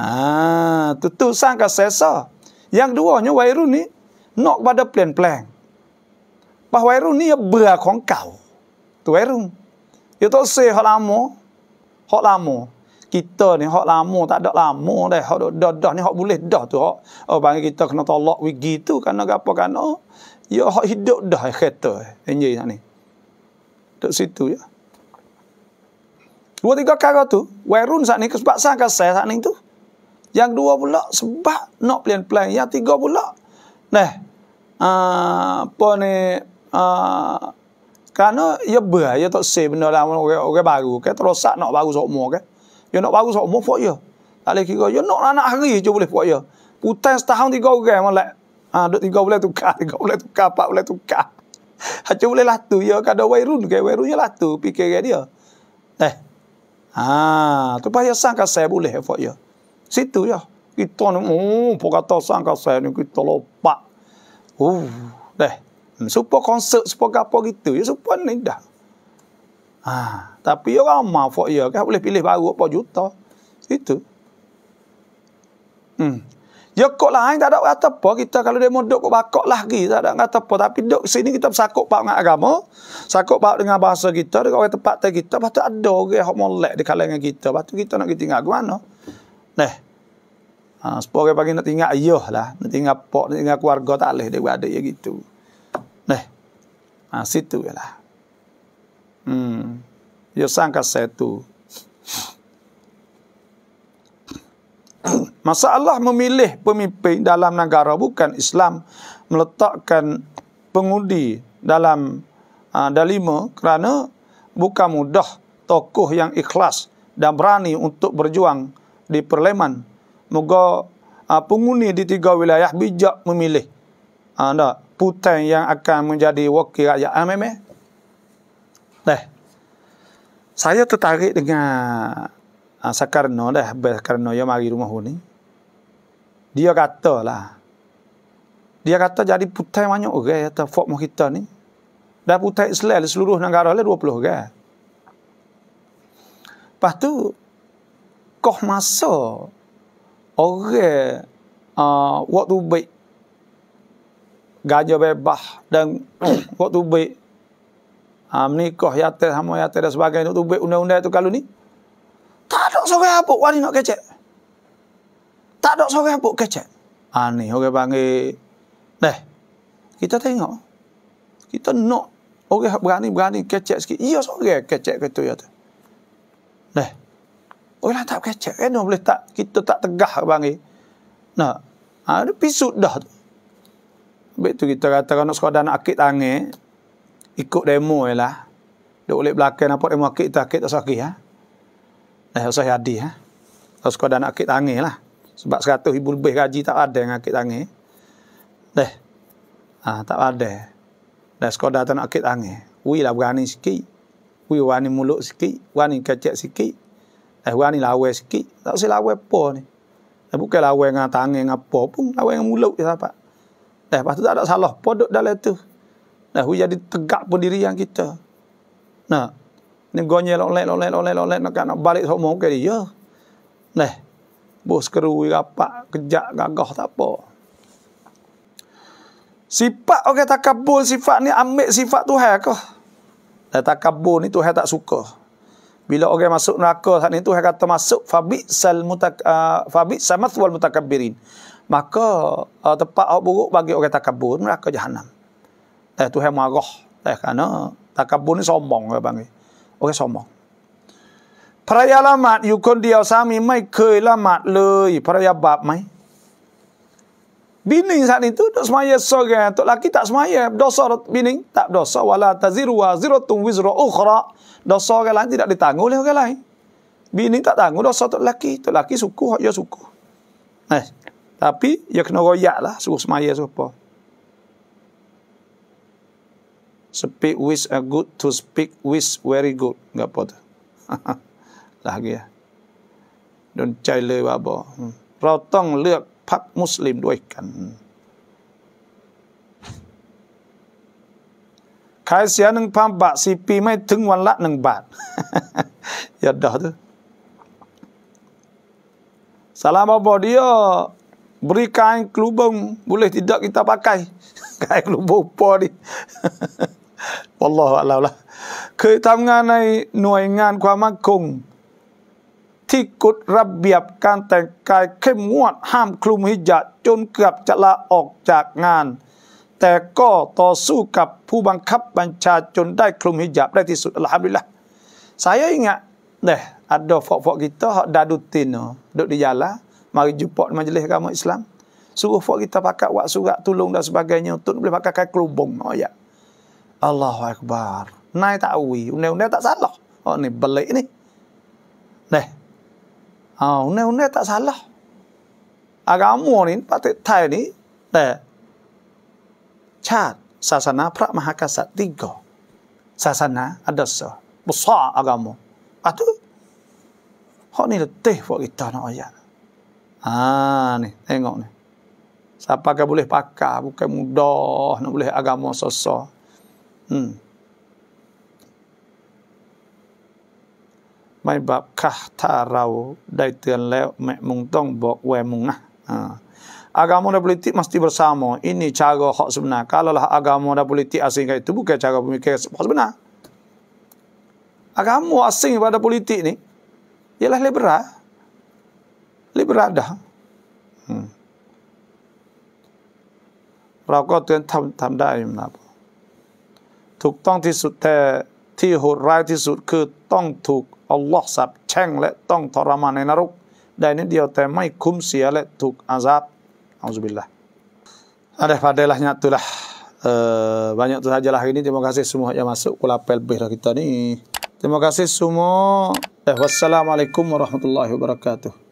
Ha, ah, tutu sang kasesa. Yang duanya wairung ni nok pada plan-plan. Pak wairung ni ya berakong kau tuerung. Ya tu se hak lama. Hak lama. Kita ni hak lama tak ada lama dah. Hak dah, dah, ni hak boleh dah tu hak. Oh panggil kita kena tolak wigi tu kerana apa kerana ya hak hidup dah eh, kereta. Eh. Enjoy sat ni. Tak situ ya. Dua tiga kata tu, Wairun saat ni, sebab sangka saya saat ni tu. Yang dua pula, sebab nak pelan-pelan. Yang tiga pula, nah, uh, apa ni, uh, Karena ia ya ber, ia ya tak say benda lah orang, orang baru. Kan terosak nak baru semua kan. Ia nak baru semua buat ia. Tak boleh kira. Ia ya nak anak lah hari je boleh buat ia. Putan setahun tiga orang okay, malak. Ha, duduk tiga boleh tukar, tiga boleh tukar, empat ha, boleh tukar. Hacu boleh lah tu, ya kada wairun wairun wairunnya lah tu, fikir dia. Eh, ha, tu pas ya sangka saya boleh, efek ya. Situ ya, kita ni, oh, pokok kata sangka saya ni, kita lopak. oh. Supo konsep supo apa gitu. Ya serupa ni dah. Ha, tapi orang ya ramah fok ya. Kan boleh pilih baru apa juta. Itu. Hmm. Ya kok lain eh, tak ada kata apa. Kita kalau dia mau duduk kok bakok lagi. Tak ada kata apa. Tapi duduk sini kita bersakuk pak dengan agama. Sakuk pak dengan bahasa kita. Dekat orang tempat kita. kita. Lepas ada orang yang molek di kalangan kita. Lepas kita nak kita tinggal ke mana. Nah. Ha, Sepuluh orang nak tinggal ayuh lah. Nak tinggal pok, nak tinggal keluarga tak boleh. Dia ada ya gitu ha, situ je lah. Hmm. Dia sangka satu. Masalah memilih pemimpin dalam negara bukan Islam meletakkan pengundi dalam ha, dalima kerana bukan mudah tokoh yang ikhlas dan berani untuk berjuang di parlimen. Moga ha, pengundi di tiga wilayah bijak memilih. Ha, Putin yang akan menjadi wakil rakyat MMA. Dah. Saya tertarik dengan uh, Sakarno dah, Sakarno yang mari rumah ni. Dia kata lah. Dia kata jadi Putin banyak orang atau fokmu kita ni. Dah Putin Islam seluruh negara lah 20 orang. Lepas tu, kau masa orang uh, waktu baik gajah bebas dan kok tubik ha menikah yate sama yate dan sebagainya nak tubik undang-undang itu kalau ni tak ada sorang apa wali nak kecek tak ada sorang apa kecek ha ni orang panggil deh kita tengok kita nak orang berani-berani kecek sikit iya sorang kecek kata ya tu deh orang lah tak kecek kan boleh tak kita tak tegah panggil nah ha, ada pisut dah tu Baik tu kita kata kalau nak sekadar nak akit tangan, ikut demo je lah. Dia boleh belakang apa demo akit, tak akit tak sakit ya. Eh, usah hadir ya. Ha? Kalau sekadar nak akit tangan lah. Sebab seratus ribu lebih gaji tak ada yang akit tangan. Deh. ha, tak ada. Dah sekadar tak nak akit tangan. Ui lah berani sikit. Ui wani mulut sikit. Wani kecek sikit. Eh, wani lawa sikit. Tak usah lawa apa ni. Eh, bukan lawa dengan tangan dengan apa pun. Lawa dengan mulut je dapat. Eh, lepas tu tak ada salah pun duduk dalam tu. Nah, hu jadi tegak yang kita. Nah. Ni gonya lolek lolek lolek lolek nak nak balik semua mau ke dia. Ya. Nah. Bos keru rapat kejak gagah tak apa. Sifat orang okay, takabur sifat ni ambil sifat Tuhan ke? Dan takabur ni Tuhan tak suka. Bila orang masuk neraka saat ni Tuhan kata masuk fabi sal mutak uh, ah, fabi samath mutakabbirin maka uh, tempat awak buruk bagi orang takabur neraka jahanam. Eh Tuhan marah. Eh kerana takabur ni sombong orang panggil. Orang sombong. Paraya lamat you kon dia sami mai kei lamat lei paraya bab mai. Bini saat itu tak semaya sore tok laki tak semaya dosa bini tak dosa wala taziru wa ziratun wizra ukhra dosa orang lain tidak ditanggung oleh orang lain. Bini tak tanggung dosa tok laki tok laki suku hak dia suku. Eh. Tapi ya kena royak lah suruh semaya serupa. Speak wish a good to speak wish very good. Enggak apa tu. lah lagi ya. Don cai le babo. Hmm. Rau tong leuk pak muslim duai kan. Hmm. Kai sia nang pam ba si pi mai teng wan la nang bat. ya dah tu. Salam apa dia? beri kain kelubung boleh tidak kita pakai kain kelubung apa ni Allah Allah lah kita mengenai nuaingan kwa makung tikut rabiab kan tengkai kemuat ham klum hijat jun kerap jala ok jak ngan แต่ก็ต่อสู้กับผู้บังคับบัญชาจนได้คลุมฮิญาบได้ที่สุดอัลฮัมดุลิลละ saya ingat deh ada fok-fok kita hak dadutin no duk di jalan mari jumpa di majlis agama Islam. Suruh fok kita pakai wak surat tulung dan sebagainya untuk boleh pakai kain kelubung. Oh ya. Allahu akbar. Nai tak awi, unai-unai tak salah. Oh ni belik ni. nih. oh, ah, unai-unai tak salah. Agama ni patut tai ni. nih. Chat sasana pra mahakasat tiga. Sasana ada so. Besar agama. Patut. Hak ni letih buat kita nak ayat. Oh Ha ni, tengok ni. Siapa ke boleh pakar, bukan mudah nak boleh agama sosok. Hmm. Mai bab kah tarau dai tuan le mek mung tong bok we mung ah. Ha. Agama dan politik mesti bersama. Ini cara hak sebenar. Kalaulah lah agama dan politik asing kat itu bukan cara pemikir hak sebenar. Agama asing pada politik ni ialah liberal liberal hmm. dah. Hmm. เราก็เตือนทำทำได้นะถูกต้องที่สุดแท้ที่โหดร้ายที่สุดคือต้องถูกอัลลอฮ์สับแช่งและต้องทรมานในนรกได้นิดเดียวแต่ไม่คุ้มเสียและถูกอาซาบอัลลอฮ์บิลละอะไรพาเดลหนะตุละเอ่อ lah lah. eh, banyak tuh aja lah ini terima kasih semua yang masuk kulapel bihra kita nih terima kasih semua eh wassalamualaikum warahmatullahi wabarakatuh